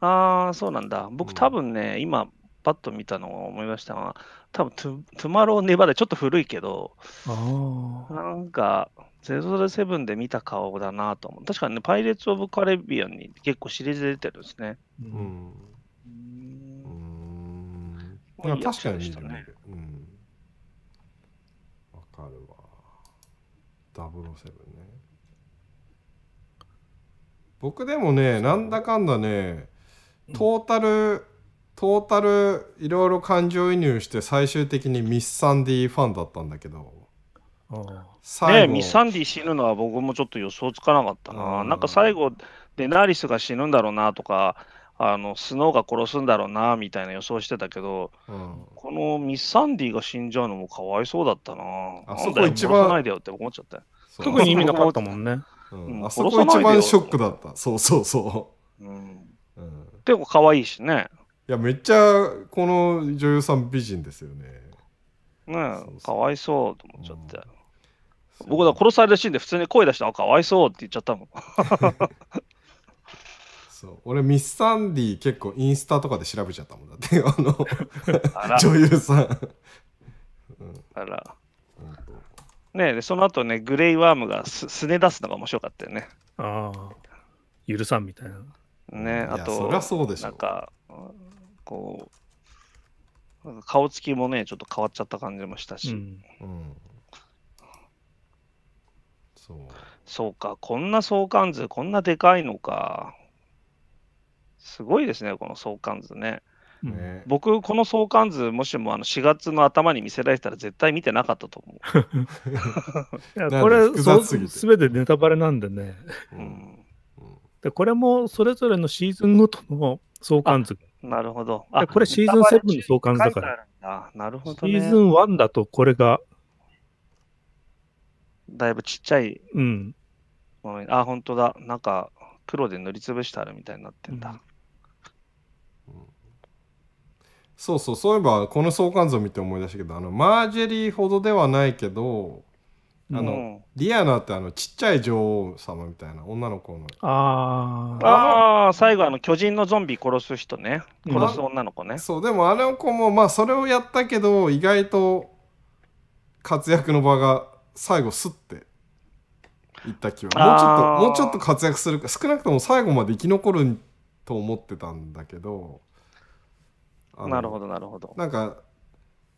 Speaker 4: ああ、そうなんだ。僕、多分ね、今、パッと見たのを思いましたが、多分トゥトゥマロー・ネバでちょっと古いけど、なんか、007で見た顔だなと思う。確かにね、パイレーツ・オブ・カルビアンに結構シリーズ出てるんですね。うん。
Speaker 2: いい役者でしたね。うん。わかるわ。セブ7ね。僕でもね、なんだかんだね、トータル、トータルいろいろ感情移入して最終的にミス・サンディファンだったんだけど。ねミサ
Speaker 4: ンディ死ぬのは僕もちょっと予想つかなかったな。なんか最後、デナーリスが死ぬんだろうなとか、あのスノーが殺すんだろうなみたいな予想してたけど、うん、このミス・サンディが死んじゃうのもかわいそうだったな。あそこ一番。ないでよって思っちゃった特に意味なかった
Speaker 2: もんね。うん、あそこ一番ショックだった。そうそうそう。うん。うん、でも可愛いしね。いや、めっちゃこの女優さん美人ですよね。ね
Speaker 4: かわいそうと思っちゃって。僕は殺されるシーンで普通に声出したあ、かわいそう
Speaker 2: って言っちゃったもん。そう俺ミス・サンディ結構インスタとかで調べちゃったもんだって あの女優さん、うん、あら
Speaker 4: ねえその後ねグレイ・ワームがすすね出すのが面白かったよね
Speaker 3: ああ許さんみたいなねあとな
Speaker 4: んかこう顔つきもねちょっと変わっちゃった感じもしたし、うんうん、そうそうかこんな相関図こんなでかいのかすごいですね、この相関図ね。ね、僕、この相関図、もしもあの4月の頭に見せられたら絶対見てなかったと思う。
Speaker 3: いやこれ、すべてネタバレなんでね。うん、でこれもそれぞれのシーズンごとの相関図。
Speaker 4: なるほど。あこれシーズン7の相関図だから。あなるほど、ね、シーズン
Speaker 3: 1だとこれが。だいぶちっちゃい。うん。
Speaker 4: あ、本当だ。なんか黒で塗りつぶしてあるみたいになっ
Speaker 3: て
Speaker 2: んだ。うんそうそうそういえばこの相関図を見て思い出したけどあのマージェリーほどではないけどあの、うん、リアナってあのちっちゃい女王様みたいな女の子のあ
Speaker 4: あ最後あの巨人のゾンビ殺す人
Speaker 2: ね殺す女の子ね、まそうでもあの子もまあそれをやったけど意外と活躍の場が最後すっていった気はもうちょっともうちょっと活躍するか少なくとも最後まで生き残ると思ってたんだけどなるほどなるほどなんか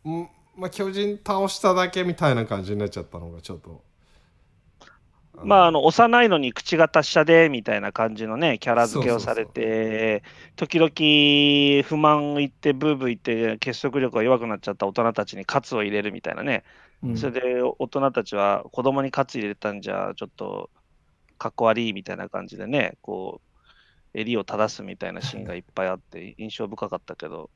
Speaker 2: んまあ巨人倒しただけみたいな感じになっちゃったのがちょっとまあ、あの幼
Speaker 4: いのに口が達者でみたいな感じのねキャラ付けをされて時々不満言ってブーブー言って結束力が弱くなっちゃった大人たちに喝を入れるみたいなね、うん、それで大人たちは子供に喝入れたんじゃちょっとかっこ悪いみたいな感じでねこう襟を正すみたいなシーンがいっぱいあって印象深かったけど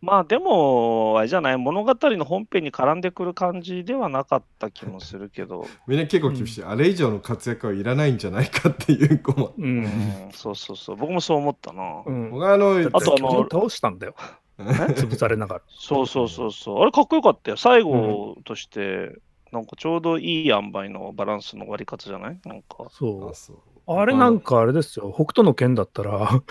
Speaker 4: まあでも、あれじゃない、物語の本編に絡んでくる感じではなかった気もするけど。
Speaker 2: みんな結構厳しい、うん、あれ以上の活躍はいらないんじゃないかっていう子も。うん、そうそうそう、僕もそう思ったな。うん、僕はあの、あとあの、
Speaker 4: 倒したんだよ。潰されながら。そうそうそうそう、あれかっこよかったよ、最後として、なんかちょうどいい塩梅のバランスの割り方じゃないなん
Speaker 3: か。そう。あれなんかあれですよ、北斗の剣だったら、うん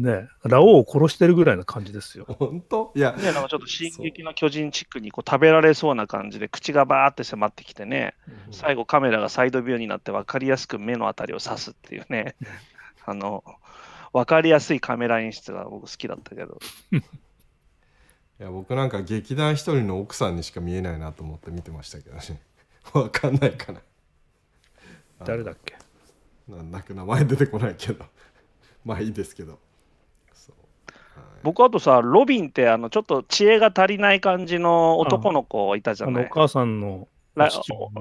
Speaker 3: ね、ラオウを殺してるぐらいな感じですよ。本当いや、ね、
Speaker 4: なんかちょっと「進撃の巨人」チックにこう食べられそうな感じで口がバーって迫ってきてね、うん、最後カメラがサイドビューになって分かりやすく目のあたりを刺すっていうね あの分かりやすいカメラ演出が僕好きだったけど。い
Speaker 2: や僕なんか劇団一人の奥さんにしか見えないなと思って見てましたけどね分 かんないかな誰だっけなんだっけ名前出てこないけど
Speaker 4: まあいいですけど僕あとさ、ロビンってあのちょっと知恵が足りない感じの男の子いたじゃないお
Speaker 3: 母さんの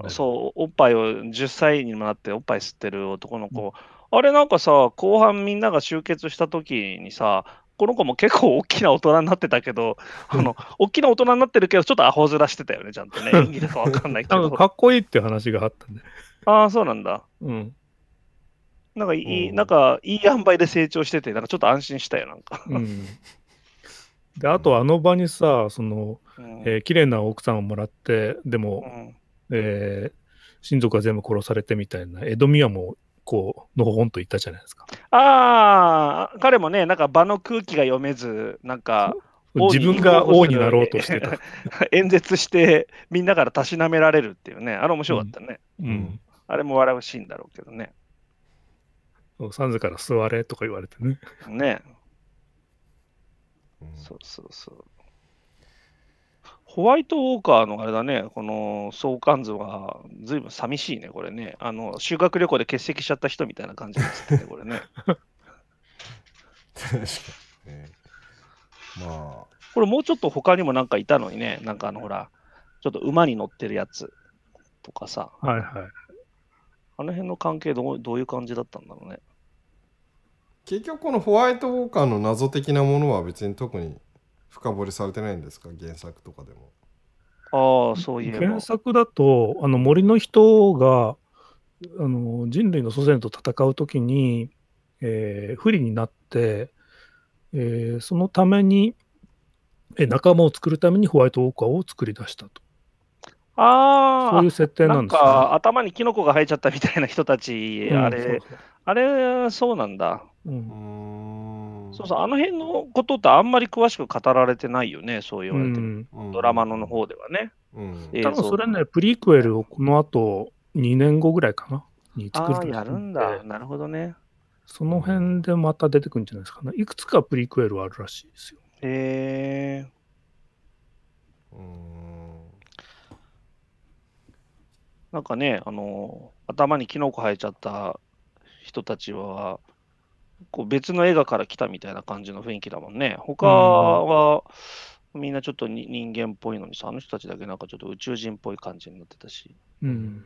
Speaker 4: そう、おっぱいを10歳にもなっておっぱい吸ってる男の子。うん、あれなんかさ、後半みんなが集結した時にさ、この子も結構大きな大人になってたけど、あの、大きな大人になってるけど、ちょっとアホ面してたよね、ちゃんとね。演技だかかんないけど。かかっ
Speaker 3: こいいって話があったね。
Speaker 4: ああ、そうなんだ。うん。なんかいい、うん、なんかいい塩梅で成長してて、なんかちょっと安心したよ、なんか。
Speaker 3: うん、で、あとあの場にさ、その、うん、えー、綺麗な奥さんをもらって、でも、うん、えー、親族が全部殺されてみたいな、江戸宮もこう、のほほんと言ったじゃないですか。
Speaker 4: ああ、彼もね、なんか場の空気が読めず、なんか、自分が王になろうとしてた。演説して、みんなからたしなめられるっていうね、あれ面白かったね。うん、うん、あれも笑うシーンだろうけどね。
Speaker 3: サンズから座れとか言われてね。
Speaker 4: ねえ、うん、そうそうそう。ホワイトウォーカーのあれだね、この相関図はずいぶん寂しいね、これね。あの、修学旅行で欠席しちゃった人みたいな感じですね、これね。確
Speaker 2: かにね。まあ。
Speaker 4: これもうちょっと他にもなんかいたのにね、なんかあのほら、ちょっと馬に乗ってるやつとかさ。
Speaker 3: は
Speaker 2: いはい。
Speaker 4: あの辺の関係どうどういう感じだったんだろうね。
Speaker 2: 結局このホワイトウォーカーの謎的なものは別に特に深掘りされてないんですか原作とかでも。ああ、そういえば。原
Speaker 3: 作だと、あの森の人があの人類の祖先と戦う時に、えー、不利になって、えー、そのために、えー、仲間を作るためにホワイトウォーカーを作り出したと。
Speaker 4: ああ、そういう設定なんです、ね、なんか頭にキノコが生えちゃったみたいな人たち、うん、あれ、あれ、そうなんだ。
Speaker 3: うん、
Speaker 4: そうそう、あの辺のことってあんまり詳しく語られてないよね、そう言われてる、ドラマの方ではね。うん、多分それ
Speaker 3: ね、プリクエルをこの後2年後ぐらいかな、に作るあやるん
Speaker 4: だ、なるほどね。
Speaker 3: その辺でまた出てくるんじゃないですかね。いくつかプリクエルはあるらしいですよ。
Speaker 4: へえー。うんなんかね、あの頭にキノコ生えちゃった人たちは、う別の映画から来たみたいな感じの雰囲気だもんね。他は、みんなちょっと人間っぽいのにさ、あの人たちだけなんかちょっと宇宙人っぽい感じになってたし。うん。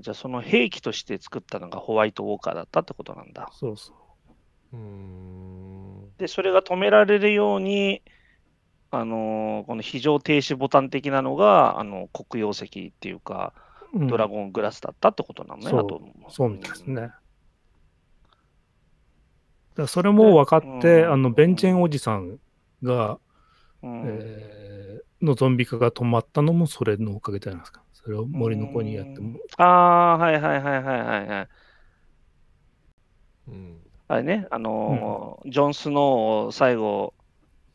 Speaker 4: じゃあその兵器として作ったのがホワイトウォーカーだったってことなんだ。そうそう。うんで、それが止められるように、あのー、この非常停止ボタン的なのが、あの、黒曜石っていうか、ドラゴングラスだったってことなのね、うん、だと思
Speaker 3: う。そうみたいですね。だそれも分かって、うん、あのベンチェンおじさんが、
Speaker 4: うん、え
Speaker 3: ー、のゾンビ化が止まったのもそれのおかげじゃないですか。それを森の子にやっても。
Speaker 4: ああ、はいはいはいはいはいはい。うん、あれね、あのー、ジョン・スノーを最後、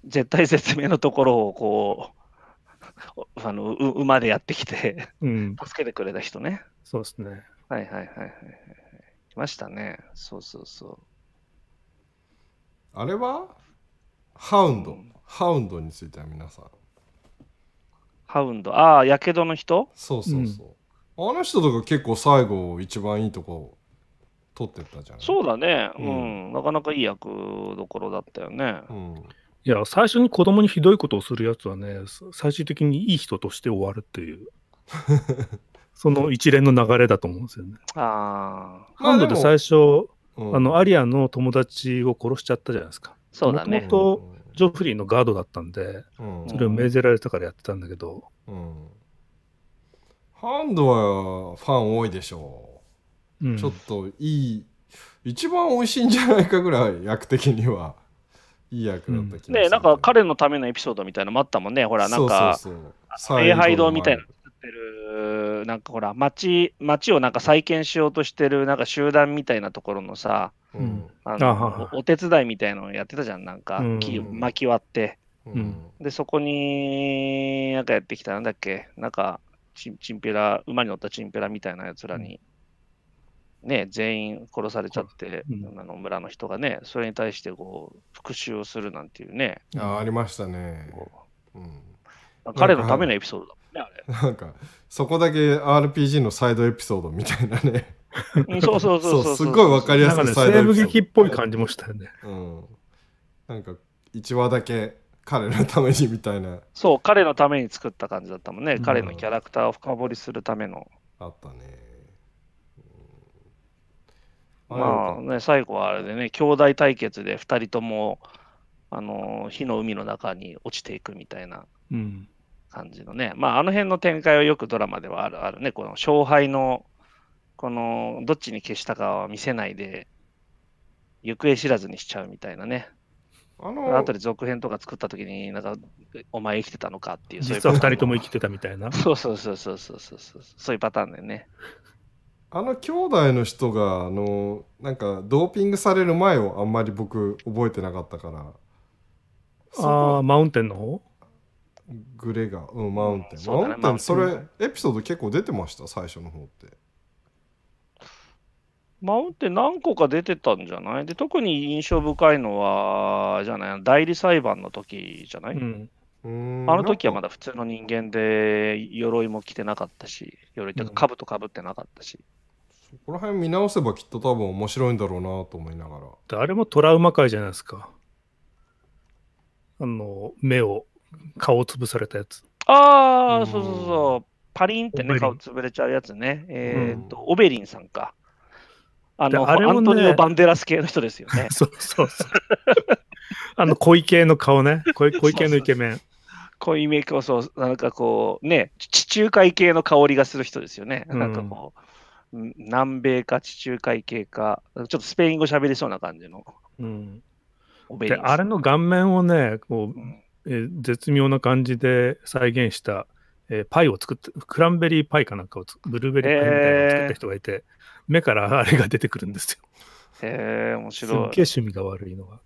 Speaker 4: 絶体絶命のところをこう。あの馬でやってきて、助けてくれた人ね。
Speaker 3: そうですね。
Speaker 4: はいはいはいはい。
Speaker 2: 来ましたね。そうそうそう。あれはハウンド。ハウンドについては皆さん。ハウンド。ああ、やけどの人そうそうそう。うん、あの人とか結構最後一番いいとこ取ってたじゃん。
Speaker 4: そうだね。うん、うん、なかなかいい役どころだったよね。うん
Speaker 3: いや、最初に子供にひどいことをするやつはね、最終的にいい人として終わるっていう、その一連の流れだと思うんですよね。あハンドで最初、あ、あのアリアの友達を殺しちゃったじゃないですか。そうだね。元々ジョフリーのガードだったんで、うん、それを命ぜられたからやってたんだけど、
Speaker 2: うん、ハンドはファン多いでしょう、うん、ちょっといい一番美味しいんじゃないかぐらい役的にはいい役だった気がす
Speaker 4: る、ね、なんか彼のためのエピソードみたいなのもあったもんね。ほら、なんか、礼拝堂みたいなの作ってる、なんかほら、町町をなんか再建しようとしてる、なんか集団みたいなところのさ、うん、あのお手伝いみたいなのやってたじゃん、なんか、うん、巻き割って。うん、で、そこに、なんかやってきた、なんだっけ、なんか、チンチンペラ、馬に乗ったチンピラみたいなやつらに。うんね、全員殺されちゃって、うん、あの村の人がね、それに対してこう復讐をするなんていうね。
Speaker 2: あありましたね。うん、
Speaker 4: 彼のためのエピソード
Speaker 2: だもんね、あれ。なんか、そこだけ RPG のサイドエピソードみたいなね。そうそうそうそう。すごいわかりやすいサイドエピソード。ね、西部劇っぽい感じもしたよね。うん。なんか、1話だけ彼のためにみたいな。
Speaker 4: そう、彼のために作った感じだったもんね。うん、彼のキャラクターを深掘りするための。
Speaker 2: あったね。
Speaker 4: まあね、最後はあれでね、兄弟対決で2人とも、あの火の海の中に落ちていくみたいな感じのね、うん、まあ、あの辺の展開はよくドラマではあるあるね、この勝敗の、このどっちに消したかは見せないで、行方知らずにしちゃうみたいなね。あのあとで続編とか作ったときに、なんか、お前生きてたのかっていう、実は2人と
Speaker 3: も生きてたみたい
Speaker 4: な。そうそうそうそうそうそう、そういうパターンだよね。
Speaker 2: あの兄弟の人があのなんかドーピングされる前をあんまり僕覚えてなかったからああマウンテンの方グレガーうんマウンテン、うんね、マウンテンそれエピソード結構出てました最初の方って
Speaker 4: マウンテン何個か出てたんじゃないで特に印象深いのはじゃない代理裁判の時じゃない、うん
Speaker 2: あの時
Speaker 4: はまだ普通の人間で、鎧も着てなかったし、鎧とか、うか、兜かぶってなかったし。
Speaker 2: うん、そこら辺見直せばきっと多分面白いんだろうなと思いながら。誰もトラウマ界じゃないですか。
Speaker 3: あの、目を、顔を潰されたやつ。
Speaker 4: ああ、そうそうそう。パリンってね、顔潰れちゃうやつね。えっ、ー、と、オベリンさんか。あの、あれ、ね、アントニオ・バンデラス系の人ですよね。そうそ
Speaker 3: うそう。あの、濃い系の顔ね。濃い濃い系のイケメン。そうそうそう
Speaker 4: 濃いめ、そなんかこう、ね、地中海系の香りがする人ですよね。なんかこう、南米か地中海系か、ちょっとスペイン語喋りそうな感じの。
Speaker 3: うん、であれの顔面をね、こう、うんえー、絶妙な感じで再現した、えー、パイを作って、クランベリーパイかなんかを、ブルーベリーパイみたいなのを作った人がいて、えー目からあれが出てくるんですよ。へえ、面白い。すっげえ趣味が悪いのは。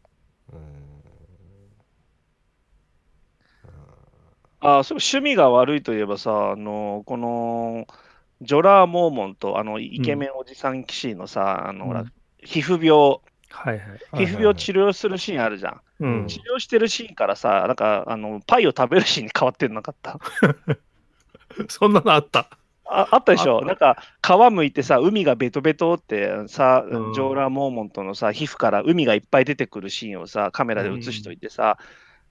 Speaker 4: あそう趣味が悪いといえばさ、あのこのジョラー・モーモンとあのイケメンおじさん騎士のさ、うん、あのほら、皮膚病、はいはい、皮膚病治療するシーンあるじゃん。うん、治療してるシーンからさ、なんかあのパイを食べるシーンに変わってなかった そんなのあった。ああったでしょなんか皮むいてさ海がベトベトってさ、うん、ジョーラー・モーモントのさ皮膚から海がいっぱい出てくるシーンをさカメラで映しといてさ、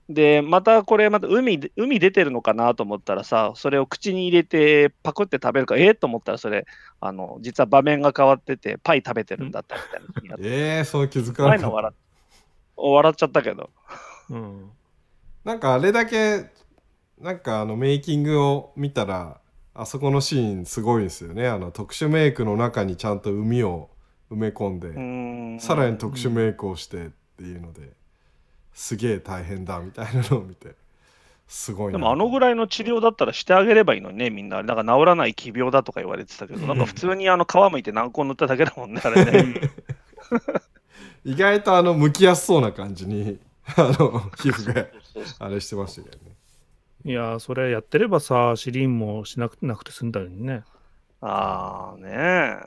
Speaker 4: うん、でまたこれまた海海出てるのかなと思ったらさそれを口に入れてパクって食べるかええー、と思ったらそれあの実は場面が変わっててパイ食べて
Speaker 2: るんだったみたいなうん、え えー、そう気づかないの
Speaker 4: 笑笑っちゃったけ
Speaker 2: ど、うん、なんかあれだけなんかあのメイキングを見たらあそこのシーンすごいですよねあの特殊メイクの中にちゃんと海を埋め込んでさらに特殊メイクをしてっていうのですげえ大変だみたいなのを見てすごいでも
Speaker 4: あのぐらいの治療だったらしてあげればいいのにねみんななんか治らない奇病だとか言われてたけどなんか普通にあの皮むいて軟膏塗っただけだもんねあれね
Speaker 2: 意外とあのむきやすそうな感じにあの皮膚があれしてましたよね
Speaker 3: いやそれやってればさ、シリーンもしなくなくて済んだのにね。
Speaker 2: ああねえ。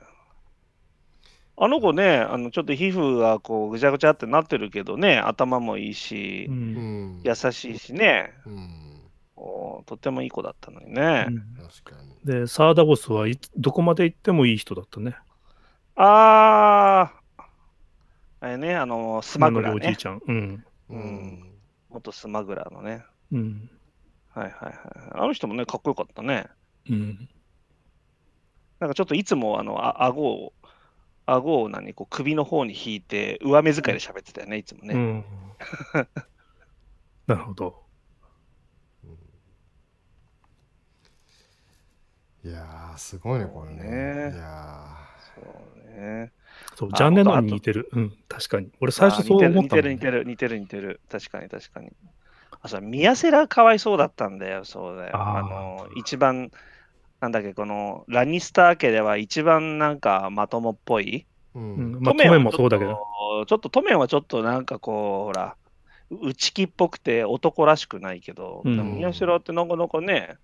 Speaker 4: あの子ね、あのちょっと皮膚がこうぐちゃぐちゃってなってるけどね、頭もいいし、うん、優しいしね、うん、お、とてもいい子だったの
Speaker 3: にね。うん、確かにで、サーダボスはいどこまで行ってもいい人だったね。
Speaker 4: ああ、あれね、あの、スマグラ、ね、おじいちゃん。うん。うん、元スマグラのね。うん。はいはいはい。あの人もね、かっこよかったね。うん。なんかちょっといつも、あの、あ顎を、顎を何、こう首の方に引いて、上目遣いで喋ってたよね、いつもね。うん、
Speaker 2: なるほど。いやすごいね、これね。ねいやそうね。そう、ジャンルのに
Speaker 3: 似てる。うん、確かに。俺、最初そう思った、ね、似てる、
Speaker 2: 似てる、似てる、似て
Speaker 4: る。確かに、確かに。あ、そう、宮世らかわいそうだったんだよ、そうだよ。あの、一番、なんだっけ、この、ラニスター家では一番なんかまともっぽい。
Speaker 3: うん、まトメンもそうだけど。
Speaker 4: ちょっとトメンはちょっとなんかこう、ほら、内気っぽくて男らしくないけど、うん、宮代ってなかなかね、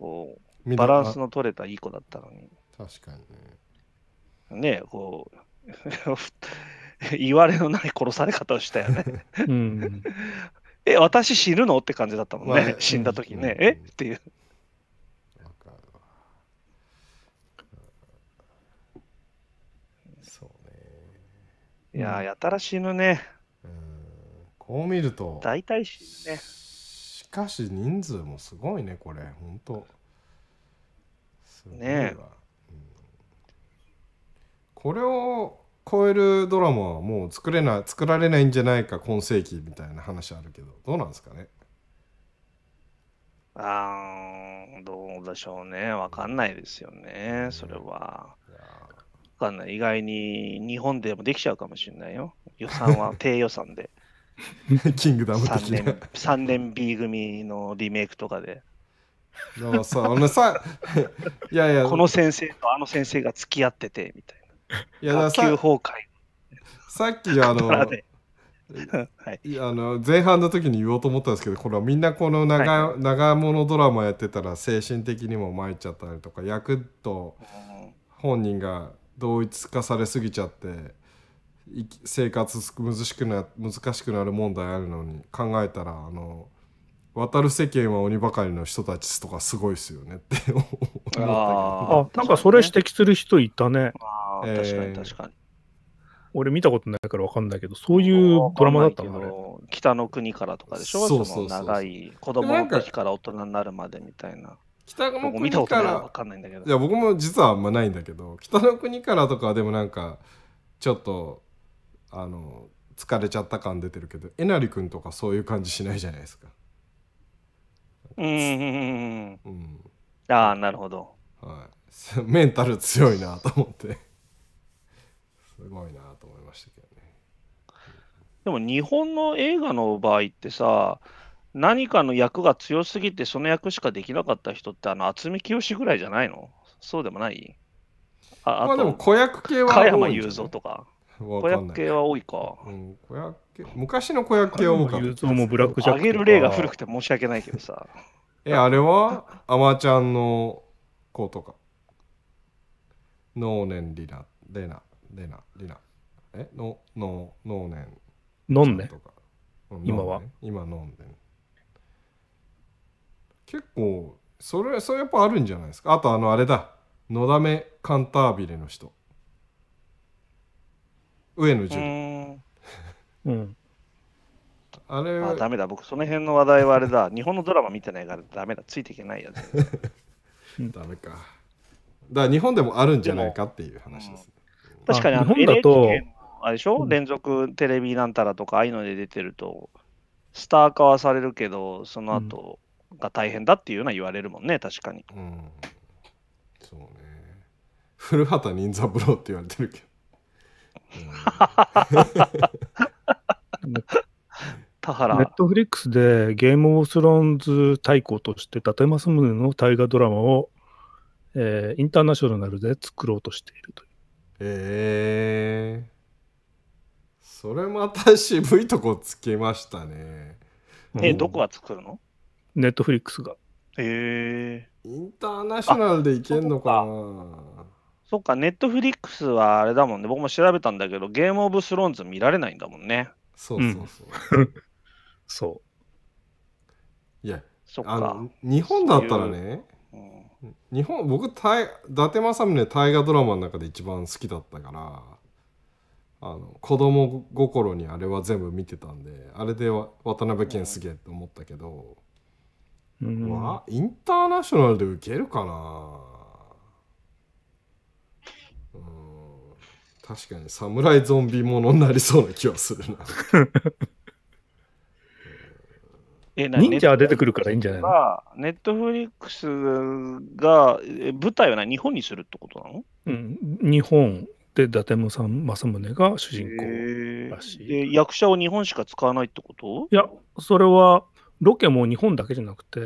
Speaker 4: こ
Speaker 2: う、バランスの
Speaker 4: 取れたいい子だったのに。確かにね。ねこう、言われのない殺され方をしたよねうん、え、私死ぬのって感じだったもんね、まあ、死んだ時ね、うん、えっていう。
Speaker 2: そうね。いややたら死ぬね。うん、こう見ると。大体死ぬね。しかし人数もすごいね、これ、本当。すごいわ。ねえ、これを超えるドラマはもう作れない作られないんじゃないか今世紀みたいな話あるけどどうなんですかねあ
Speaker 4: ーどうでしょうねわかんないですよねそれは。わかんない。意外に日本でもできちゃうかもしれないよ。予算は 低予算で。
Speaker 2: キングダム3年
Speaker 4: ,3 年 B 組のリメイクとかで。いやいや、この先生とあの先生が付き合っててみたいな。いやださ
Speaker 2: 崩壊さっきあの、はい、あの前半の時に言おうと思ったんですけどこれはみんなこの長,、はい、長物ドラマやってたら精神的にも参っちゃったりとか役と本人が同一化されすぎちゃって生活難しくな難しくなる問題あるのに考えたらあの「渡る世間は鬼ばかりの人たち」とかすごいっすよねって思ったけどあなんかそれ指摘する人いた
Speaker 3: ね。あ確かに確かに。俺見たことないからわかんないけど、そういうドラマだった
Speaker 4: のあけど北の国からとかでしょそうそうそうの長い子供の時から大人になるま
Speaker 2: でみたいな。北の僕見た国ことかないらんいだけど。いや僕も実はあんまないんだけど北の国からとかでもなんかちょっとあの疲れちゃった感出てるけどえなり君とかそういう感じしないじゃないですか。
Speaker 4: ううんうんうん。うん、ああ、なるほど。は
Speaker 2: い、メンタル強いなと思ってすごいなと思いましたけどね。
Speaker 4: でも日本の映画の場合ってさ、何かの役が強すぎて、その役しかできなかった人って、あの、渥美清ぐらいじゃないのそうでもないああまあでも子役系は加山雄三とか。子役系は多いか。
Speaker 2: うん、子役
Speaker 4: 昔の子役系は多かった。もブラックジャック。あげる例が古くて申し訳ないけどさ。
Speaker 2: え、あれはアマちゃんの子とか。能年リナ、レナ。レナ、リナ。え、の、の、のねん。飲んねと今は。今飲んで結構、それ、それやっぱあるんじゃないですか。あと、あの、あれだ。のだめカンタービレの人。上野樹。
Speaker 4: うん。あれは。ダメだ、僕その辺の話題はあれだ。日本のドラマ見てないからダメだ、ついていけないやつ。
Speaker 2: ダメか。だ
Speaker 4: から日本でもあるんじゃ
Speaker 2: ないかっていう話です。確かに日本だと、
Speaker 4: あれでしょ、うん、連続テレビなんたらとか、ああいうので出てると、スター化はされるけど、その後が大変だっていうのは言われるもんね、確かに。
Speaker 2: うん、そうね。古畑任三郎って言われてるけど。田原ネッ
Speaker 3: トフリックスでゲームオブスローンズ対抗として伊達政宗の大河ドラマを、えー、インターナショナルで作ろうとしていると
Speaker 2: ええそれまた渋いとこつけましたね。え、どこが作るの
Speaker 3: ネットフリックスが。
Speaker 2: ええインターナショナルでいけんのかなそっか、ネットフ
Speaker 4: リックスはあれだもんね。僕も調べたんだけど、ゲームオブスローンズ見られないんだもんね。
Speaker 3: そうそう
Speaker 2: そう。うん、そう。いや、そっか。日本だったらね、うう日本僕たい伊達政宗大河ドラマの中で一番好きだったからあの子供心にあれは全部見てたんであれで渡辺謙すげえって思ったけど、うん、まあインターナショナルで受けるかなうん確かに侍ゾンビものになりそうな気はするな
Speaker 4: えー、忍者は出てくるからいいんじゃないのネットフリックスが舞台は日本にするってことな
Speaker 3: の、うん、日本で伊達さん政宗
Speaker 4: が主人公らしい、えー、役者を日本しか使わないってこと
Speaker 3: いやそれはロケも日本だけじゃなくて、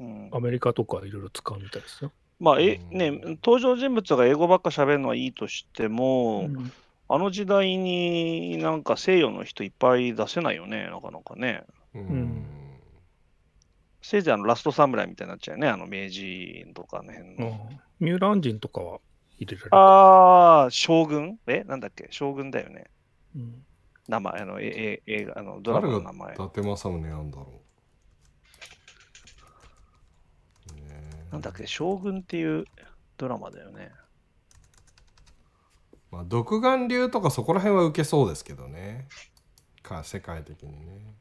Speaker 3: うん、アメリカとかいろいろ使うみたいですよ。
Speaker 4: まあえ、ね、登場人物が英語ばっかしゃべるのはいいとしても、うん、あの時代になんか西洋の人いっぱい出せないよね、なかなかね。うんせいぜいあのラスト侍みたいになっちゃうよね、あの明治とかの辺
Speaker 3: の。ミューラン人とかは入れられるああ、将
Speaker 4: 軍え、なんだっけ将軍だよね。うん、名前、あの、え、え、え、あの、ドラマの名前。伊
Speaker 2: 達政宗なんだろう。ね、なんだっけ将軍っていうドラマだよね。まあ、独眼流とかそこら辺は受けそうですけどね。か、世界的にね。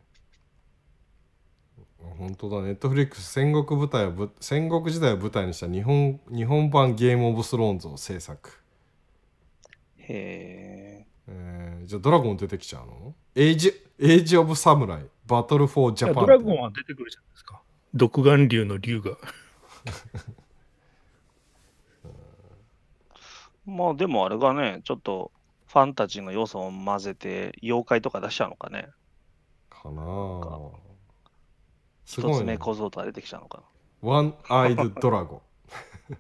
Speaker 2: 本当だネットフリックス戦国舞台を戦国時代を舞台にした日本日本版ゲームオブスローンズを制作へえー、じゃあドラゴン出てきちゃうのエイジエイジオブサムライバトルフォージャパンドラゴ
Speaker 3: ンは出てくるじゃないですか
Speaker 2: 独眼竜の竜が
Speaker 4: まあでもあれがねちょっとファンタジーの要素を混ぜて妖怪とか出しちゃうのかねかなあ一つ目小僧と出てきたのか
Speaker 2: な。ワンアイズドラゴン。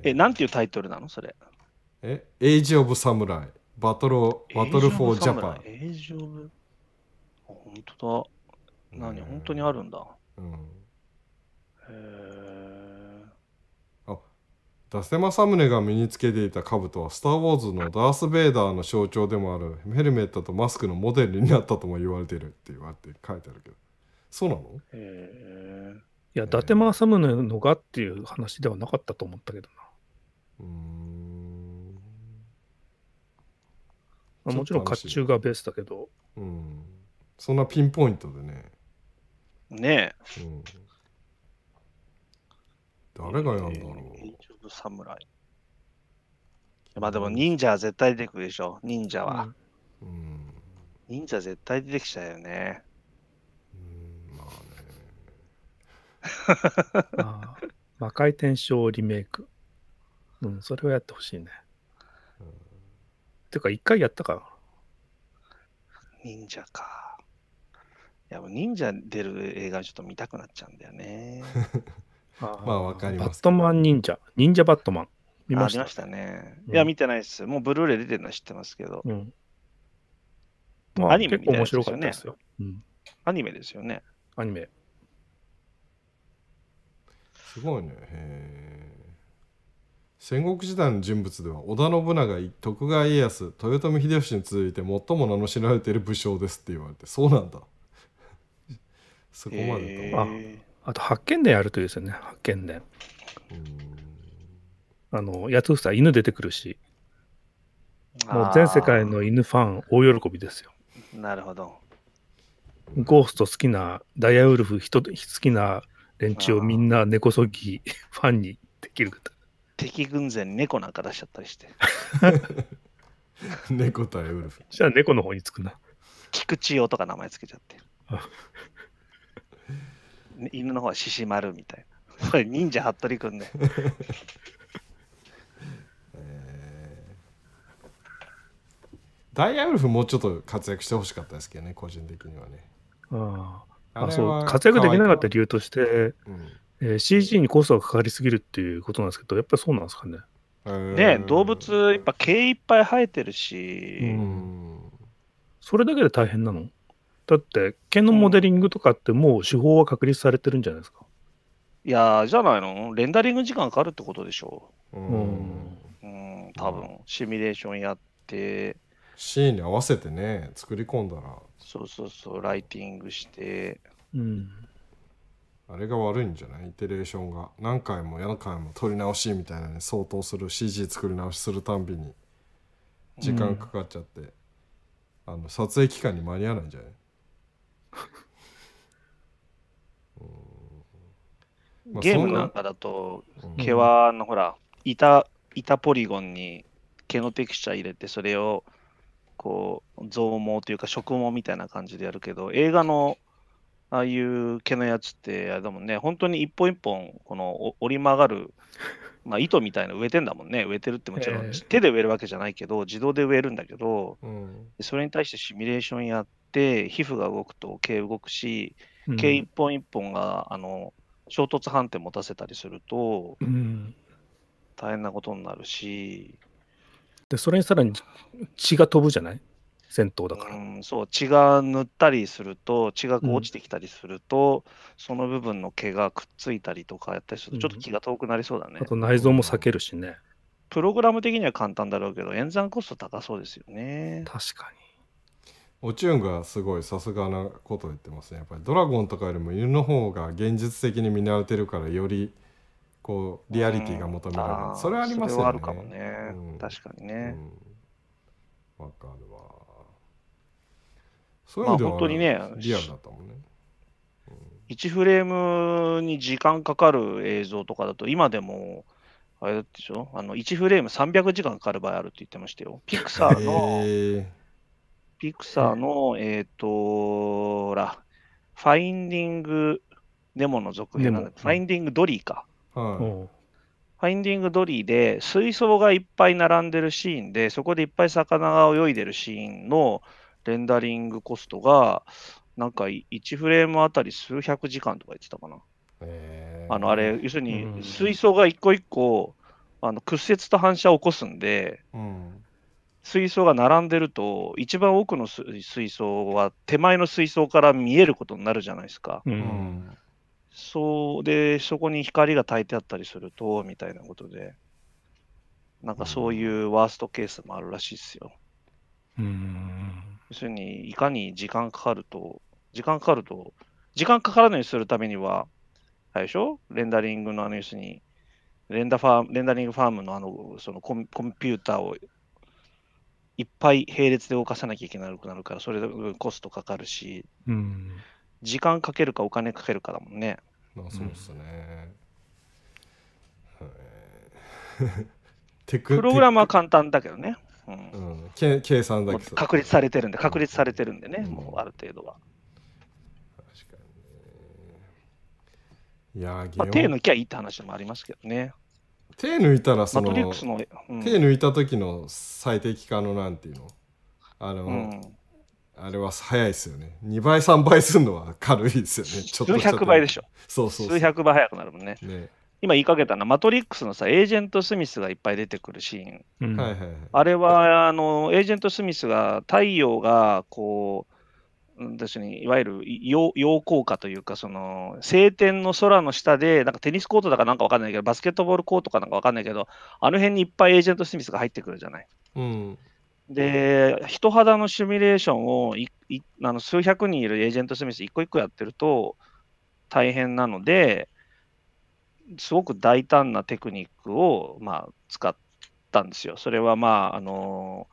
Speaker 4: えなんていうタイトルなのそれ。
Speaker 2: え、エイジオブサムライ。バトル、バトルフォージャパン。エ
Speaker 4: イジオブ。本当だ。何、本当にあるんだ。うん。へ
Speaker 2: え伊達政宗が身につけていた兜は「スター・ウォーズ」のダース・ベイダーの象徴でもあるヘルメットとマスクのモデルになったとも言われているって言われて書いてあるけどそうなの
Speaker 3: ええいや、伊達政宗のがっていう話ではなかったと思ったけどな。うん。まあ、もちろん甲冑がベースだけ
Speaker 2: ど。うん。そんなピンポイントでね。
Speaker 3: ねえ。うん、
Speaker 4: 誰がやるんだろう。ド侍。まあでも忍者は絶対出てくるでしょ、忍者は。うん、うん、忍者絶対出てきちゃうよね。うん、ま
Speaker 3: あね。ああ魔界転生リメイク。うん、それをやってほしいね。うん、てか、一回やったか。
Speaker 4: 忍者か。いや、もう忍者出る映画ちょっと見たくなっちゃうんだよね。まあわかります。バ
Speaker 3: ットマン忍者、忍者バットマン。見ました。し
Speaker 4: たね。いや、見てないです。もうブルーレイ出てるのは知ってますけど。う
Speaker 3: ん、まあ、アニメ、ね、面白かっですよ、うん。
Speaker 2: アニメですよね。アニメ。すごいね。戦国時代の人物では織田信長徳川家康豊臣秀吉に続いて最も名の知られている武将ですって言われてそうなんだ そこまでと、
Speaker 3: あと、発見伝やるといいですよね、発見伝。あの、やつふさ、犬出てくるし、もう全世界の犬ファン、大喜びですよ。なるほど。ゴースト好きな、ダイアウルフ人好きな連中をみんな根こそぎ ファンに
Speaker 4: できる敵軍勢に猫なんか出しちゃったりして。
Speaker 3: 猫対ウルフ。じゃあ
Speaker 4: 猫の方につくな。菊池用とか名前つけちゃって。犬の方は獅子丸みたいな。そ れ忍者服部くんね。
Speaker 2: ダイヤウルフもうちょっと活躍してほしかったですけどね、個人的にはね。ああそう活躍できなか
Speaker 3: った理由として、うんえー、CG にコストがかかりすぎるっていうことなんですけど、やっぱりそうなんですかね。ね動物、やっぱ毛いっぱい生えてるし、それだけで大変なのだって、毛のモデリングとかってもう手法は確立されてるんじゃないですか。
Speaker 4: いやじゃないのレンダリング時間かかるってことでしょ
Speaker 2: う。うん。うん、多分シミュレーションやって。シーンに合わせてね、作り込んだら。そうそうそう、ライティングして。うん。あれが悪いんじゃないイテレーションが。何回も何回も撮り直しみたいなね、相当する CG 作り直しするたんびに時間かかっちゃって、うん、あの撮影期間に間に合わないんじゃない
Speaker 4: ゲームなんかだと、毛は、あの、ほら、板、板ポリゴンに毛のテクスチャー入れて、それを、こう、増毛というか、植毛みたいな感じでやるけど、映画の、ああいう毛のやつって、あれだもんね、本当に一本一本、この折り曲がるまあ、糸みたいな植えてんだもんね植えてるってもちろん、手で植えるわけじゃないけど自動で植えるんだけど、うん、それに対してシミュレーションやって皮膚が動くと毛動くし毛一本一本が、あの衝突判定持たせたりすると、うん、大変なことになる
Speaker 3: しでそれにさらに血が飛ぶじゃない戦闘だから。うん、
Speaker 4: そう血が塗ったりすると血が落ちてきたりすると、うん、その部分の毛がくっついたりとかやったりするとちょっと気が遠くなりそうだね。うん、あと内臓
Speaker 3: も避けるしね。
Speaker 4: プログラム的には簡単だろうけど演算コスト高そうですよ
Speaker 2: ね。確かに。オチュンがすごいさすがなこと言ってますねやっぱりドラゴンとかよりも犬の方が現実的に見慣れてるからよりこうリアリティが求められる、うん、それはありますよね。それはあるかも
Speaker 4: ね、うん、確かにね。わ、うん、かるわ。そういう意味では、まあ、本当にね、リアルだったもんね。1フレームに時間かかる映像とかだと、今でも、あれでしょあの ?1 フレーム300時間かかる場合あるって言ってましたよ。ピクサーの、ー、ピクサーの、えっ、ー、とら、ファインディングデモの続編なんだけど、ファインディングドリーか。はいファインディングドリーで水槽がいっぱい並んでるシーンで、そこでいっぱい魚が泳いでるシーンのレンダリングコストが、なんか1フレームあたり数百時間とか言ってたかな。あのあれ、要するに水槽が一個一個、あの屈折と反射を起こすんで、水槽が並んでると、一番奥の水槽は手前の水槽から見えることになるじゃないですか。う
Speaker 5: ん、
Speaker 4: そうで、そこに光が焚いてあったりすると、みたいなことで、なんかそういうワーストケースもあるらしいですよ。うん要するに、いかに時間かかると、時間かかると、時間かからないようにするためには、あれでしょレンダリングのあの、要するに、レンダファーレンダリングファームのあの、そのコンコンピューターをいっぱい並列で動かさなきゃいけなくなるから、それでコストかかるし、うん、時間かけるかお金かけるかだもんね。
Speaker 2: まあ、そうっすね。
Speaker 4: うん、プログラムは簡単だけどね。うん、け計算だけ確立されてるんで、確立されてる
Speaker 2: んでね、うん、もうある程度は。確かに、ね。いやー、まあ、手抜きゃ
Speaker 4: いいって話もありますけどね。
Speaker 2: 手抜いたらその、のうん、手抜いた時の最適化のなんていうのあの、うん、あれは早いですよね。2倍、3倍するのは軽いですよね。ちょっと数百倍でしょ。そうそ
Speaker 4: う数百倍早くなるもんね。ね今言いかけたのは、マトリックスのさ、エージェント・スミスがいっぱい出てくるシーン。うん、あれは、あの、エージェント・スミスが、太陽が、こう、私にいわゆる陽光下というか、その、晴天の空の下で、なんかテニスコートだかなんかわかんないけど、バスケットボールコートかなんかわかんないけど、あの辺にいっぱいエージェント・スミスが入ってくるじゃない。うん、で、人肌のシミュレーションをいいあの数百人いるエージェント・スミス一個一個やってると大変なので、すごく大胆なテクニックを、まあ、使ったんですよ。それは、まああの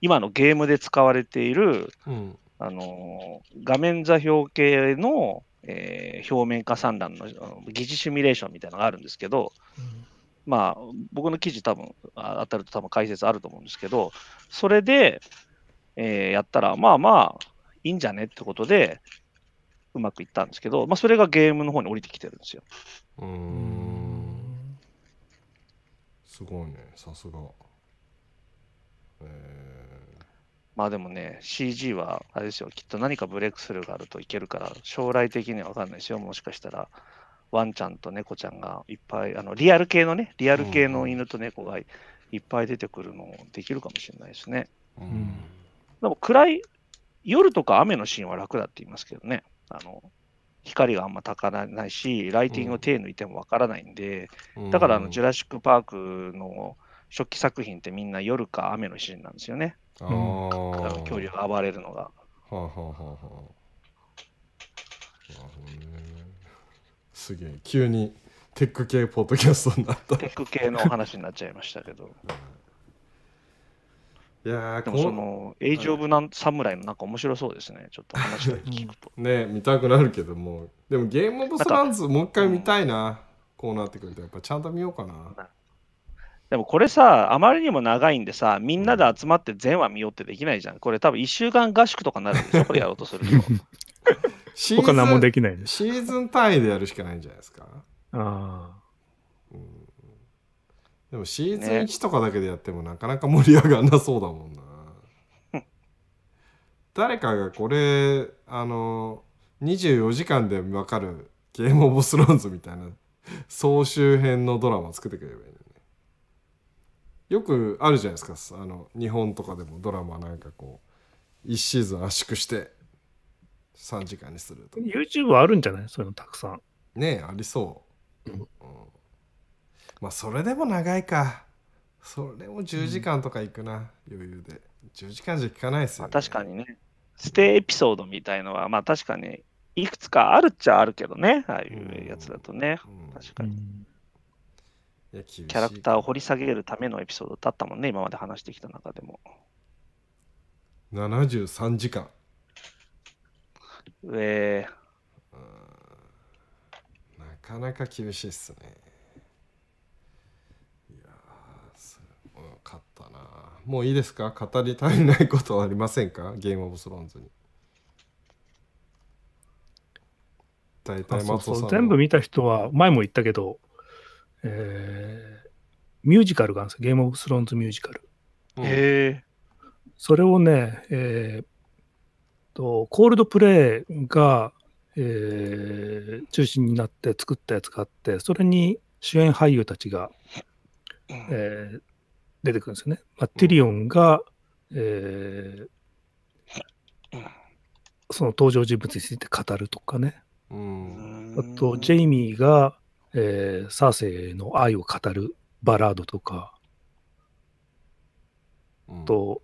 Speaker 4: 今のゲームで使われている、うん、あの画面座標系の、えー、表面化算乱の疑似シミュレーションみたいなのがあるんですけど、うんまあ、僕の記事多分当たると多分解説あると思うんですけど、それで、えー、やったら、まあまあ、いいんじゃねってことで、うまくいったんですけど、まあ、それがゲームの方に降りてきてるんです
Speaker 2: よ。うん。すごいね、さすが。えー、まあでもね、CG はあれ
Speaker 4: ですよ、きっと何かブレイクスルーがあるといけるから、将来的には分かんないですよ、もしかしたら。ワンちゃんと猫ちゃんがいっぱい、あのリアル系のね、リアル系の犬と猫がいっぱい出てくるのできるかもしれないですね。うん、でも暗い、夜とか雨のシーンは楽だって言いますけどね。あの光があんまたからないし、ライティングを手抜いてもわからないんで、うん、だからあのジュラシック・パークの初期作品ってみんな夜か雨のシーンなんですよね。うん、恐竜が暴れるのが。はあ、
Speaker 2: はあはあはあすげえ、急にテック系ポッドキャストになった。テック系の話になっちゃいましたけど。
Speaker 4: いやでもその、エイジ・オブ・ナン・サムライのなんか面白そう
Speaker 2: ですね。ちょっと話を聞くと。ね見たくなるけども。でもゲーム・オブ・スランズもう一回見たいな。こうなってくると、やっぱちゃんと見ようかな。でもこれさ、あま
Speaker 4: りにも長いんでさ、みんなで集まって全話見ようってできないじゃん。これ多分1週間合宿とかになるんでしょ、これ
Speaker 2: やろうとすると。シーズン単位でやるしかないんじゃないですか。ああ。うんでもシーズン1とかだけでやってもなかなか盛り上がんなそうだもんな 誰かがこれあの24時間で分かるゲームオブスローンズみたいな総集編のドラマ作ってくればいいねよくあるじゃないですかあの日本とかでもドラマなんかこう1シーズン圧縮して3時間にすると YouTube あるんじゃないそういうのたくさんねえありそう、うん、まあそれでも長いかそれでも10時間とか行くな、うん、余裕で10時間じゃ聞かないですよ、ね、確かにねステ
Speaker 4: イエピソードみたいのはまあ確かにいくつかあるっちゃあるけどねああいうやつだとね、うん、確かに、うん、キャラクターを掘り下げるためのエピソードだったもんね今まで話してきた中でも
Speaker 2: 73時間上、えー、なかなか厳しいっすねもういいですか語り足りないことはありませんかゲームオブスローンズに。大体松尾さん全
Speaker 3: 部見た人は、前も言ったけど、えー、ミュージカルがあるんですゲームオブスローンズミュージカル。
Speaker 1: うん、え
Speaker 3: それをね、えー、と、コールドプレイが、えー、中心になって作ったやつがあって、それに主演俳優たちが、えー、出てくるんですよね。まあ、ティリオンが、うん、えー、その登場人物について語るとかね。うん、あと、ジェイミーが、えー、サーセイの愛を語るバラードとか、と、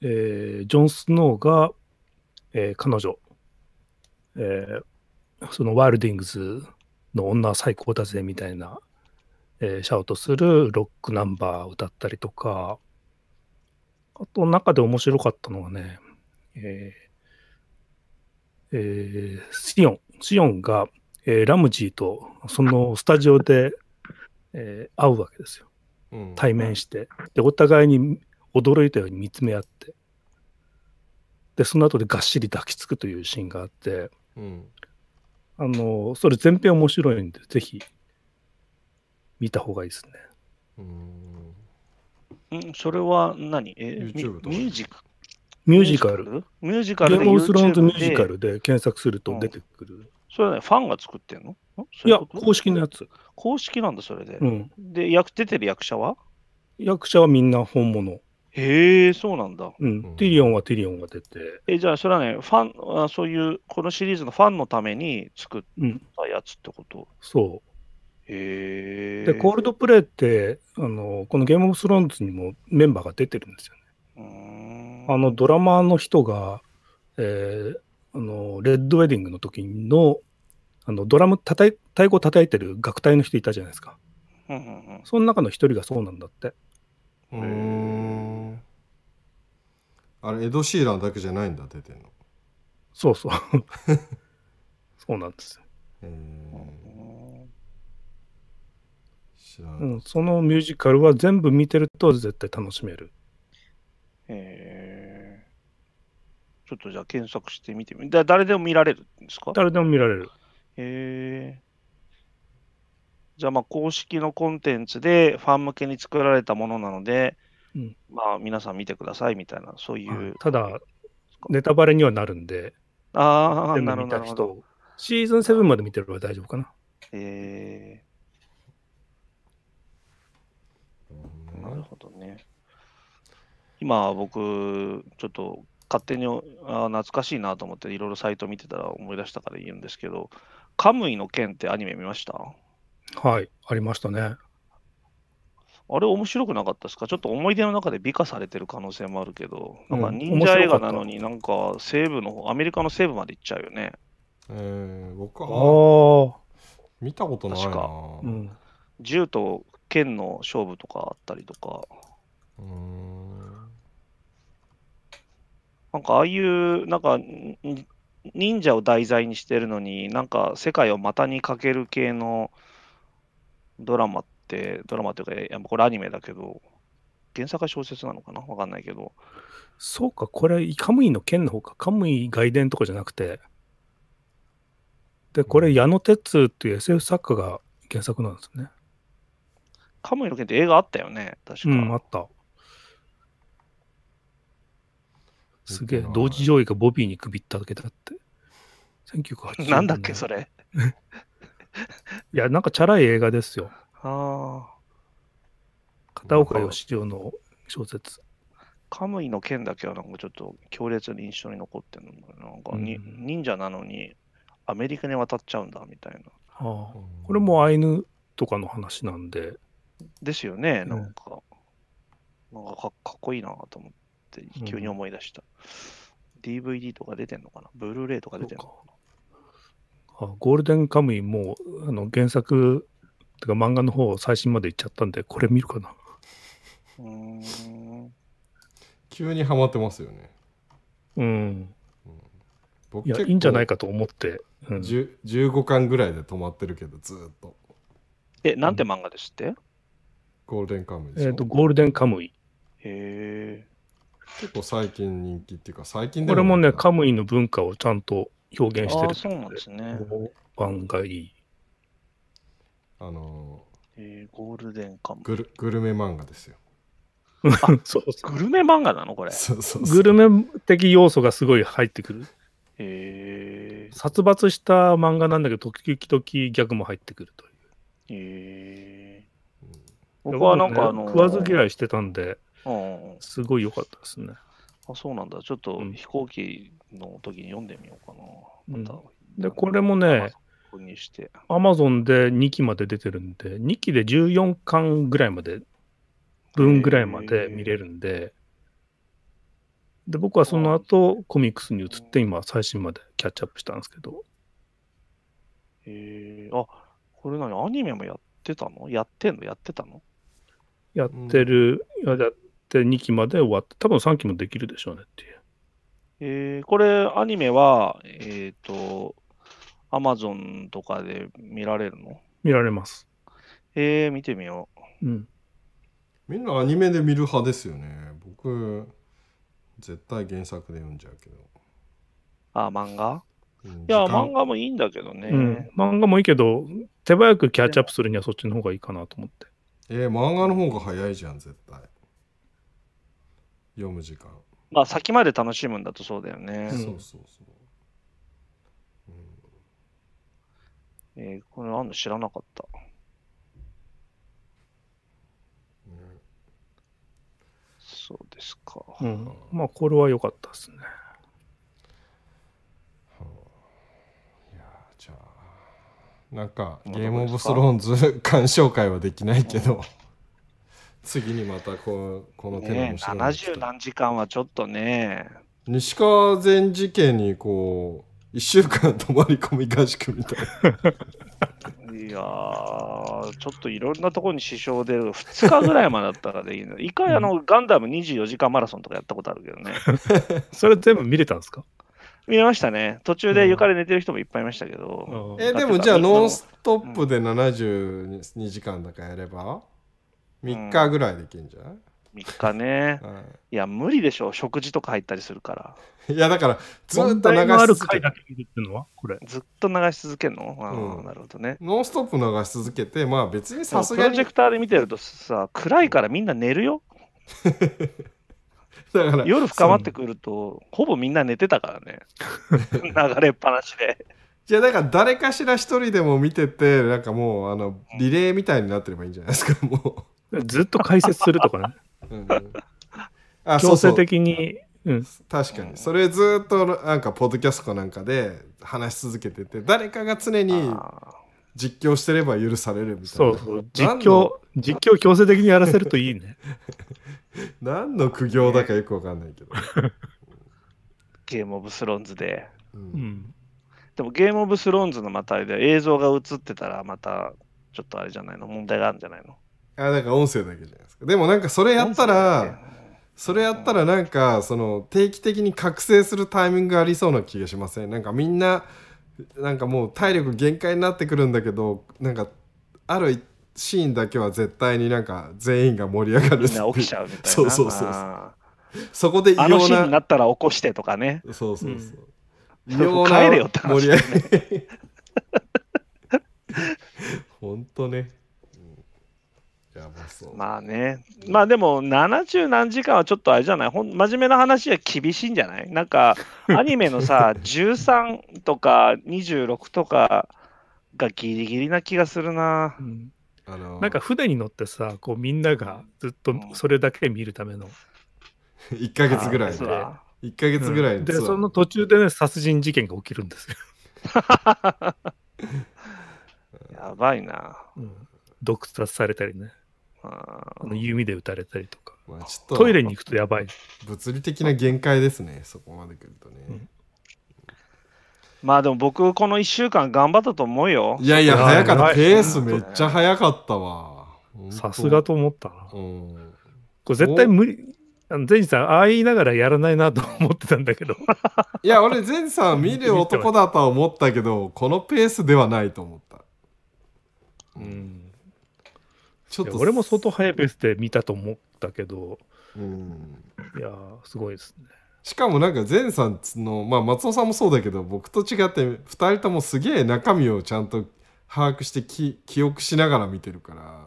Speaker 3: えー、ジョン・スノーが、えー、彼女、えー、そのワールディングスの女は最高だぜみたいなえー、シャウトするロックナンバーを歌ったりとか、あと中で面白かったのはね、えーえー、シオン、シオンが、えー、ラムジーとそのスタジオで、えー、会うわけですよ。対面して。で、お互いに驚いたように見つめ合って。で、その後でがっしり抱きつくというシーンがあって、うん、あの、それ全編面白いんで、ぜひ見た方がいいですね。
Speaker 4: うん、それは何えミュージカル
Speaker 3: ミュージカルミュージカルゲームオスロンズミュージカルで検索すると出てくる。うん、
Speaker 4: それはね、ファンが作ってんのいや、公式のやつ。公式なんだ、それで。うん、で、役出てる役者は
Speaker 3: 役者はみんな本物。
Speaker 4: へえ、そうなんだ。
Speaker 3: うん。ティリオンはティリオンが出
Speaker 4: て。え、じゃあ、それはね、ファンあ、そういう、このシリーズのファンのために作ったやつってこと、うん、
Speaker 3: そで、コールドプレイってあの、このゲームオブスローンズにもメンバーが出てるんですよね。あのドラマーの人が、えー、あのレッドウェディングの時のあのドラム叩い、太鼓叩いてる楽隊の人いたじゃないですか。うんうんうん、その中の一人がそうなんだって。へ
Speaker 2: え。あれ、エド・シーランだけじゃないんだ、出てんの。
Speaker 3: そうそう。そうなんですよ。へえ。うん、そのミュージカルは全部見てると絶対楽しめる。
Speaker 4: えー、ちょっとじゃあ検索してみてみだ誰でも見られるんですか
Speaker 3: 誰でも見られる。
Speaker 4: えー、じゃあまあ公式のコンテンツでファン向けに作られたものなので、
Speaker 3: うん、まあ皆さん見てくださいみたいな、そういう。ただ、ネタバレにはなるんで、ああ、なるほど。シーズン7まで見てれば大丈夫かな。
Speaker 4: えーなるほどね。今、僕、ちょっと勝手にあ懐かしいなと思って、いろいろサイト見てたら思い出したから言うんですけど、カムイの剣ってアニメ見ました
Speaker 3: はい、ありましたね。
Speaker 4: あれ面白くなかったですかちょっと思い出の中で美化されてる可能性もあるけど、なんか忍者映画なのになんか西部の、アメリカの西部まで行っちゃうよね。えー、僕は見たことないな。うん、銃と剣の勝負とかあったりとか。うんなんかああいう、なんか、忍者を題材にしてるのに、なんか世界を股にかける系のドラマって、ドラマというか、やっぱこれアニメだけど、原作は小説なのかなわ
Speaker 3: かんないけど。そうか、これ、カムイの剣の方か、カムイ外伝とかじゃなくて、で、これ、矢野哲っていう SF 作家が原作なんですね。カムイの件って映画あったよね、確か。うん、あった。すげえ、同時上位がボビーに首っただけだって。1980
Speaker 4: 年。なんだっけ、それ。
Speaker 3: いや、なんかチャラい映画ですよ。ああ。片岡義雄の
Speaker 4: 小説。カムイの件だけはなんかちょっと強烈に印象に残ってるのなんかに、うん、忍者なのにアメリカに渡っちゃうんだみたいな。あ
Speaker 3: あこれもアイヌとかの話な
Speaker 4: んで、ですよね、なんか。うん、なんかかっこいいなと思って、急に思い出した。うん、DVD とか出てんのかなブルーレイとか出てんのかな
Speaker 3: あゴールデンカムイもうあの原作てか漫画の方最新まで行っちゃったんでこれ見るかなうん
Speaker 2: 急にはまってますよねうん、うん、僕いやいいんじゃないかと思って、うん、15巻ぐらいで止まってるけどずっとえなんて漫画ですって、うんゴールデンカムイ
Speaker 3: えっ、と、ゴールデンカムイ。へ
Speaker 2: え。結構最近人気っていうか、最近でこれも
Speaker 3: ね、カムイの文化をちゃんと表現してる。そ
Speaker 2: うなんですね。番がいい。
Speaker 3: あのー、えー、ゴールデンカムイグル。グルメ漫画ですよ。そうグルメ漫画なのこれそうそうそう。グルメ的要素がすごい入ってくる。えー、殺伐した漫画なんだけど、時々ギャグも入ってくるという。えー僕はなんか、あのー、食わず嫌いしてたんで、すごい良かったですね。
Speaker 4: あそうなんだ。ちょっと飛行機の時に読んでみようか
Speaker 3: な。また、うん、で、これもね、アマゾンで2期まで出てるんで、2期で14巻ぐらいまで、分ぐらいまで見れるんで、で、僕はその後、コミックスに移って、今、最新までキャッチアップしたんですけど。えー、あ、これ
Speaker 4: 何アニメもやってたのやってんのやってたの
Speaker 3: やってる、うん、やって2期まで終わって、多分3期もできるでしょうねっていう。
Speaker 4: えー、これ、アニメは、えっ、ー、と、アマゾンとかで見られるの
Speaker 3: 見られま
Speaker 2: す。えー、見てみよう。うん。みんなアニメで見る派ですよね。僕、絶対原作で読んじゃうけど。あ、漫画
Speaker 4: いや、漫画も
Speaker 2: いいんだけどね、うん、
Speaker 3: 漫画もいいけど、手早くキャッチアップするにはそっちの方がいいかなと思って。
Speaker 2: えー、漫画の方が早いじゃん、絶対。読む時間。
Speaker 4: まあ、先まで楽しむんだとそうだよね。そうそう
Speaker 2: そう。う
Speaker 4: ん、えー、これあんの知らなかった。
Speaker 3: そうですか。うん、まあ、これは良かったですね。
Speaker 2: なんか「ゲーム・オブ・スローンズ」鑑賞会はできないけど、うん、次にまたこう
Speaker 4: この手の面白い、ね、70何時間はちょっとね
Speaker 2: 西川前事件にこう1週間泊まり込み合宿みたい
Speaker 4: ないやちょっといろんなところに支障出る2日ぐらいまでだったらでいいの 一回あの、ガンダム24時間マラソンとかやったことあるけどね
Speaker 3: それ全部見れたんで
Speaker 4: すか見れましたね。途中で床で寝てる人もいっぱいいましたけ
Speaker 2: ど。うん、えー、でもじゃあ、ノンストップで72時間だかやれば、うん、3日ぐらいできるんじゃない、ん、3日ね、はい、いや無理でしょ食事とか入ったりするからいやだからずっと流
Speaker 4: し続けるずっと流し続けるの、うん、なるほどねノンストップ流し続けてまあ別にさすがにプロジェクターで見てるとさ暗いからみんな寝るよ だから夜深まってくると、ほぼみんな寝てたからね。
Speaker 2: 流れっぱなしで。じゃあなんか誰かしら一人でも見てて、なんかもうあのリレーみたいになってればいいんじゃないですか、もう。ずっと解説するとかね。うん、あ強制的に。うん、確かにそれずっとなんかポッドキャストかなんかで話し続けてて誰かが常に実況してれば許されるみたいな。そうそう、実況、実況強制的にやらせるといいね。何の苦行だかよくわかんないけど。ゲームオブスローンズで。うん、
Speaker 4: でもゲームオブスローンズのまたあれで映像が映ってたらまたちょっとあれじゃないの問題があるんじゃないの
Speaker 2: あなんか音声だけじゃないですか。でもなんかそれやったら、それやったらなんかその定期的に覚醒するタイミングがありそうな気がしません、ね、なんかみんななんかもう体力限界になってくるんだけどなんかあるシーンだけは絶対になんか全員が盛り上がるみんな起きちゃうみたいなそうそうそうそこで異様なあのシーンになったら起こしてとかねそうそうそう、うん、異様な盛り上がり 本当ね
Speaker 4: やばそう。まあね。まあでも、70何時間はちょっとあれじゃないほん真面目な話は厳しいんじゃないなんか、アニメのさ、13とか26とかがギ
Speaker 3: リギリな気がするな。うんあのー、なんか船に乗ってさ、こうみんながずっとそれだけ見るための。1 か月ぐらいで。か月ぐらい、うん、で、その途中でね、殺人事件が起きるんですよ。やばいな、うん。毒殺されたりね。あの弓で撃たれたりとか、まあ、ちょ
Speaker 2: っとトイレに行くとやばい物理的な限界ですねそこまで来るとね、うん、
Speaker 4: まあでも僕この1週間頑張ったと思うよいやいや早かったペース
Speaker 2: めっちゃ早かったわさすがと思ったうん、これ絶対無理あの善
Speaker 3: さん、ああ言いながらやらないな
Speaker 2: と思ってたんだけど。いや、俺、善治さん見る男だとは思ったけど、このペースではないと思った。うん。ちょっと俺も相当早いペースで見たと思ったけど、うん、いやすごいですね。しかもなんか前さんの、まあ、松尾さんもそうだけど僕と違って2人ともすげえ中身をちゃんと把握してき記憶しながら見てるから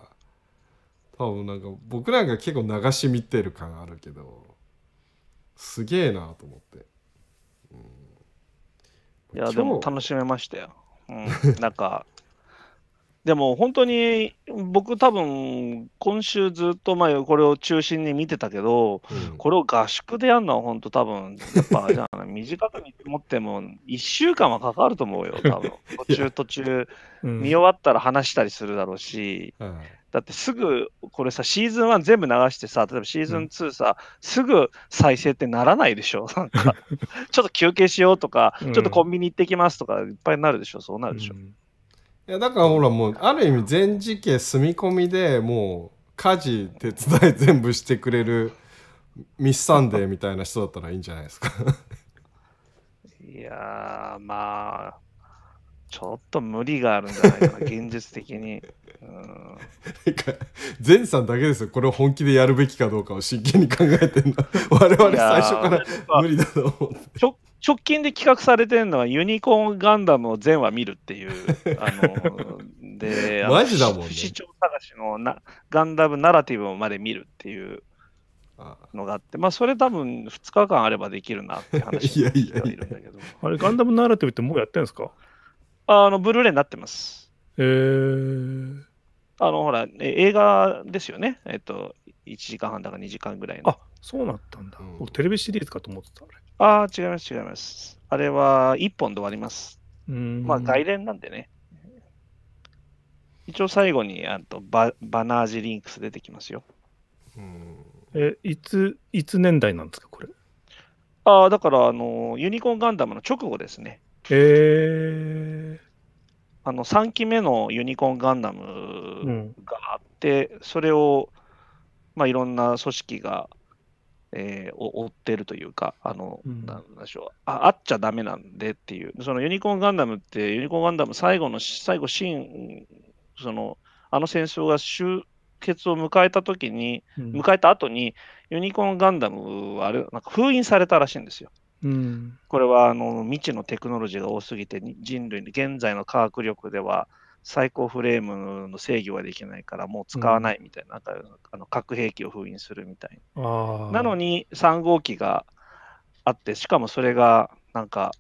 Speaker 2: 多分なんか僕なんか結構流し見てる感あるけどすげえなと思って、う
Speaker 4: ん、いやでも楽しめましたよ、うん、なんかでも本当に僕多分今週ずっと前これを中心に見てたけど、うん、これを合宿でやるのは本当多分やっぱ じゃあ短く見持っても1週間はかかると思うよ多分途中途中見終わったら話したりするだろうし、うん、だってすぐこれさシーズン1全部流してさ例えばシーズン2さ、うん、すぐ再生ってならないでしょ なんかちょっと休憩しようとか、ちょっとコンビニ行ってきますとかいっぱいになるでしょそうなるでしょ。うん
Speaker 2: いやだからほらもうある意味全時計住み込みでもう家事手伝い全部してくれるミスサンデーみたいな人だったらいいんじゃないですかいやまあちょっと無理があるんじゃないかな現実的に。う前さんだけですよこれを本気でやるべきかどうかを真剣に考えてる
Speaker 4: の我々
Speaker 2: 最初から無理だと思
Speaker 4: って。直近で企画されてるのはユニコーンガンダムを全話見るっていう、あの、で、マジだもんね。市長探しのなガンダムナラティブまで見るっていうのがあって、まあそれ多分2日間あればできるなって話を し
Speaker 3: てはいるんだけどやいやいや。あれ、ガンダムナラティブってもうやってるんですかあの、ブルーレイになってます。へえー。
Speaker 4: あの、ほら、映画ですよね。えっと、1時間半だか2時間ぐらいの。あ、そう
Speaker 3: なったんだ。うん、テレビシリーズかと思ってた、あ
Speaker 4: れ。ああ、違います、違います。あれは1本で終わります。うんまあ、外伝なんでね。一応最後にあとババナージリンクス出てきますよ。う
Speaker 3: んえ、いつ、いつ年代なんですか、これ。
Speaker 4: ああ、だから、あの、ユニコーンガンダムの直後ですね。
Speaker 3: へえ。
Speaker 4: あの、3期目のユニコーンガンダムがあって、うん、それを、まあ、いろんな組織がえー、追ってるというか、あの、うん、なんでしょうあ、あっちゃだめなんでっていう、そのユニコーンガンダムって、ユニコーンガンダム最後の、最後シーン、その、あの戦争が終結を迎えた時に、うん、迎えた後に、ユニコーンガンダムはあれ、なんか封印されたらしいんですよ。うん、これはあの未知のテクノロジーが多すぎて人類現在の科学力では最高フレームの制御はできないからもう使わないみたいな、うん、なんかあの核兵器を封印するみたいな。なのに3号機があって、しかもそれがなんか、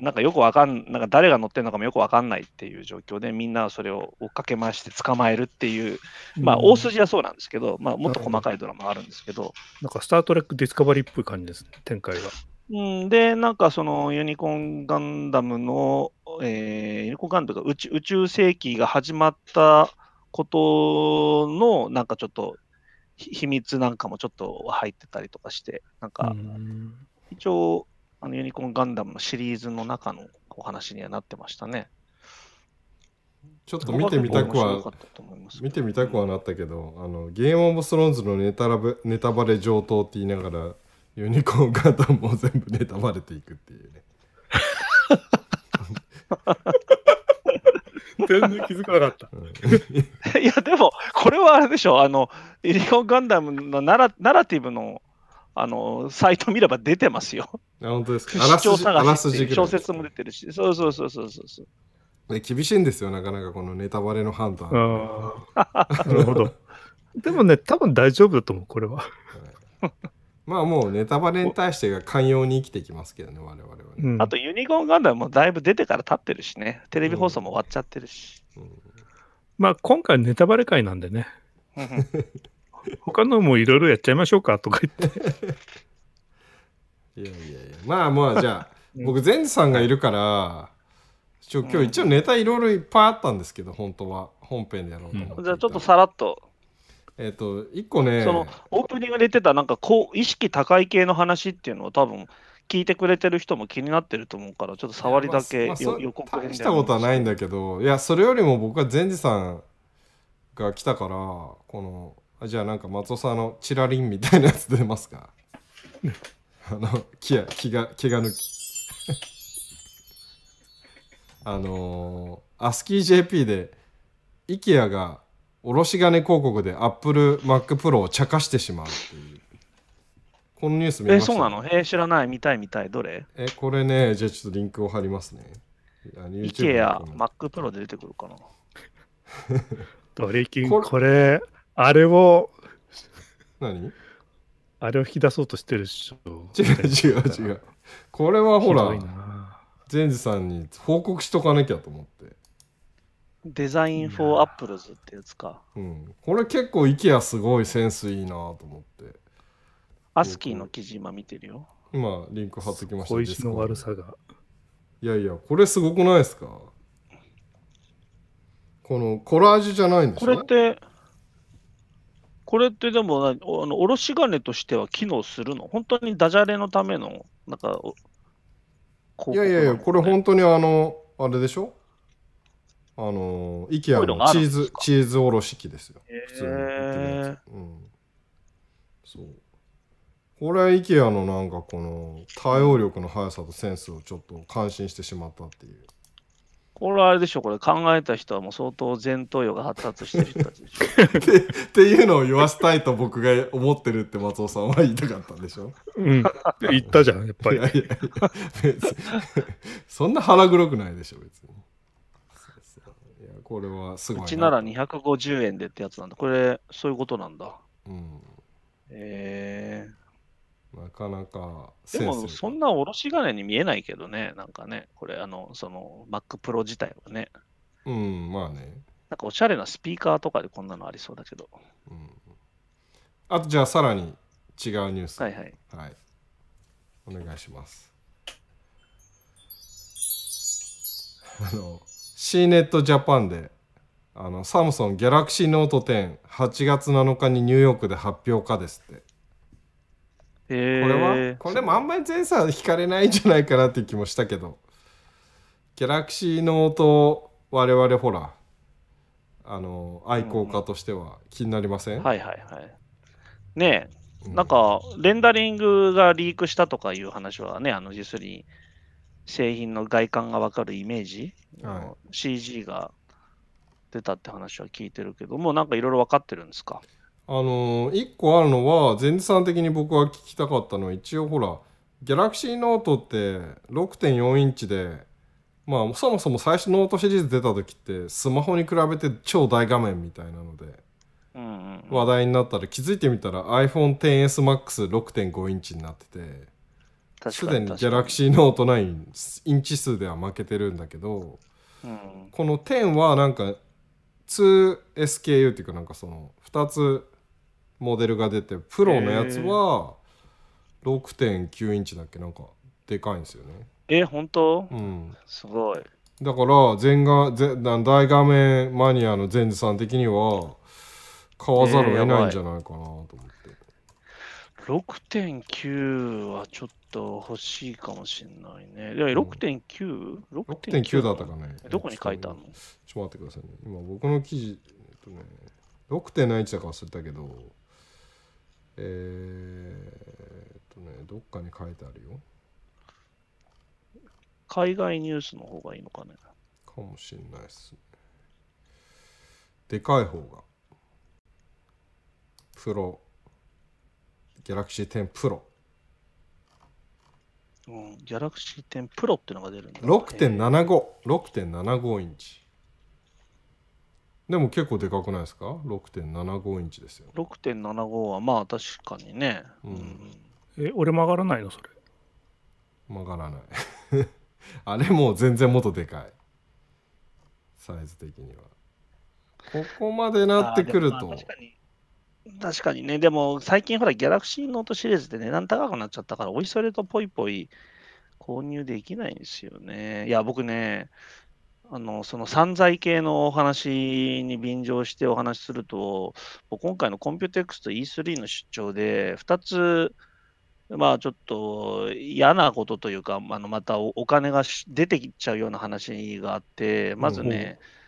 Speaker 4: なんかよくわかん、なんか誰が乗ってるのかもよくわかんないっていう状況で、みんなはそれを追っかけ回して捕まえるっていう、まあ大筋はそうなんですけど、うん、まあもっと細かいドラマあるんで
Speaker 3: すけど。なんかスター・トレック・ディスカバリーっぽい感じですね、展開が。
Speaker 4: うん、で、なんかそのユニコーンガンダムの、えー、ユニコーンガンダムが宇宙宇宙世紀が始まったことの、なんかちょっと秘密なんかもちょっと入ってたりとかして、なんか、一応、あのユニコーンガンダムのシリーズの中のお話にはなってましたね。ちょっと見てみたくは、
Speaker 2: 見てみたくはなったけど、あのゲームオブストローンズのネタラブネタバレ上等って言いながら、ユニコーンガンダムも全部ネタバレていくっていうね全然気づかな
Speaker 4: かった。いや、でも、これはあれでしょ、あの、ユニコーンガンダムのナラナラティブの、あの、サイト見れば出てますよ。
Speaker 2: あ、本当ですか。あらすじ、あらすじ小
Speaker 4: 説も出てるし、そうそうそうそうそうそ
Speaker 2: う。厳しいんですよ、なかなかこのネタバレの判断。
Speaker 3: なるほど。でもね、多分大丈夫だと思う、これは。
Speaker 2: まあもうネタバレに対してが寛容に生きてきますけどね、我々はね。うんあとユニコーンガンダムもだいぶ出てから経ってるしね、テレビ放送も終わっちゃってるし。うん
Speaker 3: まあ今回ネタバレ会なんでね、他のもいろいろやっちゃいましょうかとか言って。
Speaker 2: いやいやいや、まあまあじゃあ、ん僕、ゼンジさんがいるから、今日一応ネタいろいろいっぱいあったんですけど、本当は。本編でやろうと思っ
Speaker 4: てじゃあちょっとさらっと
Speaker 2: えっと、一個ね。その、
Speaker 4: オープニングで言ってた、なんか、こう、意識高い系の話っていうのを多分聞いてくれてる人も気になってると思うから、ちょっと触りだけ、まあまあ、したことは
Speaker 2: ないんだけど、いや、それよりも僕は善治さんが来たから、この、あじゃあなんか松尾さんのチラリンみたいなやつ出ますか あの、気や、気が、気が抜き。あのー、a s c i JP で、IKEA が卸金広告で AppleMacPro を茶化してしまうっていう。このニュース見ました、え、そうなのえ
Speaker 4: 知らない、見たい、見たい、どれ
Speaker 2: え、これね、じゃあちょっとリンクを貼りますね。IKEA、
Speaker 4: MacPro で出てくるかな。
Speaker 2: ドリキン、これ、あれを。何あれを引き出そうとしてるっしょ。違う違う違う。これはほら、ジェンさんに報告しとかなきゃと思って。デザイン・
Speaker 4: フォー・アップルズってやつか。
Speaker 2: うん。これ結構 IKEA すごいセンスいいなと思っ
Speaker 4: て。アスキーの記事今見てるよ。
Speaker 2: 今、リンク貼ってきました。小石の悪さが。いやいや、これすごくないですかこのコラージュじゃないんですか、これって、これってでもあの、おろし
Speaker 4: 金としては機能するの本当にダジャレのための、なんか、
Speaker 2: いやいやいや、これ本当にあの、あれでしょあの、イケアのチーズ、チーズおろし器ですよ。普通に売ってうん。そう。これはイケアのなんかこの対応力の速さとセンスをちょっと感心してしまったっていう。
Speaker 4: これはあれでしょ、これ考えた人はもう相当前
Speaker 2: 頭葉が発達してる人たちでしょ。ってっていうのを言わせたいと僕が思ってるって松尾さんは言いたかったんでしょうん。言ったじゃん、やっぱり。いやいやいや そんな腹黒くないでしょ、別に。これはす
Speaker 4: ごいうちなら250円でってやつなんだ。これ、そういうことなんだ。うん。
Speaker 2: えー、なかなかでも、
Speaker 4: そんなおろし金に見えないけどね、なんかね、これ、あの、その Mac Pro 自体はね。うん、まあね。なんかおしゃれなスピーカーとかでこんなのありそうだけど。うん、
Speaker 2: あと、じゃあ、さらに違うニュース。はいはい。はい、お願いします。あの、C ネットジャパンであのサムソンギャラクシーノート108月7日にニューヨークで発表かですって、えー、これはこれでもあんまり前作引かれないんじゃないかなって気もしたけどギャラクシーノート我々ほらあの愛好家としては気になりません、はいはいはい。ねえ、
Speaker 4: うんなんか、レンダリングがリークしたとかいう話はね、あの、実に製品の外観がわかるイメージ、はい、CG が出たって話は聞いてるけどもうなんかいろいろ分かってるんですか
Speaker 2: あのー、1個あるのは前日さん的に僕は聞きたかったのは一応ほらギャラクシーノートって6.4インチでまあそもそも最初ノートシリーズ出た時ってスマホに比べて超大画面みたいなので話題になったら気づいてみたら iPhone10SMAX6.5 インチになってて。すでにギャラクシーノート9インチ数では負けてるんだけど、うん、この10はなんか 2SKU っていうかなんかその2つモデルが出てプロのやつは6.9インチだっけなんかでかいんですよねえ本当うんすごいだから全画全大画面マニアの全ズさん的には買わざるを得ないんじゃないかなと思って、
Speaker 4: 6.9はちょっと欲しいかもしれないね。でも 6.9?6.9 だったかね。どこに書い
Speaker 2: てあるのちょっと待ってくださいね。今僕の記事、えっとね、6.71だか忘れたけど、えー、っとね、どっかに書いてあるよ。
Speaker 4: 海外ニュースの方がいいのかね。
Speaker 2: かもしれないですでかい方が。プロギャラクシー10プロ。うん、ギャラクシー10プ
Speaker 4: ロってのが出るんだ。
Speaker 2: 6.75、6.75インチ。でも結構でかくないですか ?6.75 インチですよ、6.75はまあ確かにね。うん、
Speaker 3: え、俺曲がらないのそれ。
Speaker 2: 曲がらない あれもう全然もっとでかい。サイズ的には。
Speaker 4: ここまでなってくると。確かに確かにね、でも最近ほら、ギャラクシーノートシリーズで値段高くなっちゃったから、おいそれとぽいぽい購入できないんですよね。いや、僕ね、あのその散財系のお話に便乗してお話しすると、今回のコンピューテックスと E3 の出張で、2つ、まあちょっと嫌なことというか、あのまたお金が出てきちゃうような話があって、まずね、うん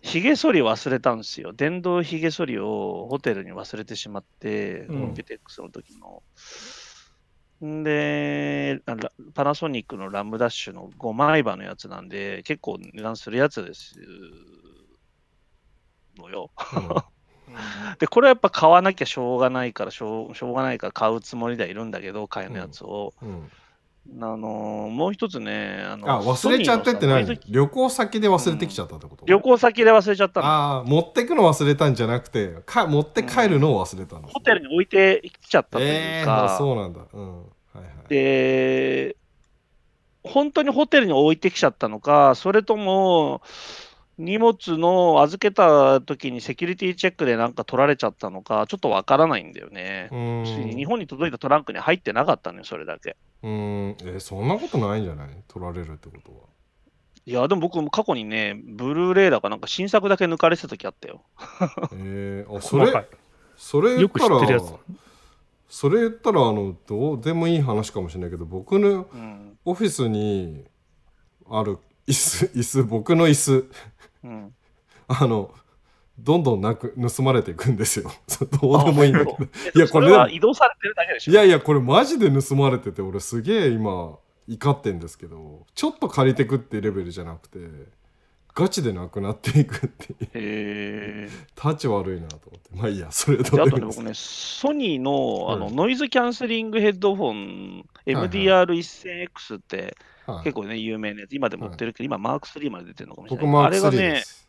Speaker 4: ひげ剃り忘れたんですよ。電動ひげ剃りをホテルに忘れてしまって、うん、ビテックスの時の。で、パナソニックのラムダッシュの5枚刃のやつなんで、結構値段するやつですのよ。うん、で、これはやっぱ買わなきゃしょうがないから、しょうしょうがないから買うつもりではいるんだけど、買えのやつを。うんあのー、もう一つね、あのあ忘れちゃってって何
Speaker 2: 旅行先で忘れてきちゃったってこと、うん、旅行先で忘れちゃったああ、持ってくの忘れたんじゃなくて、か持って帰るのを忘れたの、うん、ホテルに置いてきち
Speaker 4: ゃったというか、えー、そうなんだ、うんはいはい。で、本当にホテルに置いてきちゃったのか、それとも、荷物の預けた時にセキュリティチェックでなんか取られちゃったのか、ちょっとわからないんだよね。日本に届いたトランクに入ってなかったのよ、それだけ。
Speaker 2: うん、え、そんなことないんじゃない取られるってことは。
Speaker 4: いや、でも僕も過去にね、ブルーレイだかなんか新作だけ抜かれてた時あったよ。
Speaker 2: えー、あ、それ、それ言ったら、それ言ったら、あの、どうでもいい話かもしれないけど、僕のオフィスにある椅子、椅子、僕の椅子。うん、あのどんどんなく盗まれていくんですよ。どうでもいいんだけど。いやこれ移動されてるだけでしょ。いやいやこれマジで盗まれてて俺すげえ今怒ってんですけどちょっと借りてくってレベルじゃなくてガチでなくなっていくっていう。タチ悪いなと思って。まあいいやそれと。あとね僕ねソニーのあ
Speaker 4: の、ノイズキャンセリングヘッドフォン MDR1000X って。はいはいはい、結構ね、有名なやつ、今でも売ってるけど、はい、今マーク3まで出てるのかもしれない。僕マーク3です。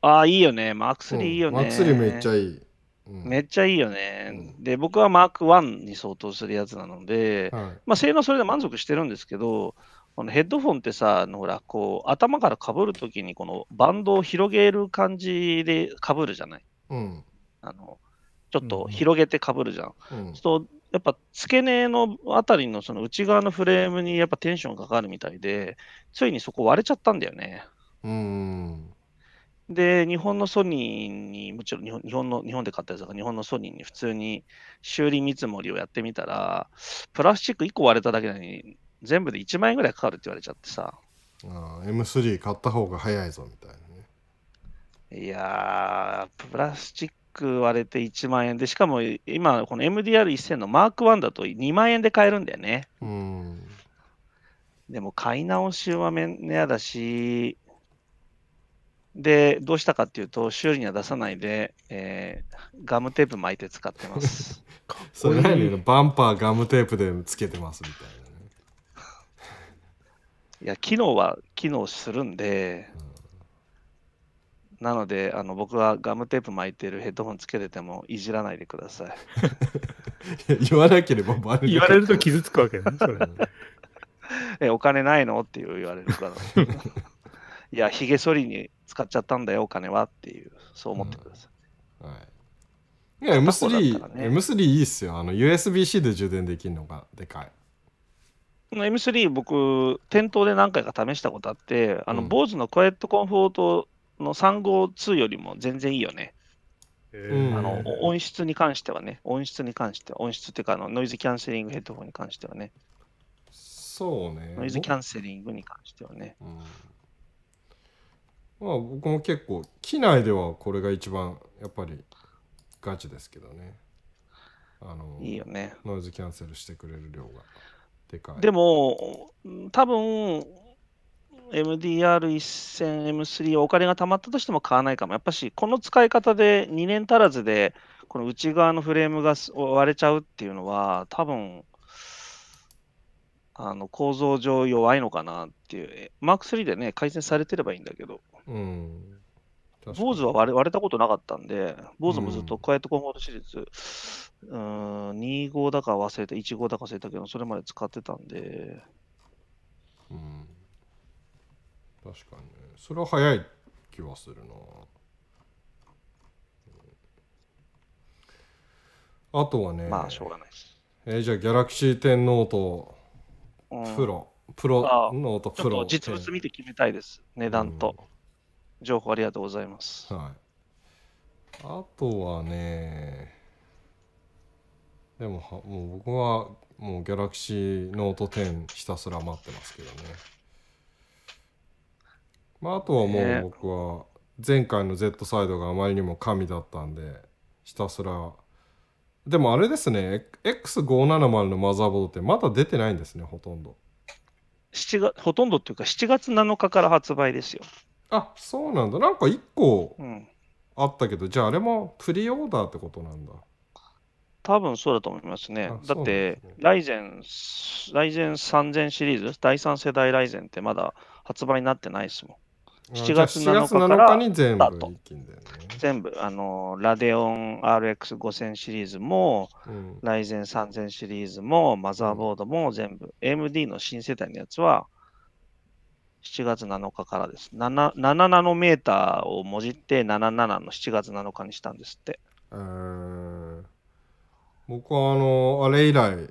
Speaker 4: あ、ね、あ、いいよね。マーク3いいよね、うん。マーク3めっちゃいい。うん、めっちゃいいよね。で、僕はマーク1に相当するやつなので、はい、まあ、性能それで満足してるんですけど、このヘッドフォンってさ、ほら、こう、頭からかぶるときに、このバンドを広げる感じでかぶるじゃない。うん。あの、ちょっと広げてかぶるじゃん。うん、やっぱ付け根のあたりのその内側のフレームにやっぱテンションかかるみたいで、ついにそこ割れちゃったんだよね。うんで、日本のソニーに、もちろん日本日本の日本で買ったやつが日本のソニーに普通に修理見積もりをやってみたら、プラスチック1個割れただけなのに、全部で1万円ぐらいかかるって言われちゃってさ。
Speaker 2: ああ M3 買った方が早いぞみたいなね。い
Speaker 4: やー、プラスチック。く割れて1万円で、しかも今、この MDR1000 のマーク1だと2万円で買えるんだよね。うんでも買い直しはめんやだし、で、どうしたかっていうと、修理には出さないで、えー、ガムテープ巻いて使ってます。それりの
Speaker 2: バンパーガムテープでつけてますみたいなね。
Speaker 4: いや、機能は機能するんで、うんなので、あの僕はガムテープ巻いてるヘッドホンつけててもいじらないでくださ
Speaker 2: い。言わなければバレる。言われると傷つくわけね。そ
Speaker 4: れえ、お金ないのって言われるから。いや、ひげ剃りに使っちゃったんだよ、お金はって
Speaker 2: いう、そう思ってください。うん、はい
Speaker 4: いや M3、
Speaker 2: ね、M3 いいっすよ。あの USB-C で充電できるのがでかい。
Speaker 4: この M3 僕、店頭で何回か試したことあって、あの、うん、坊主のクワイエットコンフォートの352よりも全然いいよね。あの音質に関してはね、音質に関しては、音質っていうかあのノイズキャンセリングヘッドホンに関してはね。そうね。ノイズキャンセリングに関してはね。
Speaker 2: まあ僕も結構、機内ではこれが一番やっぱりガチですけどね。あのいいよね。ノイズキャンセルしてくれる量がでかい。で
Speaker 4: も、多分 MDR1000、M3 お金が貯まったとしても買わないかも。やっぱし、この使い方で2年足らずで、この内側のフレームが割れちゃうっていうのは、多分あの構造上弱いのかなっていう。マーク3でね、改善されてればいいんだけど。
Speaker 5: うん。
Speaker 4: 坊主は割れ割れたことなかったんで、坊主もずっとクワイってトコンフートシリーズ、ん、うん2号だか忘れた、1号だか忘れたけど、それまで使ってたんで。
Speaker 2: うん確かにそれは早い気はするなあとはねまあしょうがないですえー、じゃあギャラクシー天皇とプロ、うん、プロノートプロ実物見て決めたいです値段と、うん、情報ありがとうございます、はい、あとはねでももう僕はもうギャラクシーノート10ひたすら待ってますけどねまあ、あとはもう僕は前回の Z サイドがあまりにも神だったんでひたすらでもあれですね X570 のマザーボードってまだ出てないんですねほとんど月ほとんどっていうか7月7日から発売ですよあそうなんだなんか1個あったけど、うん、じゃああれもプリオーダーってことなんだ多分そうだと思い
Speaker 4: ますね。だって、ね、ライゼン、ライゼン3000シリーズ、第3世代ライゼンってまだ発売になってないですもん。7月7日からに全部、ね、全部、あの、ラデオン RX5000 シリーズも、うん、ライゼン3000シリーズも、マザーボードも全部、うん、AMD の新世代のやつは、7月7日からです7。7ナノメーターをもじって、77の7月7日にしたんですって。えー、
Speaker 2: 僕は、あの、あれ以来、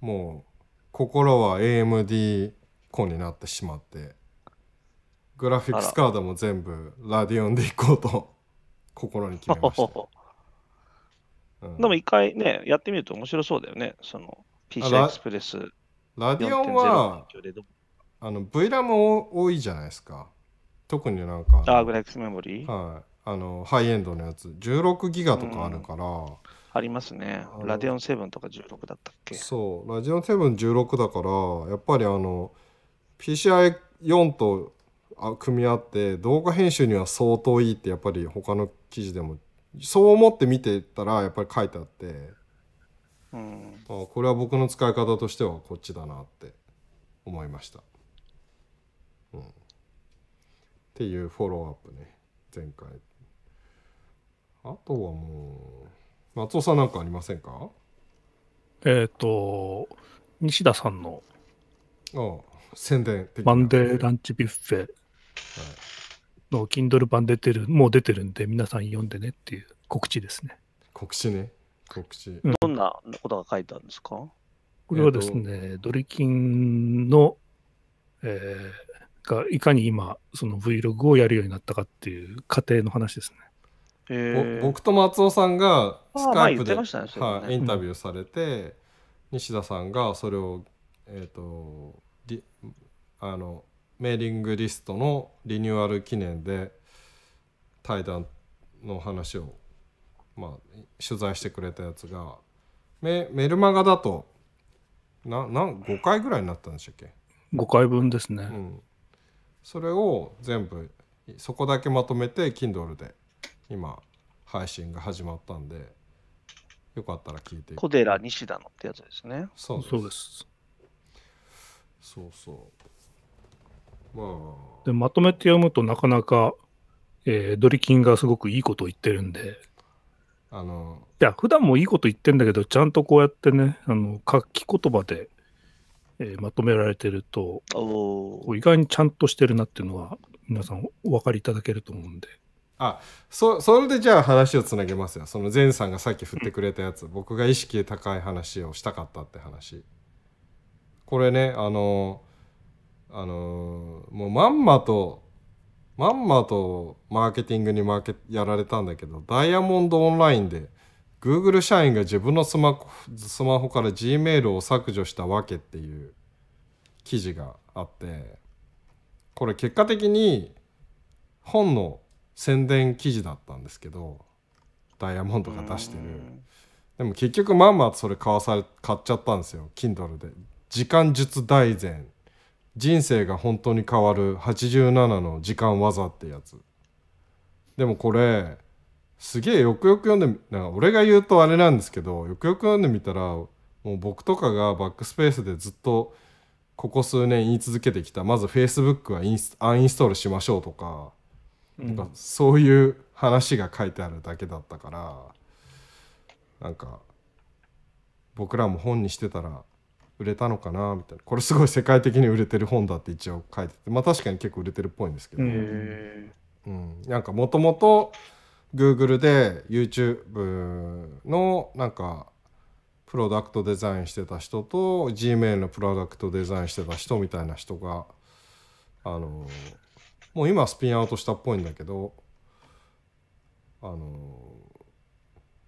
Speaker 2: もう、心は AMD 子になってしまって。グラフィックスカードも全部ラディオンでいこうと 心に決めました。うん、でも
Speaker 4: 一回ね、やってみると面白そ
Speaker 2: うだよね。その p c エクスプレス。ラディオンはあの VRAM 多いじゃないですか。特になんか。あ、グラックスメモリーはい。あの、ハイエンドのやつ。16ギガとかあるから。うん、ありますね。ラディオン7とか16だったっけそう。ラディオン716だから、やっぱりあの、PCI4 と組み合って動画編集には相当いいってやっぱり他の記事でもそう思って見てたらやっぱり書いてあって、うん、あこれは僕の使い方としてはこっちだなって思いました。うん、っていうフォローアップね前回。あとはもう松尾さん何んかありませんかえっ、ー、と西田さんのああ宣伝マ
Speaker 3: ンデーランチビュッフェの Kindle 版出てる、もう出てるんで、皆さん読んでねっていう告知ですね。告知ね。
Speaker 2: 告知。うん、どんなことが
Speaker 3: 書いたんですか
Speaker 4: これはですね、
Speaker 3: ドリキンの、えー、がいかに今、その Vlog をやるようになったかっていう過程の話ですね。
Speaker 2: えー、僕と松尾さんがスカイプで、ね、はい、インタビューされて、うん、西田さんがそれを、えーとあのメーリングリストのリニューアル記念で対談の話を、まあ、取材してくれたやつがメメルマガだとなな5回ぐらいになったんでしたっけ5回分ですね、うん、それを全部そこだけまとめて Kindle で今配信が始まったんでよかったら聞いて小寺西田のってやつですねそうですそうそうまあ、
Speaker 3: でまとめて読むとなかなか、えー、ドリキンがすごくいいことを言ってるんで。あのいや普段もいいこと言ってんだけどちゃんとこうやってねあの書き言葉で、えー、まとめられてると意外にちゃんとしてるなっていうのは皆さんお分かりいただけると思うんで
Speaker 2: あそそれでじゃあ話をつなげますよその前さんがさっき振ってくれたやつ、僕が意識高い話をしたかったって話これねあのあのもうまんまとまんまとマーケティングにマーケやられたんだけどダイヤモンドオンラインで Google 社員が自分のスマスマホから Gmail を削除したわけっていう記事があってこれ結果的に本の宣伝記事だったんですけどダイヤモンドが出してるでも結局まんまとそれ買わされ買っちゃったんですよ Kindle で時間術大全人生が本当に変わる87の時間技ってやつでもこれすげえよくよく読んでなんか俺が言うとあれなんですけどよくよく読んでみたらもう僕とかがバックスペースでずっとここ数年言い続けてきたまず Facebook はインスアンインストールしましょうとか,、なんかそういう話が書いてあるだけだったからなんか僕らも本にしてたら売れたのかなみたいなこれすごい世界的に売れてる本だって一応書いててまあ確かに結構売れてるっぽいんですけど、うん、なんかもともと Google で YouTube のなんかプロダクトデザインしてた人と Gmail のプロダクトデザインしてた人みたいな人があのもう今スピンアウトしたっぽいんだけどあの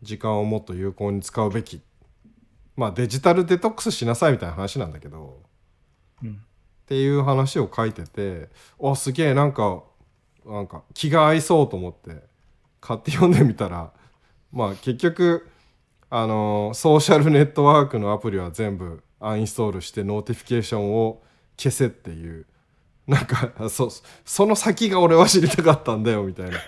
Speaker 2: 時間をもっと有効に使うべきっまあデジタルデトックスしなさいみたいな話なんだけど、うん、っていう話を書いてておすげえなんかなんか気が合いそうと思って買って読んでみたらまあ結局あのソーシャルネットワークのアプリは全部アンインストールしてノーティフィケーションを消せっていうなんか そその先が俺は知りたかったんだよみたいな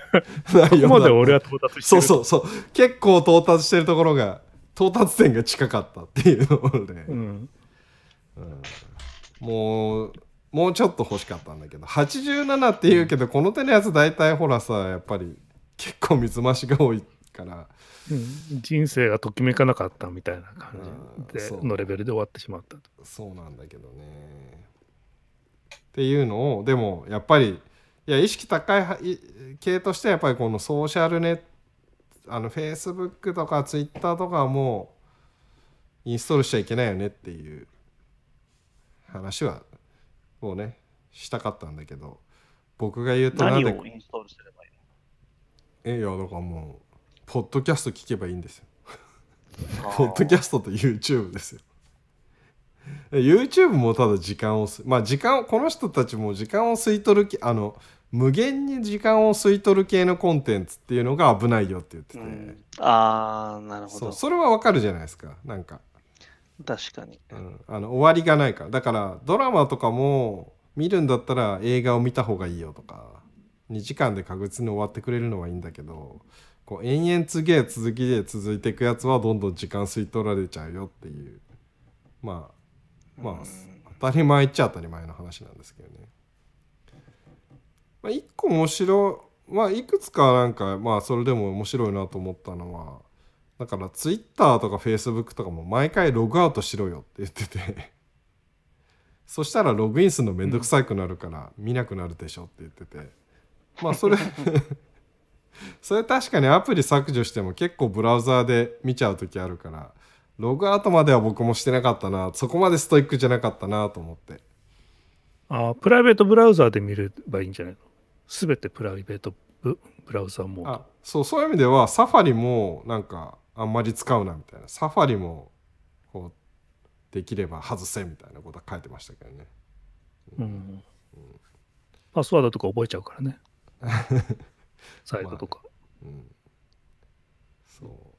Speaker 2: 内容 そうそうそう結構到達してるところが到達点が近かったっていうところで、うん、うん、もうもうちょっと欲しかったんだけど87って言うけど、この手のやつ大体ほらさやっぱり結構水増しが多いから、うん、人生がときめかなかったみたいな感じでのレベルで終わってしまったそうなんだけどねっていうのをでもやっぱりいや意識高い系としてはやっぱりこのソーシャルネットあの Facebook とか Twitter とかはもうインストールしちゃいけないよねっていう話はもうねしたかったんだけど僕が言うとなんで何をインストールすればいいえいやだからもうポッドキャスト聞けばいいんですよポッドキャストと YouTube ですよ YouTube もただ時間をまあ時間この人たちも時間を吸い取るあの無限に時間を吸い取る系のコンテンツっていうのが危ないよって言ってて、うん、ああなるほどそれはわかるじゃないですかなんか確かに、うん、あの終わりがないからだからドラマとかも見るんだったら映画を見た方がいいよとか2時間で確実に終わってくれるのはいいんだけどこう延々次へ続きで続いていくやつはどんどん時間吸い取られちゃうよっていうまあまあ、当たり前っちゃ当たり前の話なんですけどね。まあ、一個面白まあいくつかなんかまあそれでも面白いなと思ったのはだからツイッターとかフェイスブックとかも毎回ログアウトしろよって言ってて そしたらログインするのめんどくさくなるから見なくなるでしょって言ってて、まあそれ それ確かにアプリ削除しても結構ブラウザーで見ちゃう時あるからログアウトまでは僕もしてなかったなそこまでストイックじゃなかったなと思ってああプライベートブラウザーで見ればいいんじゃないのすべてプライベートブラウザーモード。そうそういう意味ではサファリもなんかあんまり使うなみたいなサファリもこうできれば外せみたいなことは書いてましたけどね、うん、うん、パスワードとか覚えちゃうからね サイトとか、まあ、うんそう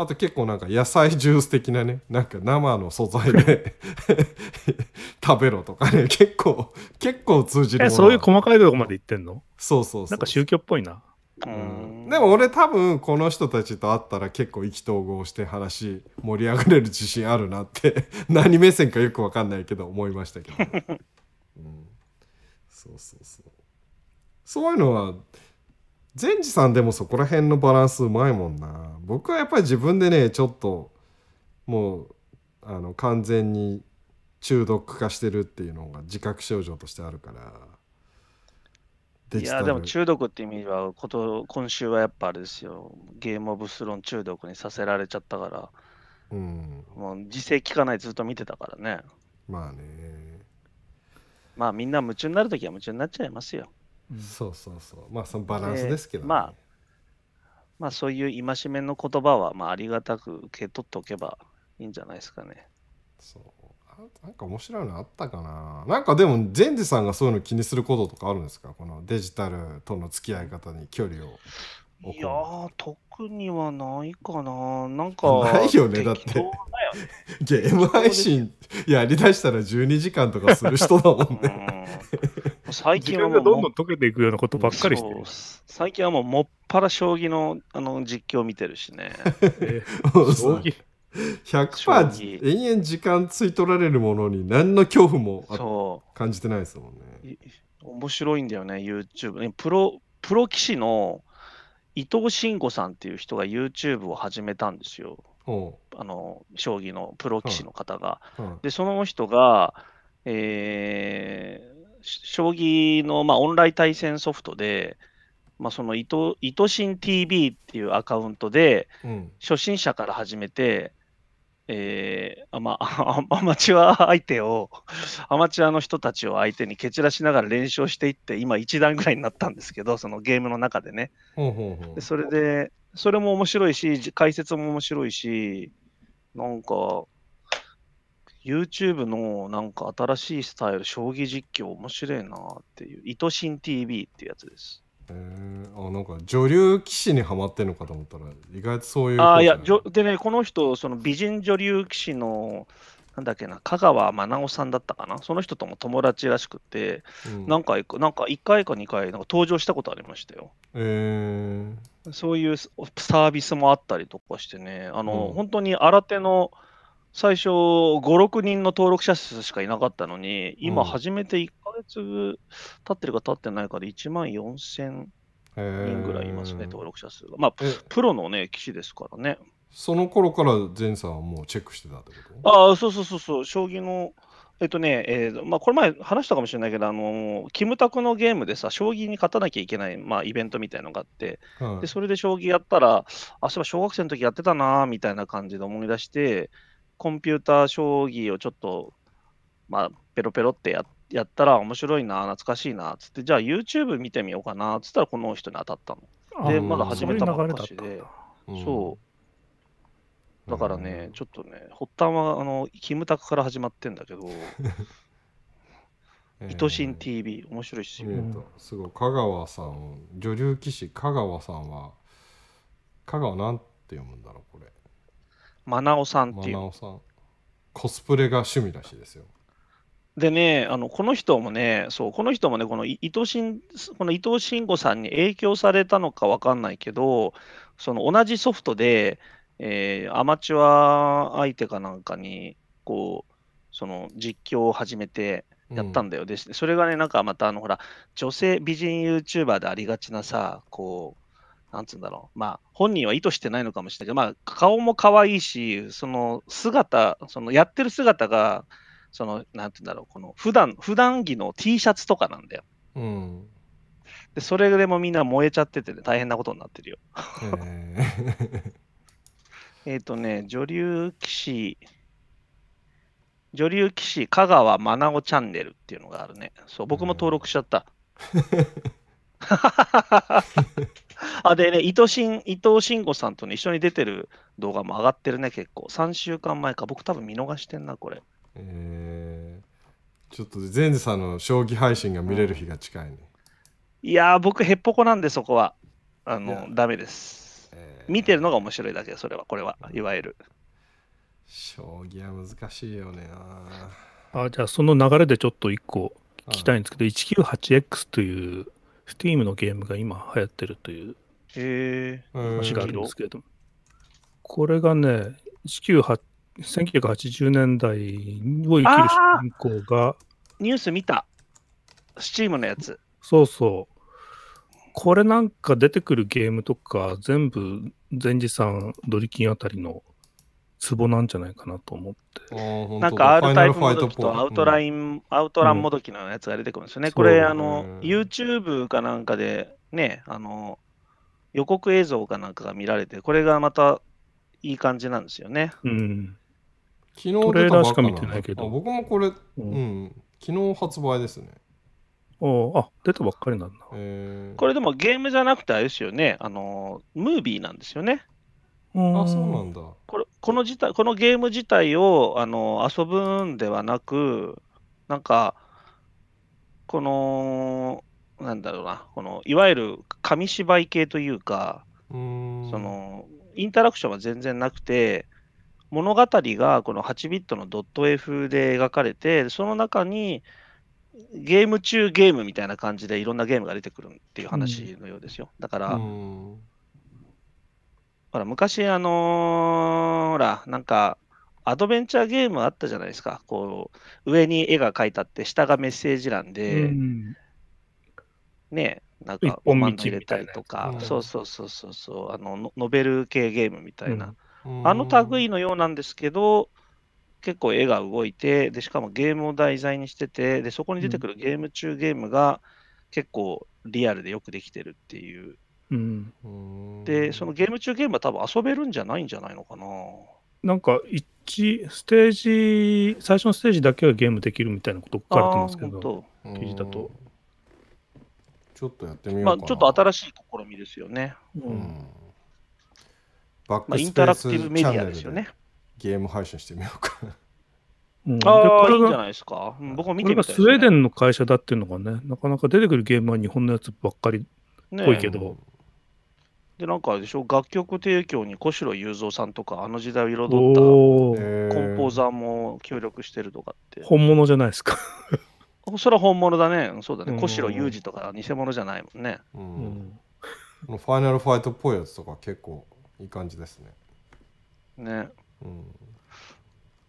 Speaker 2: あと結構なんか野菜ジュース的なね、なんか生の素材で 食べろとかね、結構、結構通じるそういう細かいところまで言ってんのそうそうなんか宗教っぽいな。うん、でも俺多分この人たちと会ったら結構意気投合して話盛り上がれる自信あるなって 何目線かよく分かんないけど思いましたけど、うん、そうそうそうそういうのは善治さんでもそこら辺のバランスうまいもんな僕はやっぱり自分でねちょっともうあの完全に中毒化してるっていうのが自覚症状としてあるからいやでも
Speaker 4: 中毒って意味はこと今週はやっぱあれですよゲームオブスローン中毒にさせられちゃったから、うん、もう自制聞かないずっと見てたからね
Speaker 2: まあね
Speaker 4: まあみんな夢中になるときは夢中になっちゃいますよ
Speaker 2: そうそうそうまあそのバランスですけど、
Speaker 4: ね、まあまあそういう戒めの言葉はまあありがたく受け取っておけばいいんじゃないです
Speaker 2: かねそうなんか面白いのあったかななんかでも善治さんがそういうの気にすることとかあるんですかこのデジタルとの付き合い方に距離をいやー、
Speaker 4: 特にはないかな。なんか、ないよね、だって。ゲーム配信やりだし
Speaker 2: たら12時間とかする人だもんね。
Speaker 4: ん最近はもう。どんどん溶けてい
Speaker 3: くようなことばっか
Speaker 4: りして最近はもうもっぱら将棋のあの実況見てるしね。え ー、将棋
Speaker 2: 100%延々時間つい取られるものに何の恐怖も感じてないですもんね。
Speaker 4: 面白いんだよね、YouTube。プロプロ棋士の伊藤慎吾さんっていう人が YouTube を始めたんですよ。あの将棋のプロ棋士の方が。うんうん、で、その人が、えー、将棋の、まあ、オンライン対戦ソフトで、まあ、その伊藤慎 TV っていうアカウントで、うん、初心者から始めて、えー、ま アマチュア相手を、アマチュアの人たちを相手に蹴散らしながら練習していって、今1段ぐらいになったんですけど、そのゲームの中でね。ほうほうほうそれで、それも面白いし、解説も面白いし、なんか、YouTube のなんか新しいスタイル、将棋実況面白いなっていう、いとしん TV ってやつです。
Speaker 2: えあなんか女流棋士にはまってんのかと思ったら意外とそういうあいや
Speaker 4: でねこの人その美人女流棋士のなんだっけな香川真奈緒さんだったかなその人とも友達らしくて、うん、なんか1回か2回なんか登場したことありましたよ、えそういうサービスもあったりとかしてねあの、うん、本当に新手の最初5、6人の登録者数しかいなかったのに、今初めて1か月経ってるか経ってないかで1万4000人ぐらいいますね、登録者数が。まあ、プロのね、棋士ですか
Speaker 2: らね。その頃から前さんはもうチェックしてたって
Speaker 4: ことああ、そうそうそうそう、将棋の、えっとね、えー、まあ、これ前話したかもしれないけど、あの、キムタクのゲームでさ、将棋に勝たなきゃいけない、まあ、イベントみたいのがあって、で、それで将棋やったら、あ、そういえば小学生の時やってたな、みたいな感じで思い出して、コンピューター将棋をちょっと、まあ、ペロペロってややったら面白いな、懐かしいな、つって、じゃあ YouTube 見てみようかな、つったらこの人に当たったの。で、まだ始めたばっかしで、そうそう。だからね、ちょっとね、発端は、あの、キムタクから始まってんだけど、
Speaker 2: い としん TV、面白いし。すえすごい、香川さん、女流棋士、香川さんは、香川なんて読むんだろう、これ。
Speaker 4: マナオさんっていマナう。オ
Speaker 2: さん。コスプレが趣味らしいですよ。
Speaker 4: でね、あのこの人もね、そう、この人もね、このい伊藤慎この伊藤慎吾さんに影響されたのかわかんないけど、その同じソフトで、えーアマチュア相手かなんかに、こう、その実況を始めてやったんだよ。で、それがね、なんかまた、あの、ほら、女性美人 YouTuber でありがちなさ、こう、なんつうんだろう、まあ、本人は意図してないのかもしれないけど、まあ、顔も可愛いし、その姿、そのやってる姿が、その、なんて言うんだろう、この普段普段着の T シャツとかなんだよ。うん、でそれでもみんな燃えちゃってて、ね、大変なことになってるよ。えっとね、女流棋士、女流棋士香川真奈緒チャンネルっていうのがあるね。そう、僕も登録しちゃった。あでね、伊藤慎伊藤慎吾さんと、ね、一緒に出てる動画も上がってるね、結構。3週間前か、僕多分見逃してんな、これ。
Speaker 2: えー、ちょっと前さんの将棋配信が見れる日が近いね。
Speaker 4: うん、いやー、僕、へっぽこなんで、そこは。あの、ダメです、えー、見てるのが面白いだけ、それは、これは、いわゆる。将棋
Speaker 2: は難しいよね
Speaker 3: あじゃあその流れでちょっと1個聞きたいんですけど、はい、198X という Steam のゲームが今流行ってるという話があるんですけれども、これがね、1980年代を生きる主人公が。ニュース見た。スチームのやつ。そうそう。これなんか出てくるゲームとか、全部、前治さん、ドリキンあたりのツボなんじゃないかなと思っ
Speaker 4: て。なんか R タイプもどきとアウトライン、アウトランもどきのやつが出てくるんですよね。これ、あの、YouTube かなんかで、ね、あの、予告映像かなんかが見られて、これがまたいい感じなんですよね。うん。昨日トレーラかど。僕
Speaker 2: もこれ、うん、昨日発売ですね。おあ、出たばっかりなんだ。こ
Speaker 4: れでもゲームじゃなくてあれですよね、あの、ムービーなんですよね。あ、そうなんだ。これ、この自体このゲーム自体をあの遊ぶんではなく、なんか、この、なんだろうな、このいわゆる紙芝居系というか、うそのインタラクションは全然なくて、物語がこの8ビットのドット絵風で描かれて、その中にゲーム中ゲームみたいな感じでいろんなゲームが出てくるっていう話のようですよ。だから、ほら、昔、あのーほら、なんか、アドベンチャーゲームあったじゃないですか。こう、上に絵が描いてあって、下がメッセージ欄で、うんね、なんか、おまん入れたりとか、うん、そうそうそうそうそう、あの、ノベル系ゲームみたいな、うん、あの類のようなんですけど、結構絵が動いて、で、しかもゲームを題材にしてて、で、そこに出てくるゲーム中ゲームが結構リアルでよくできてるっていう
Speaker 3: うん、
Speaker 4: でそのゲーム中ゲームは多分遊べるんじゃないんじゃないのかな
Speaker 3: なんか一ステージ最初のステージだけはゲームできるみたいなこと書かれてますけど記事だと
Speaker 2: ちょっとやってみようまあ、ちょっと
Speaker 4: 新しい試みですよね、うん、
Speaker 2: バックスインタラクティブメディアですよねゲーム配信してみようかうん、ああ、いいんじゃない
Speaker 4: ですか。僕も見てみたい、ね、スウェーデ
Speaker 3: ンの会社だっていうのがね、なかなか出てくるゲームは日本のやつばっかりっぽいけど、ね、
Speaker 4: で、なんかでしょ、楽曲提供に小城雄三さんとか、あの時代を彩った
Speaker 3: コンポー
Speaker 4: ザーも協力してるとかって。本
Speaker 2: 物じゃないですか
Speaker 4: それは本物だね。そうだね。小城雄二とか偽物じゃないもんね。
Speaker 2: うん。うん、ファイナルファイトっぽいやつとか結構いい感じですね。
Speaker 4: ね。うん。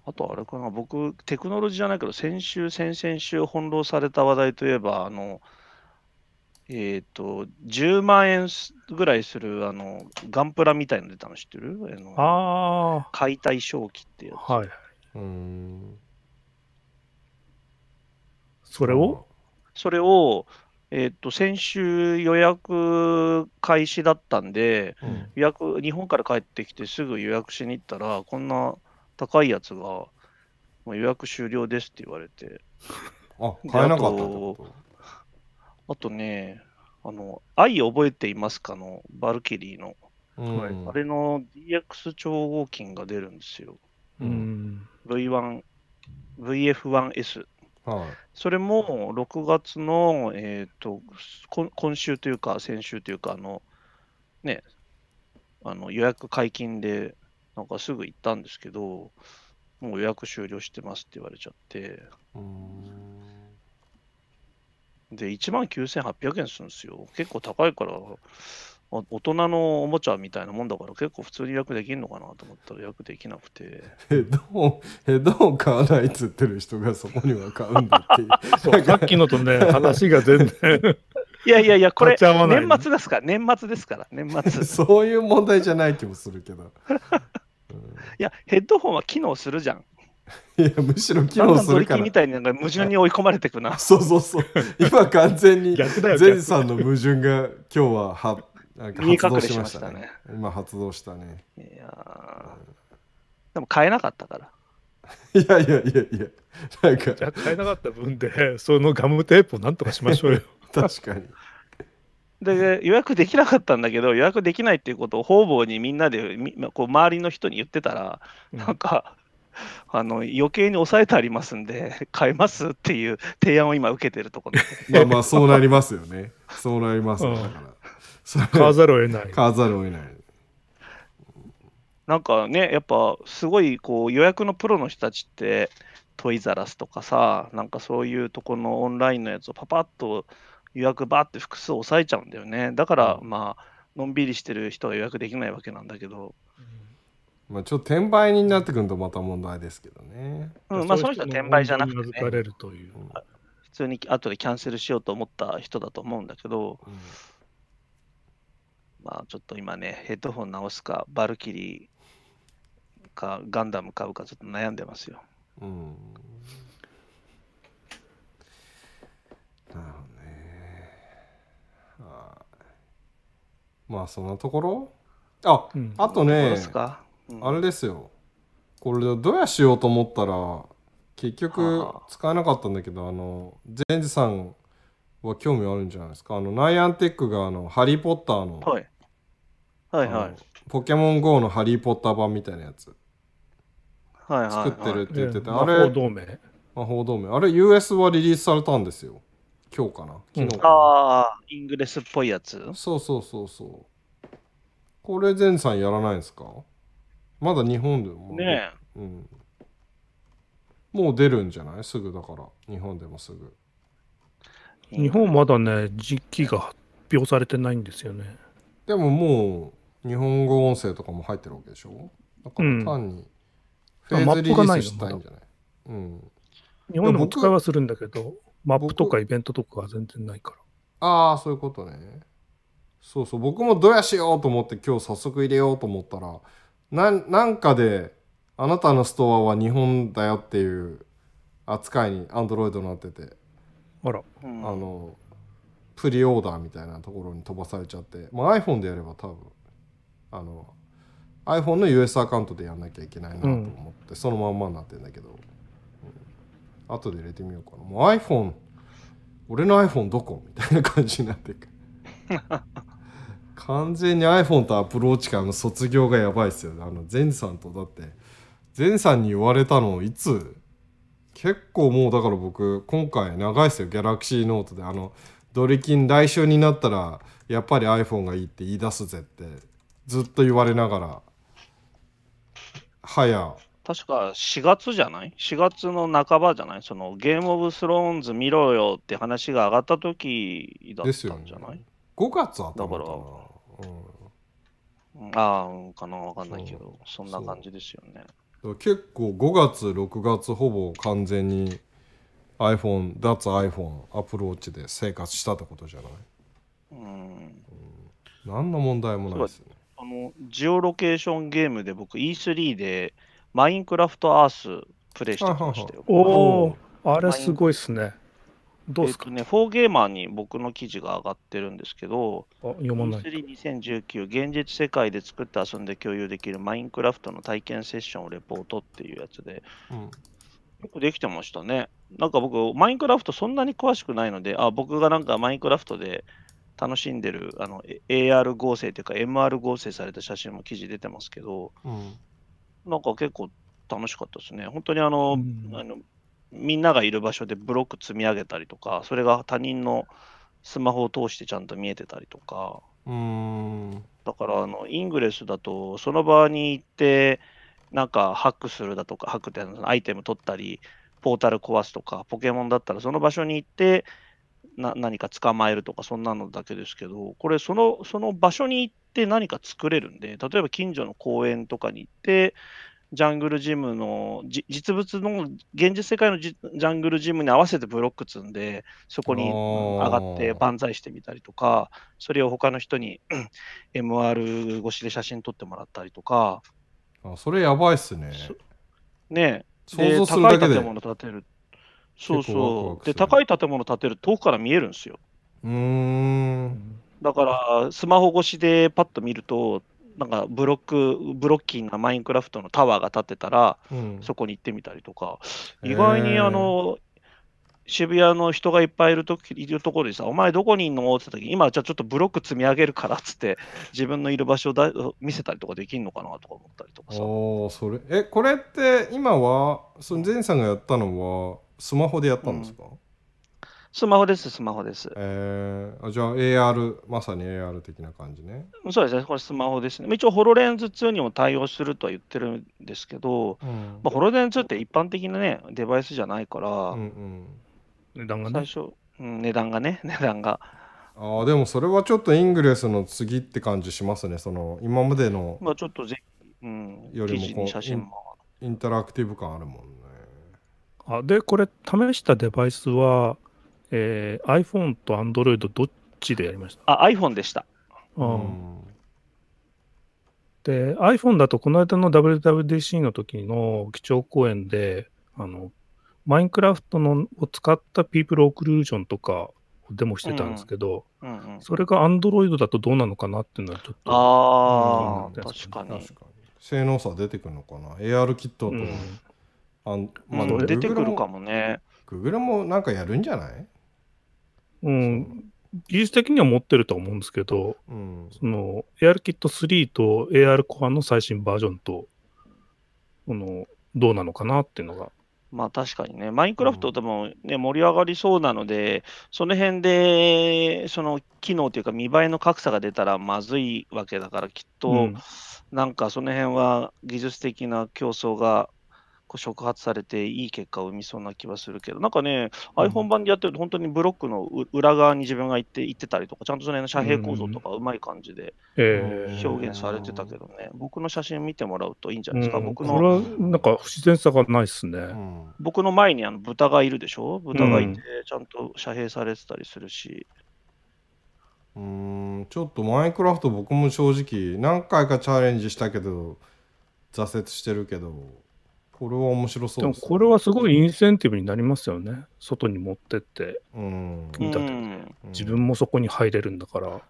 Speaker 4: あとあれかな、僕、テクノロジーじゃないけど、先週、先々週翻弄された話題といえば、あの、えっ、ー、と、10万円ぐらいする、あの、ガンプラみたいの出たの知ってるあのあ解体正気ってやつ。はい。うんそれをそれを、えっ、ー、と、先週予約開始だったんで、うん、予約、日本から帰ってきてすぐ予約しに行ったら、こんな高いやつが、もう予約終了ですって言われて。
Speaker 5: あ、買えなかった
Speaker 4: あとね、あの、愛覚えていますかの、バルキリーの。あれの DX 超合金が出るんですよ。うん、V1、VF1S。はい、それも6月の、えーと、と今週というか、先週というか、あのね、あの予約解禁で、なんかすぐ行ったんですけど、もう予約終了してますって言われちゃって、で、1万9800円するんですよ。結構高いから、大人のおもちゃみたいなもんだから結構普通に役できんのかなと思ったら役できなくて
Speaker 2: ヘッドホンヘッドホン買わないっつってる人がそこには買うんだっていう さっきのとね話が全然
Speaker 4: いやいやいやこれ年末ですから年末ですから年末そういう問題じゃない気もするけど、いやヘッドホンは機能するじゃん
Speaker 2: いやむしろ機能するから。み
Speaker 4: たいになんか矛盾に追い込まれてくな。そうそうそう。
Speaker 2: 今完全に前さんの矛盾が今日ははなんか発動しましたね。したね今発動したね。いや、うん、でも買えなかったから。いやいやいやいや、なんか。じゃ買えなかった分で、そのガムテープをなんとかしましょうよ。確かに。
Speaker 4: で予約できなかったんだけど予約できないっていうことを方々にみんなでみこう周りの人に言ってたら、うん、なんか あの余計に抑えてありますんで、買えますっていう提案を今、受けてるところ まあまあ、そうなりますよね。
Speaker 2: そうなります、ね、だから。買わざるを得ない。買わざるを得ない。
Speaker 4: なんかね、やっぱすごいこう予約のプロの人たちって、トイザラスとかさ、なんかそういうとこのオンラインのやつをパパッと予約ばって複数抑えちゃうんだよね。だから、まあ、のんびりしてる人は予約できないわけなんだけど。うん
Speaker 2: まあ、ちょっと転売になってくるとまた問題ですけどね。うん、まあ、その人は転売じゃ
Speaker 4: なく
Speaker 3: て、ね、れるという
Speaker 4: 普通に後でキャンセルしようと思った人だと思うんだけど、うん、まあ、ちょっと今ね、ヘッドホン直すか、バルキリーか、ガンダム買うか、ちょっと悩んでますよ。
Speaker 2: うん。なるほどね。まあ、そんなところあ、うん、あとね。あれですよこれどうやしようと思ったら結局使えなかったんだけどあのジェンジさんは興味あるんじゃないですかあのナイアンテックがあの「ハリー・ポッターの」はい、はいはいポケモン GO の「ハリー・ポッター」版みたいなやつ、
Speaker 5: はいはい作ってるって
Speaker 2: 言ってて、あれ魔法同盟魔法同盟あれ US はリリースされたんですよ今日かな昨日かな、ああイングレスっぽいやつそうそうそうそうこれ全さんやらないんですかまだ日本でもねうん、もう出るんじゃないすぐだから日本でもすぐ日
Speaker 3: 本まだね時期が発表されてないんですよね
Speaker 2: でももう日本語音声とかも入ってるわけでしょだから単にフェーズリリースしたいんじゃないうん、
Speaker 3: 日本でも使いはするんだけどマ
Speaker 2: ップとかイベントとかは全然ないからああそういうことねそうそう僕もどうやしようと思って今日早速入れようと思ったらななんかであなたのストアは日本だよっていう扱いにアンドロイドなっててあら、あのプリオーダーみたいなところに飛ばされちゃって、まあ、iPhone でやれば多分あの iPhone の US アカウントでやんなきゃいけないなと思って、うん、そのまんまになってんだけど、うん、後で入れてみようかなもう iPhone 俺の iPhone どこみたいな感じになってく。完全に iPhone とアプローチからの卒業がやばいっすよねあのゼンさんとだってゼンさんに言われたのいつ結構もうだから僕今回長いっすよギャラクシーノートであのドリキン来週になったらやっぱり iPhone がいいって言い出すぜってずっと言われながらはや
Speaker 4: 確か4月じゃない ?4 月の半ばじゃないそのゲームオブスローンズ見ろよって話が上がった時だったんじゃない、ね、5月あったのかああ、かな、わかんないけど、そんな感じですよね。
Speaker 2: 結構5月、6月、ほぼ完全に iPhone、脱 iPhone、アプローチで生活したってことじゃないうん。何の問題もないですね。
Speaker 4: あのジオロケーションゲームで僕 E3 でマインクラフトアースプ
Speaker 3: レイしてましたよ。おお、あれすごいっすね。どうです
Speaker 4: か、ね、フォーゲーマーに僕の記事が上がってるんですけど、2019現実世界で作って遊んで共有できるマインクラフトの体験セッションをレポートっていうやつで、うん、よくできてましたね。なんか僕、マインクラフトそんなに詳しくないので、あ僕がなんかマインクラフトで楽しんでるあの AR 合成というか MR 合成された写真も記事出てますけど、うん、なんか結構楽しかったですね。本当にあの、うん、あのみんながいる場所でブロック積み上げたりとか、それが他人のスマホを通してちゃんと見えてたりとか、うんだからあの、イングレスだと、その場に行って、なんかハックするだとか、ハックってアイテム取ったり、ポータル壊すとか、ポケモンだったらその場所に行って、な何か捕まえるとか、そんなのだけですけど、これその、その場所に行って何か作れるんで、例えば近所の公園とかに行って、ジャングルジムの実物の現実世界のジャングルジムに合わせてブロック積んでそこに上がって万歳してみたりとかそれを他の人に MR 越しで写真撮ってもらったりとか
Speaker 2: あそれやばいっすね
Speaker 4: ねえ想高い建物建てる
Speaker 2: そうそ
Speaker 4: うで高い建物建てる遠くから見えるんですよ
Speaker 5: うん
Speaker 4: だからスマホ越しでパッと見るとなんかブロック、ブロッキーなマインクラフトのタワーが建ってたら、うん、そこに行ってみたりとか、意外にあの、渋谷の人がいっぱいいるといるところでさ、お前どこにいんのって言った時今じゃあちょっとブロック積み上げるからっつって、自分のいる場所をだ見せたりとかできるのかなとか思っ
Speaker 2: たりとかさ。あそれえ、これって今は、その前さんがやったのは、スマホでやったんですか、うんスマホです、スマホです。えー、じゃあ AR、まさに AR 的な感じね。そうですね、これスマホですね。
Speaker 4: 一応、ホロレンズ2にも対応するとは言ってるんですけど、うん、まあ、ホロレンズって一般的な、ね、デバイスじゃないから、うんうん、値段がね。最初、うん、値段がね、値段が。ああ、でも
Speaker 2: それはちょっとイングレスの次って感じしますね、その今までの。まあちょっとぜ、うん、よりも写真もインタラクティブ感あるもんね。
Speaker 3: あで、これ、試したデバイスは、えー、iPhone と Android どっちでやりました
Speaker 4: あ、iPhone でした。
Speaker 3: うん、で、iPhone だと、この間の WWDC の時の基調講演で、あの、マインクラフトのを使ったピープルオクルージョンとかデモしてたんです
Speaker 2: けど、うんうんうんそれ
Speaker 3: が Android だとどうなのかなっていうのはちょっ
Speaker 2: と。ああ、確かに。性能差出てくるのかな ?AR キットと、うん、あまあ、出てくるかもね。Google もなんかやるんじゃないう
Speaker 3: ん、技術的には持ってると思うんですけど、うん、その ARKit 3と AR コアの最新バージョンと、このどうなのかなっていうのが。
Speaker 4: まあ確かにね、マインクラフトでも、ね、盛り上がりそうなので、その辺でその機能というか見栄えの格差が出たらまずいわけだから、きっと、なんかその辺は技術的な競争が触発されていい結果を生みそうな気はするけど、なんかね、うん、iPhone 版でやってると、本当にブロックの裏側に自分が行って行ってたりとか、ちゃんとその遮蔽構造とかうまい感じで表現されてたけどね、僕の写真見てもらうといいんじゃないですか、うん、僕の。これは
Speaker 3: なんか不自然さがないですね。
Speaker 4: 僕の前にあの豚がいるでしょ、豚がいて、ちゃんと遮蔽されてたりするし。
Speaker 2: うんちょっとマインクラフト僕も正直何回かチャレンジしたけど挫折してるけどこれは面白そうです、ね、こ
Speaker 3: れはすごいインセンティブになりますよね。外に持ってって、組み立てて、自分もそこに入れるんだから。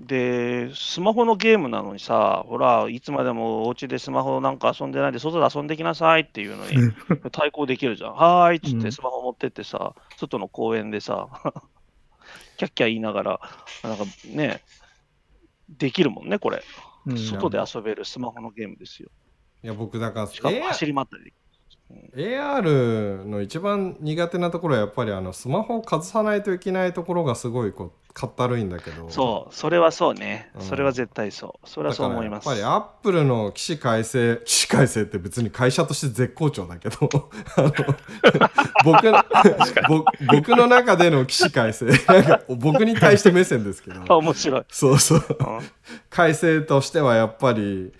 Speaker 4: で、スマホのゲームなのにさ、ほら、いつまでもお家でスマホなんか遊んでないで、外で遊んできなさいっていうのに 対抗できるじゃん。
Speaker 3: はーいっつって
Speaker 4: スマホ持ってってさ、外の公園でさ、キャッキャ言いながら、なんかね、できるもんね、これ。外で遊べるスマホのゲームですよ。いや僕だからしかも走り回ったり、
Speaker 2: AR の一番苦手なところはやっぱりあのスマホをかざさないといけないところがすごいこうかったるいんだけど
Speaker 4: そうそれはそうね、うんそれは
Speaker 2: 絶対そうそれはそう思いますだやっぱりアップルの起死回生起死回生って別に会社として絶好調だけど 僕の僕僕の中での起死回生僕に対して目線ですけどあ 面白いそうそう、うん改正としてはやっぱり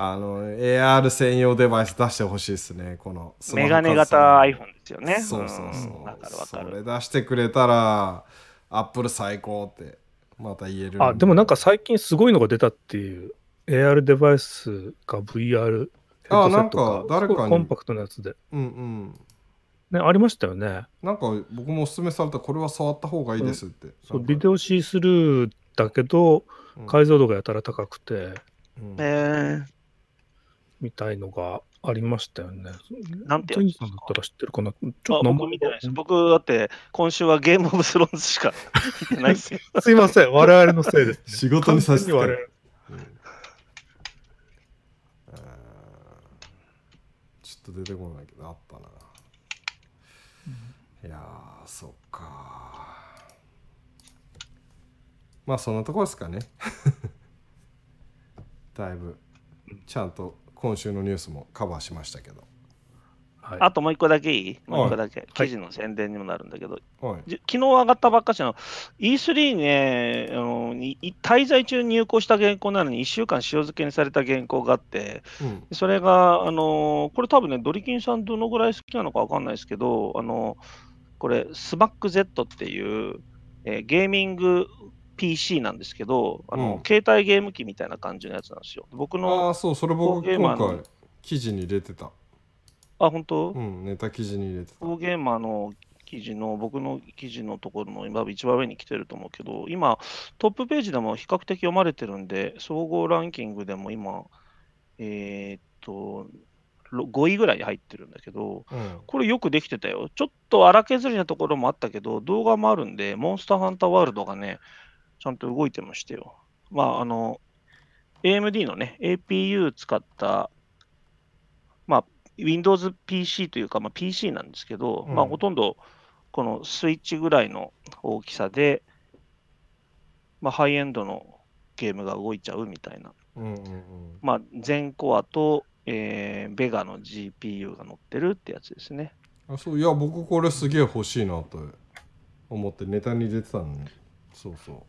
Speaker 2: あの AR 専用デバイス出してほしいですねこのメガネ型 iPhone ですよねそうそうそう、うん、かるかるそれ出してくれたらアップル最高ってまた言えるあでも
Speaker 3: なんか最近すごいのが出たっていう AR デバイスか VR ヘッドか誰かにコンパ
Speaker 2: クトなやつでうんうん
Speaker 3: ね、ありましたよ
Speaker 2: ね。なんか僕もおすすめされたこれは触った方がいいですって。
Speaker 3: そうビデオシースルーだけど、解像度がやたら高くて、うん、えー、みたいのがありましたよね。なんてやつさんだったら知ってるかなちょっと僕見て
Speaker 4: ないです。僕、だって、今週はゲームオブスローンズしか見てないですよ。
Speaker 2: すいません、我々のせいです、ね、仕事にさせてちょっと出てこないけど、あったな。いやそっかまあ、そんなとこですかね。だいぶ、ちゃんと今週のニュースもカバーしましたけど。
Speaker 4: はい、あともう一個だけいいもう一個だけ、記事の宣伝にもなるんだけど、はい、昨日上がったばっかしの E3 ねあの滞在中に入稿した原稿なのに1週間塩漬けにされた原稿があって、うん、それが、あのこれ多分ね、ドリキンさんどのぐらい好きなのか分かんないですけど、あのこれ、ス m ック z っていう、えー、ゲーミング PC なんですけど、あの、うん、携帯ゲーム機みたいな感じのやつなんですよ。僕
Speaker 2: のあそう、それ僕今回記事に入れてた。あ、本当うん、ネタ記事に入れてた。ゲ
Speaker 4: ーマーの記事の、僕の記事のところの今、一番上に来てると思うけど、今、トップページでも比較的読まれてるんで、総合ランキングでも今、えー、っと、5位ぐらいに入ってるんだけど、うん、これよくできてたよ。ちょっと荒削りなところもあったけど、動画もあるんで、モンスターハンターワールドがね、ちゃんと動いてましたよ。まあ、あの、AMD のね、APU 使った、まあ、Windows PC というか、まあ、PC なんですけど、うん、まあ、ほとんどこのスイッチぐらいの大きさで、まあ、ハイエンドのゲームが動いちゃうみたいな。まあ、全コアと、えー、ベガの GPU が乗ってるってやつですね。
Speaker 2: あそういや、僕これすげえ欲しいなと思ってネタに出てたのに。そうそう。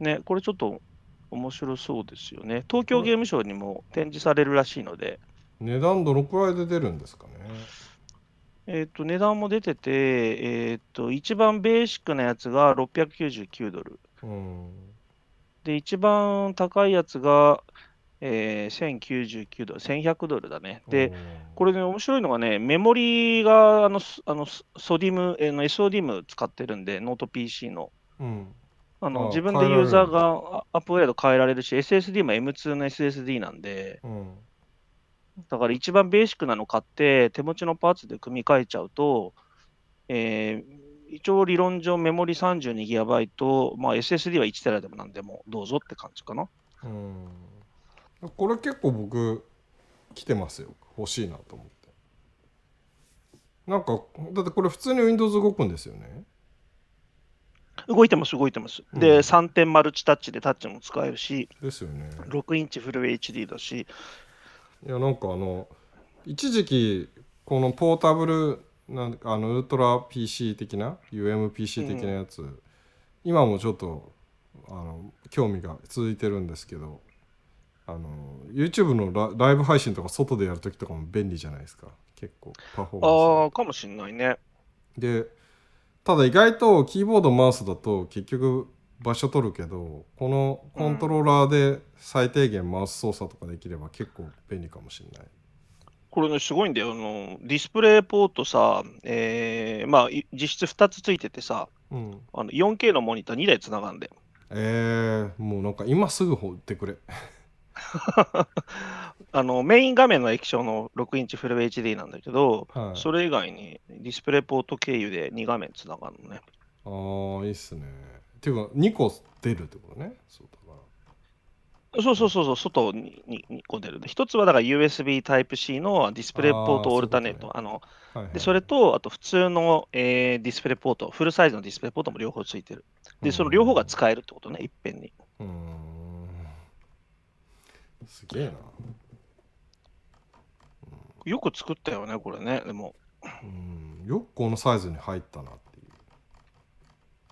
Speaker 4: ね、これちょっと面白そうですよね。東京ゲームショウにも展示されるらしいので。
Speaker 2: 値段どのくらいで出るんですかね。
Speaker 4: えっ、ー、と、値段も出てて、えっ、ー、と、一番ベーシックなやつが699ドル。うん、で、一番高いやつが、えー、1099ドル、1100ドルだね。で、これね、面白いのがね、メモリがあのあのソディム、え SODIM 使ってるんで、ノート PC の。うんあの自分でユーザーがアップグレード変えられるし、SSD も M2 の SSD なんで、うん、だから一番ベーシックなの買って、手持ちのパーツで組み替えちゃうと、えー、一応理論上メモリ 32GB、まあ、SSD は 1TB でも何でもどうぞって感じかな。うん、
Speaker 2: これ結構僕、来てますよ。欲しいなと思って。なんか、だってこれ普通に Windows 動くんですよね。動いてます、動いてます。
Speaker 4: うん、で、3点マルチタッチでタッチも使えるし、ですよね、6インチフル HD
Speaker 2: だし。いや、なんかあの、一時期、このポータブル、なんあのウルトラ PC 的な、UMPC 的なやつ、うん、今もちょっとあの興味が続いてるんですけど、あの YouTube のライブ配信とか外でやるときとかも便利じゃないですか結構パフォーマンス
Speaker 4: ああかもしんないね
Speaker 2: でただ意外とキーボードマウスだと結局場所取るけどこのコントローラーで最低限マウス操作とかできれば結構便利かもしれない。
Speaker 4: これね、すごいんだよ。あのディスプレイポートさ、えー、まあ、実質2つついててさ、うん、あの 4K のモニター2台つながんで。
Speaker 2: えー、もうなんか今すぐ放ってくれ。
Speaker 4: あのメイン画面の液晶の6インチフル HD なんだけど、はいそれ以外にディスプレイポート経由で2画面つながるの
Speaker 2: ね。ああいいっすねっていうか2個出るってことねそうだ
Speaker 4: そうそうそうそう、外にに2個出る1一つはだから USB Type-C のディスプレイポートオルタネート。あのでそれと、あと普通の、えーディスプレイポート、フルサイズのディスプレイポートも両方ついてる。で、その両方が使えるってことね、いっぺんに。うんす
Speaker 2: げえなよく作ったよね、これね、でも。うん、よくこのサイズに入ったなっていう。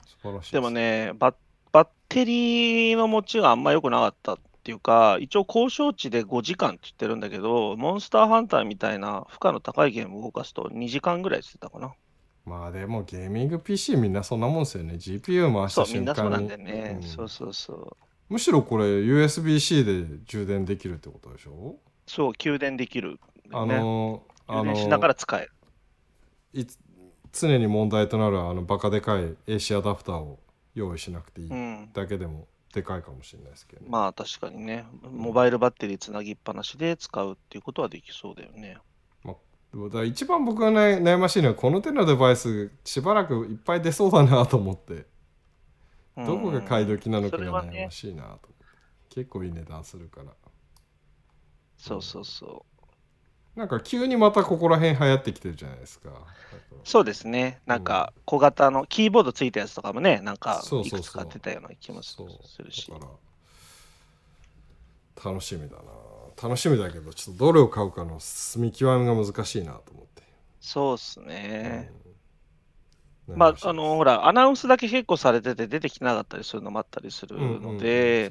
Speaker 2: 素晴らしいでもね、
Speaker 4: バッバッテリーの持ちがあんま良くなかったっていうか、一応交渉値で5時間って言ってるんだけど、モンスターハンターみたいな負荷の高いゲームを動かすと2時間ぐらいしてた
Speaker 2: かな。まあでもゲーミング PC みんなそんなもんですよね。GPU 回しそう、みんなそうなんだよ
Speaker 4: ね。うんそうそうそう。
Speaker 2: むしろこれ USB-C で充電できるってことでしょ
Speaker 4: そう、給電できる。
Speaker 2: あのー、あのー、しながら使えるい常に問題となるあのバカでかい AC アダプターを用意しなくていいだけでも、でかいかもしれないですけど、ね、まあ確かにね、モバイルバッテリ
Speaker 4: ーつなぎっぱなしで使うっていうことはできそうだよね。
Speaker 2: まあ、一番僕が、ね、悩ましいのは、この手のデバイス、しばらくいっぱい出そうだなと思って、どこが買い時なのかが悩ましいなと、ね、結構いい値段するから。そうそうそう。なんか急にまたここら辺流行ってきてるじゃないです
Speaker 4: か。そうですね。なんか小型の、キーボードついたやつとかもね、なんか
Speaker 2: いくつかってたような気もするし。そうそうそう楽しみだな。楽しみだけど、ちょっとどれを買うかの見極めが難しいなと思って。そ
Speaker 4: うですね。うん、まあ、あのほら、アナウンスだけ結構されてて出てきてなかったりするのもあったりするので、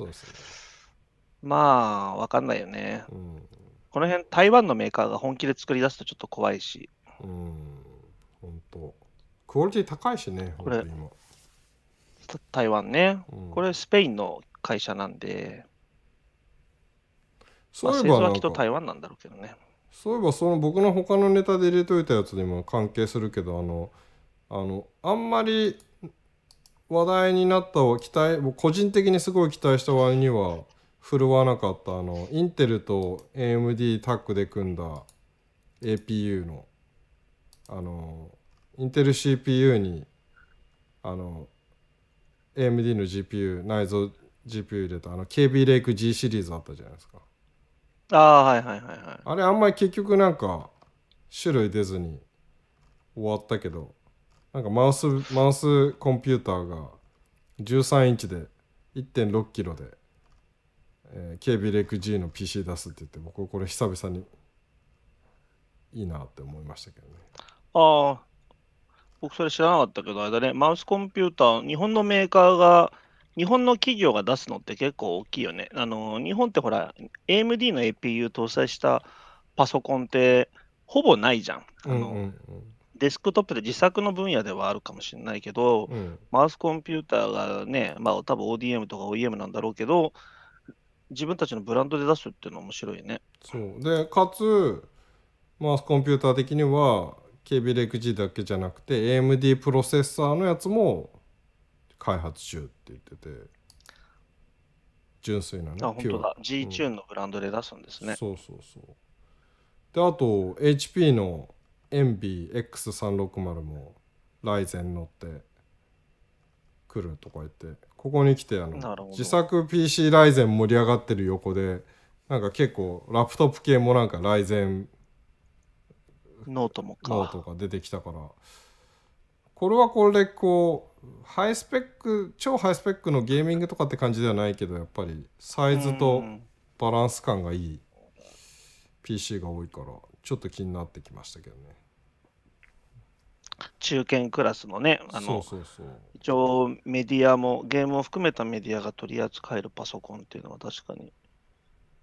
Speaker 4: まあ、わかんないよね。うんこの辺、台湾のメーカーが本気で作り出すとちょっと怖いし。うん、本当。クオリティ高いしね、これ今。台湾ね、うん、これスペインの会社なんで、
Speaker 2: そういえば、まあ、きっと
Speaker 4: 台湾なんだろうけどね。
Speaker 2: そういえば、その僕の他のネタで入れといたやつにも関係するけど、あの、あの、あんまり話題になったを期待、個人的にすごい期待した割には、振るわなかったあのインテルと AMD タッグで組んだ APU のあのインテル CPU にあの AMD の GPU 内蔵 GPU 入れたあの KB レイク G シリーズあったじゃないですかああはいはいはいはいあれあんまり結局なんか種類出ずに終わったけどなんかマウスマウスコンピューターが13インチで1 6キロでえー、KB レク G の PC 出すって言って僕これ久々にいいなって思いましたけどね
Speaker 4: ああ僕それ知らなかったけどあれだねマウスコンピューター日本のメーカーが日本の企業が出すのって結構大きいよねあの日本ってほら AMD の APU 搭載したパソコンってほぼないじゃんうんんデスクトップで自作の分野ではあるかもしれないけど、うん、マウスコンピューターがね、まあ多分 ODM とか OEM なんだろうけど、自分たちのブランドで出すっていうのは面
Speaker 2: 白いね。そうでかつまあコンピューター的には KBLXG だけじゃなくて AMD プロセッサーのやつも開発中って言ってて純粋なねあ本当だ G チューンのブランドで出
Speaker 4: すんですね、うん、そう
Speaker 2: そうそうであと HP の ENVX360 もライゼン乗ってくるとか言ってここに来てあの自作 PC ライゼン盛り上がってる横でなんか結構ラップトップ系もなんかライゼンノートもかノートが出てきたからこれはこれでこうハイスペック超ハイスペックのゲーミングとかって感じではないけどやっぱりサイズとバランス感がいい PC が多いからちょっと気になってきましたけどね。中堅クラスのね、あの
Speaker 4: 一応メディアも、ゲームを含めたメディアが取り扱えるパソコンっていうのは確かに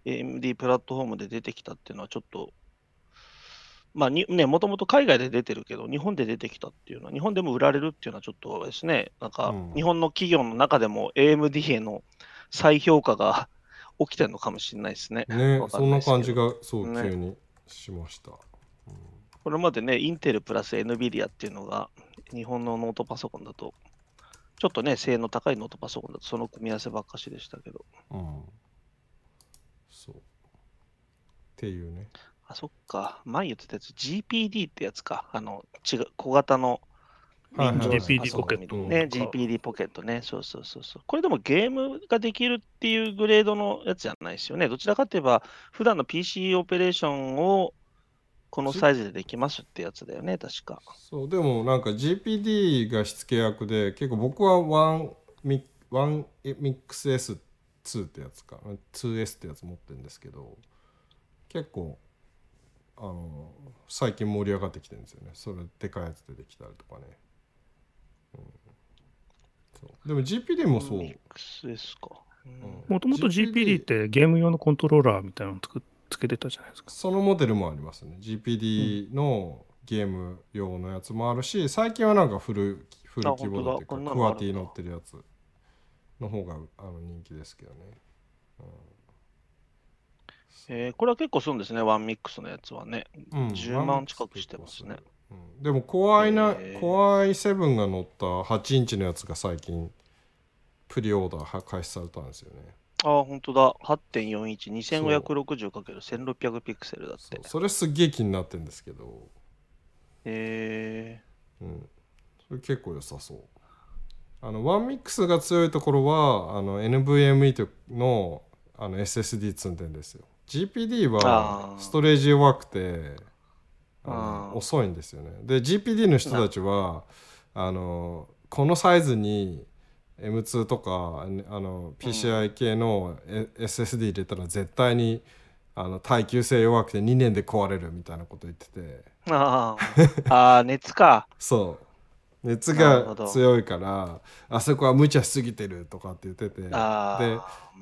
Speaker 4: AMD プラットフォームで出てきたっていうのはちょっと、まあにね、もともと海外で出てるけど、日本で出てきたっていうのは、日本でも売られるっていうのはちょっとですね、なんか日本の企業の中でも AMD への再評価が 起きてるのかもしれないですね。ね、そんな感じが、そう、急に
Speaker 2: しました。ね
Speaker 4: これまでね、インテルプラス NVIDIA っていうのが、日本のノートパソコンだと、ちょっとね、性能高いノートパソコンだと、その組み合わせばっかしでしたけど。うん。そう。っていうね。あ、そっか。前言ってたやつ、GPD ってやつか。あの、違う、小型の。はい GPD ポケットね。そうそうそうそう。これでもゲームができるっていうグレードのやつじゃないですよね。どちらかといえば、普段の PC オペレーションをこのサイズでできますってやつだよね確
Speaker 2: かそうでもなんか GPD がしつけ役で結構僕はワンミワンミックス S2 ってやつか 2S ってやつ持ってるんですけど結構あの最近盛り上がってきてるんですよねそれでかいやつでできたりとかね、うん、そうでも GPD もそう XS かもともと GPD ってゲーム用のコントローラーみたいなの作ってつけてたじゃないですかそのモデルもありますね GPD のゲーム用のやつもあるし、うん、最近はなんかフルフル規模だっていうかクワティ乗ってるやつの方があの人気ですけどね、うん、
Speaker 4: えー、これは結構するんですねワンミックスのやつはね、うん、10万近くしてますね、
Speaker 2: うん、でも怖いな、怖い7が乗った8インチのやつが最近プリオーダー開始されたんですよね
Speaker 4: ああ、本当だ。8.41、
Speaker 2: 2560×1600 ピクセルだって。それすげえ気になってんですけど。へえー。うん。それ結構良さそう。あの、ワンミックスが強いところは、あの、NVMe のあの SSD 積んでんですよ。GPD はストレージ弱くて、あ遅いんですよね。で、GPD の人たちは、あの、このサイズに M2 とかあの PCI 系の SSD 入れたら絶対にあの耐久性弱くて2年で壊れるみたいなこと言っててああ 熱かそう熱が強いからあそこは無茶しすぎてるとかって言っててで、ま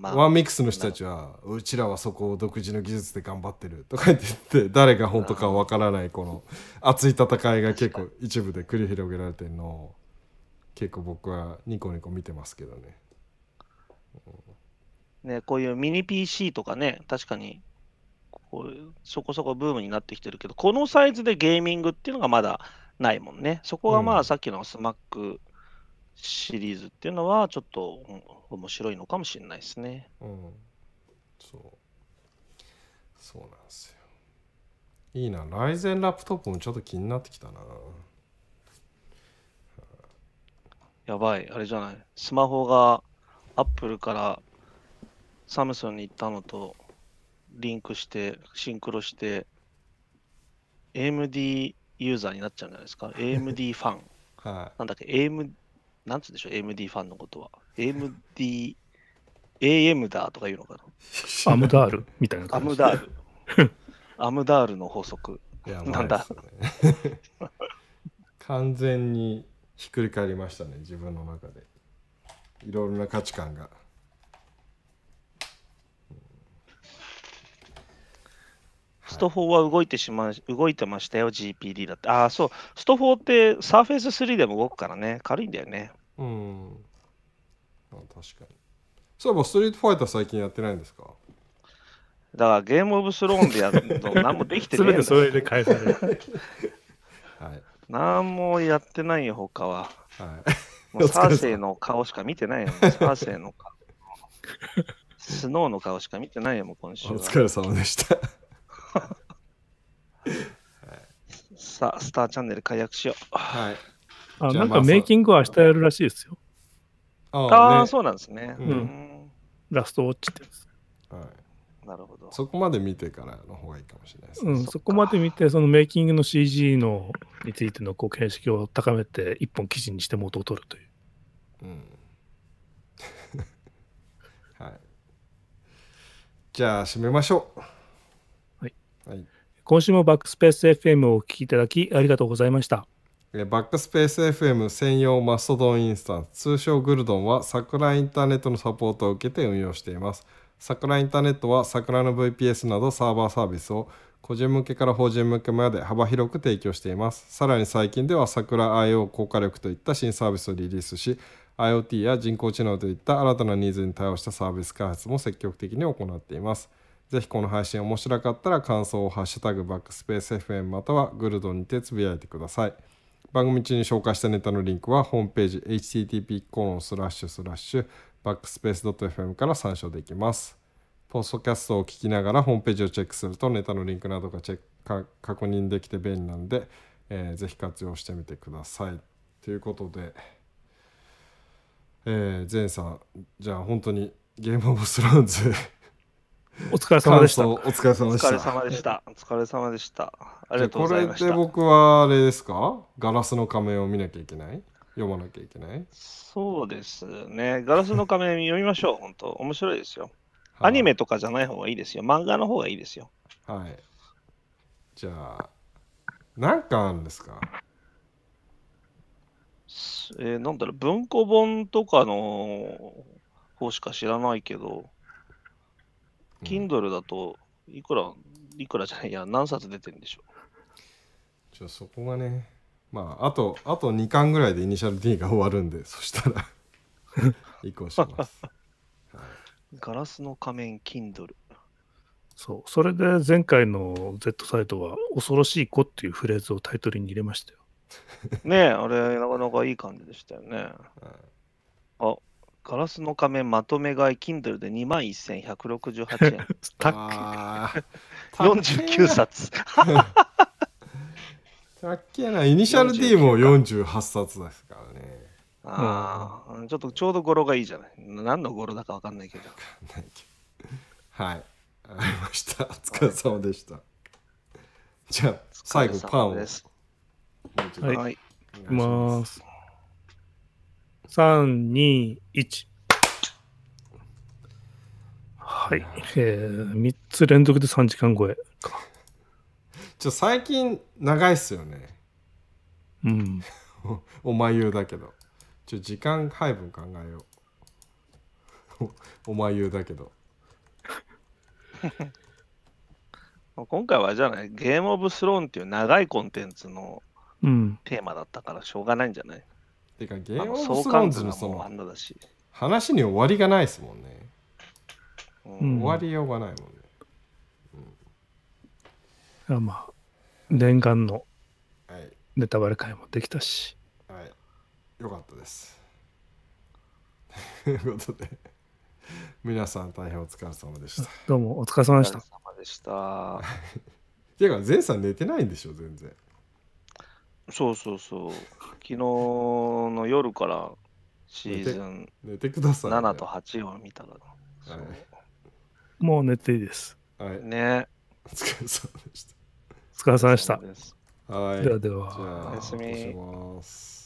Speaker 2: あ、ワンミックスの人たちはうちらはそこを独自の技術で頑張ってるとか言ってて誰が本当かわからないこの熱い戦いが結構一部で繰り広げられてるのを。結構僕はニコニコ見てますけどね。
Speaker 4: ねこういうミニ PC とかね、確かにこうそこそこブームになってきてるけど、このサイズでゲーミングっていうのがまだないもんね。そこがまあさっきのスマックシリーズっていうのはちょっと面白いのかもしれないですね。
Speaker 2: うん。そう。そうなんですよ。いいな、ライゼンラップトップもちょっと気になってきたな。やばい、あれじゃない。スマホ
Speaker 4: がアップルからサムスンに行ったのとリンクして、シンクロして、AMD ユーザーになっちゃうんじゃないですか。AMD ファン。はなんだっけ、AM、なんつうでしょう、AMD ファンのことは。AMD、AM だとか言うのかな。
Speaker 3: アムダールみたいな感じ。アム
Speaker 4: ダ
Speaker 2: ール。アムダールの法則。なんだ。完全にひっくり返りましたね自分の中でいろいろな価値観が。
Speaker 4: スト4は動いてしまう、動いてましたよ、GPD だって。ああ、そう、スト4ってサーフェイス3でも動くからね、軽いんだよね。
Speaker 2: うん。あ確かに。そういえば、ストリートファイター最近やってないんですかだから、ゲームオブスローンでやると何もできてない。す べてそれで返される。はい。
Speaker 4: 何もやってないよ、他は。はい、もうサーセイの顔しか見てないよ、サーセイの顔。スノーの顔しか見てないよ、もう今週は。お疲れ
Speaker 2: 様でした。
Speaker 4: さあ、スターチャンネル解約しよう。はい。
Speaker 3: あ、なんかメイキングは明日やるらしいですよ。ああ、ね、そうなんですね。うん、ラストウォッチってやつ。
Speaker 2: はいなるほど。そこまで見てからの方がいいかもしれないですね。うん、そ
Speaker 3: こまで見て、そのメイキングの CG のについてのこう形式を高めて、一本記事にして元を取るという。
Speaker 2: うん。はい。じゃあ、締め
Speaker 3: ましょう。はい。はい、今週もバックスペース FM をお聞きいただき、ありがとうございました。
Speaker 2: バックスペース FM 専用マストドンインスタンス、通称グルドンは桜インターネットのサポートを受けて運用しています。桜インターネットは桜の VPS などサーバーサービスを個人向けから法人向けまで幅広く提供しています。さらに最近では桜 IO 効果力といった新サービスをリリースし、IoT や人工知能といった新たなニーズに対応したサービス開発も積極的に行っています。ぜひこの配信面白かったら感想をハッシュタグバックスペース FM またはグルドにてつぶやいてください。番組中に紹介したネタのリンクはホームページ http コ a ンスラッシュスラッシュバックスペース .fm から参照できます。ポストキャストを聞きながらホームページをチェックするとネタのリンクなどがチェック確認できて便利なんで、えー、ぜひ活用してみてください。ということで、えー、ゼンさん、じゃあ本当にゲームオブスローンズお疲れ様でした。お疲れ様でした。お疲れ様
Speaker 4: でした。お疲れ様でした。ありがとうございました。これで
Speaker 2: 僕はあれですかガラスの仮面を見なきゃいけない読まなきゃいけない
Speaker 4: そうですね。ガラスの仮面読みましょう。本当面白いですよ。アニメとかじゃない方がいいですよ。漫画の方がいいですよ。
Speaker 2: はい。じゃあ、何かあるんですか
Speaker 4: えー、なんだろう、文庫本とかの方しか知らないけど。Kindle だといくら、いくらじゃない、や、何冊出てんでしょ
Speaker 2: う。ゃあそこがね、まあ、あと、あと2巻ぐらいでイニシャル D が終わるんで、そしたら 移行します。
Speaker 4: ガラスの仮面、Kindle。
Speaker 2: そう、そ
Speaker 3: れで前回の Z サイトは、恐ろしい子っていうフレーズをタイトルに入れましたよ。
Speaker 4: ねえ、あれ、なかなかいい感じでしたよね。はい、あガラスの仮面まとめ買い Kindle で2万1168円。
Speaker 2: たっ49冊。
Speaker 4: さっけな、イニシャル D も48
Speaker 2: 冊ですからね。あ
Speaker 4: あ、ちょっとちょうど語呂がいいじゃない。何の語呂だか分かんないけど。
Speaker 2: はい。ありました。お疲れ様でした。はい、じゃあ、最後、パンを。はい。いき
Speaker 3: ます。3、2、1。はい。えー、3つ連続で3時間超えか。
Speaker 2: ちょ、最近長いっすよね。うん。お前言うだけど。ちょ、時間配分考えよう。お前言うだけど。
Speaker 4: 今回はじゃない、ゲームオブスローンっていう長いコンテンツのテーマだったからしょうがないんじゃない、うんてか、ゲームオブスローンズのその
Speaker 2: 話に終わりがないですもんね。うん、終わりようがないもんね。
Speaker 3: うん、まあ、念願のネタバレ会もできたし。
Speaker 2: はい。よかったです。ということで、皆さん大変お疲れ様でした。どうもお疲れ様でした。お疲れ様でした。ていうか、前さん寝てないんでしょ、全然。そう
Speaker 4: そうそう。昨日の夜からシーズン寝てください、7と8を見たら、はい、
Speaker 3: もう寝ていいです。
Speaker 4: はい、ね。
Speaker 3: お疲れ様でした。お疲れ様でし
Speaker 4: た。はい。ではでは。おやす
Speaker 5: み。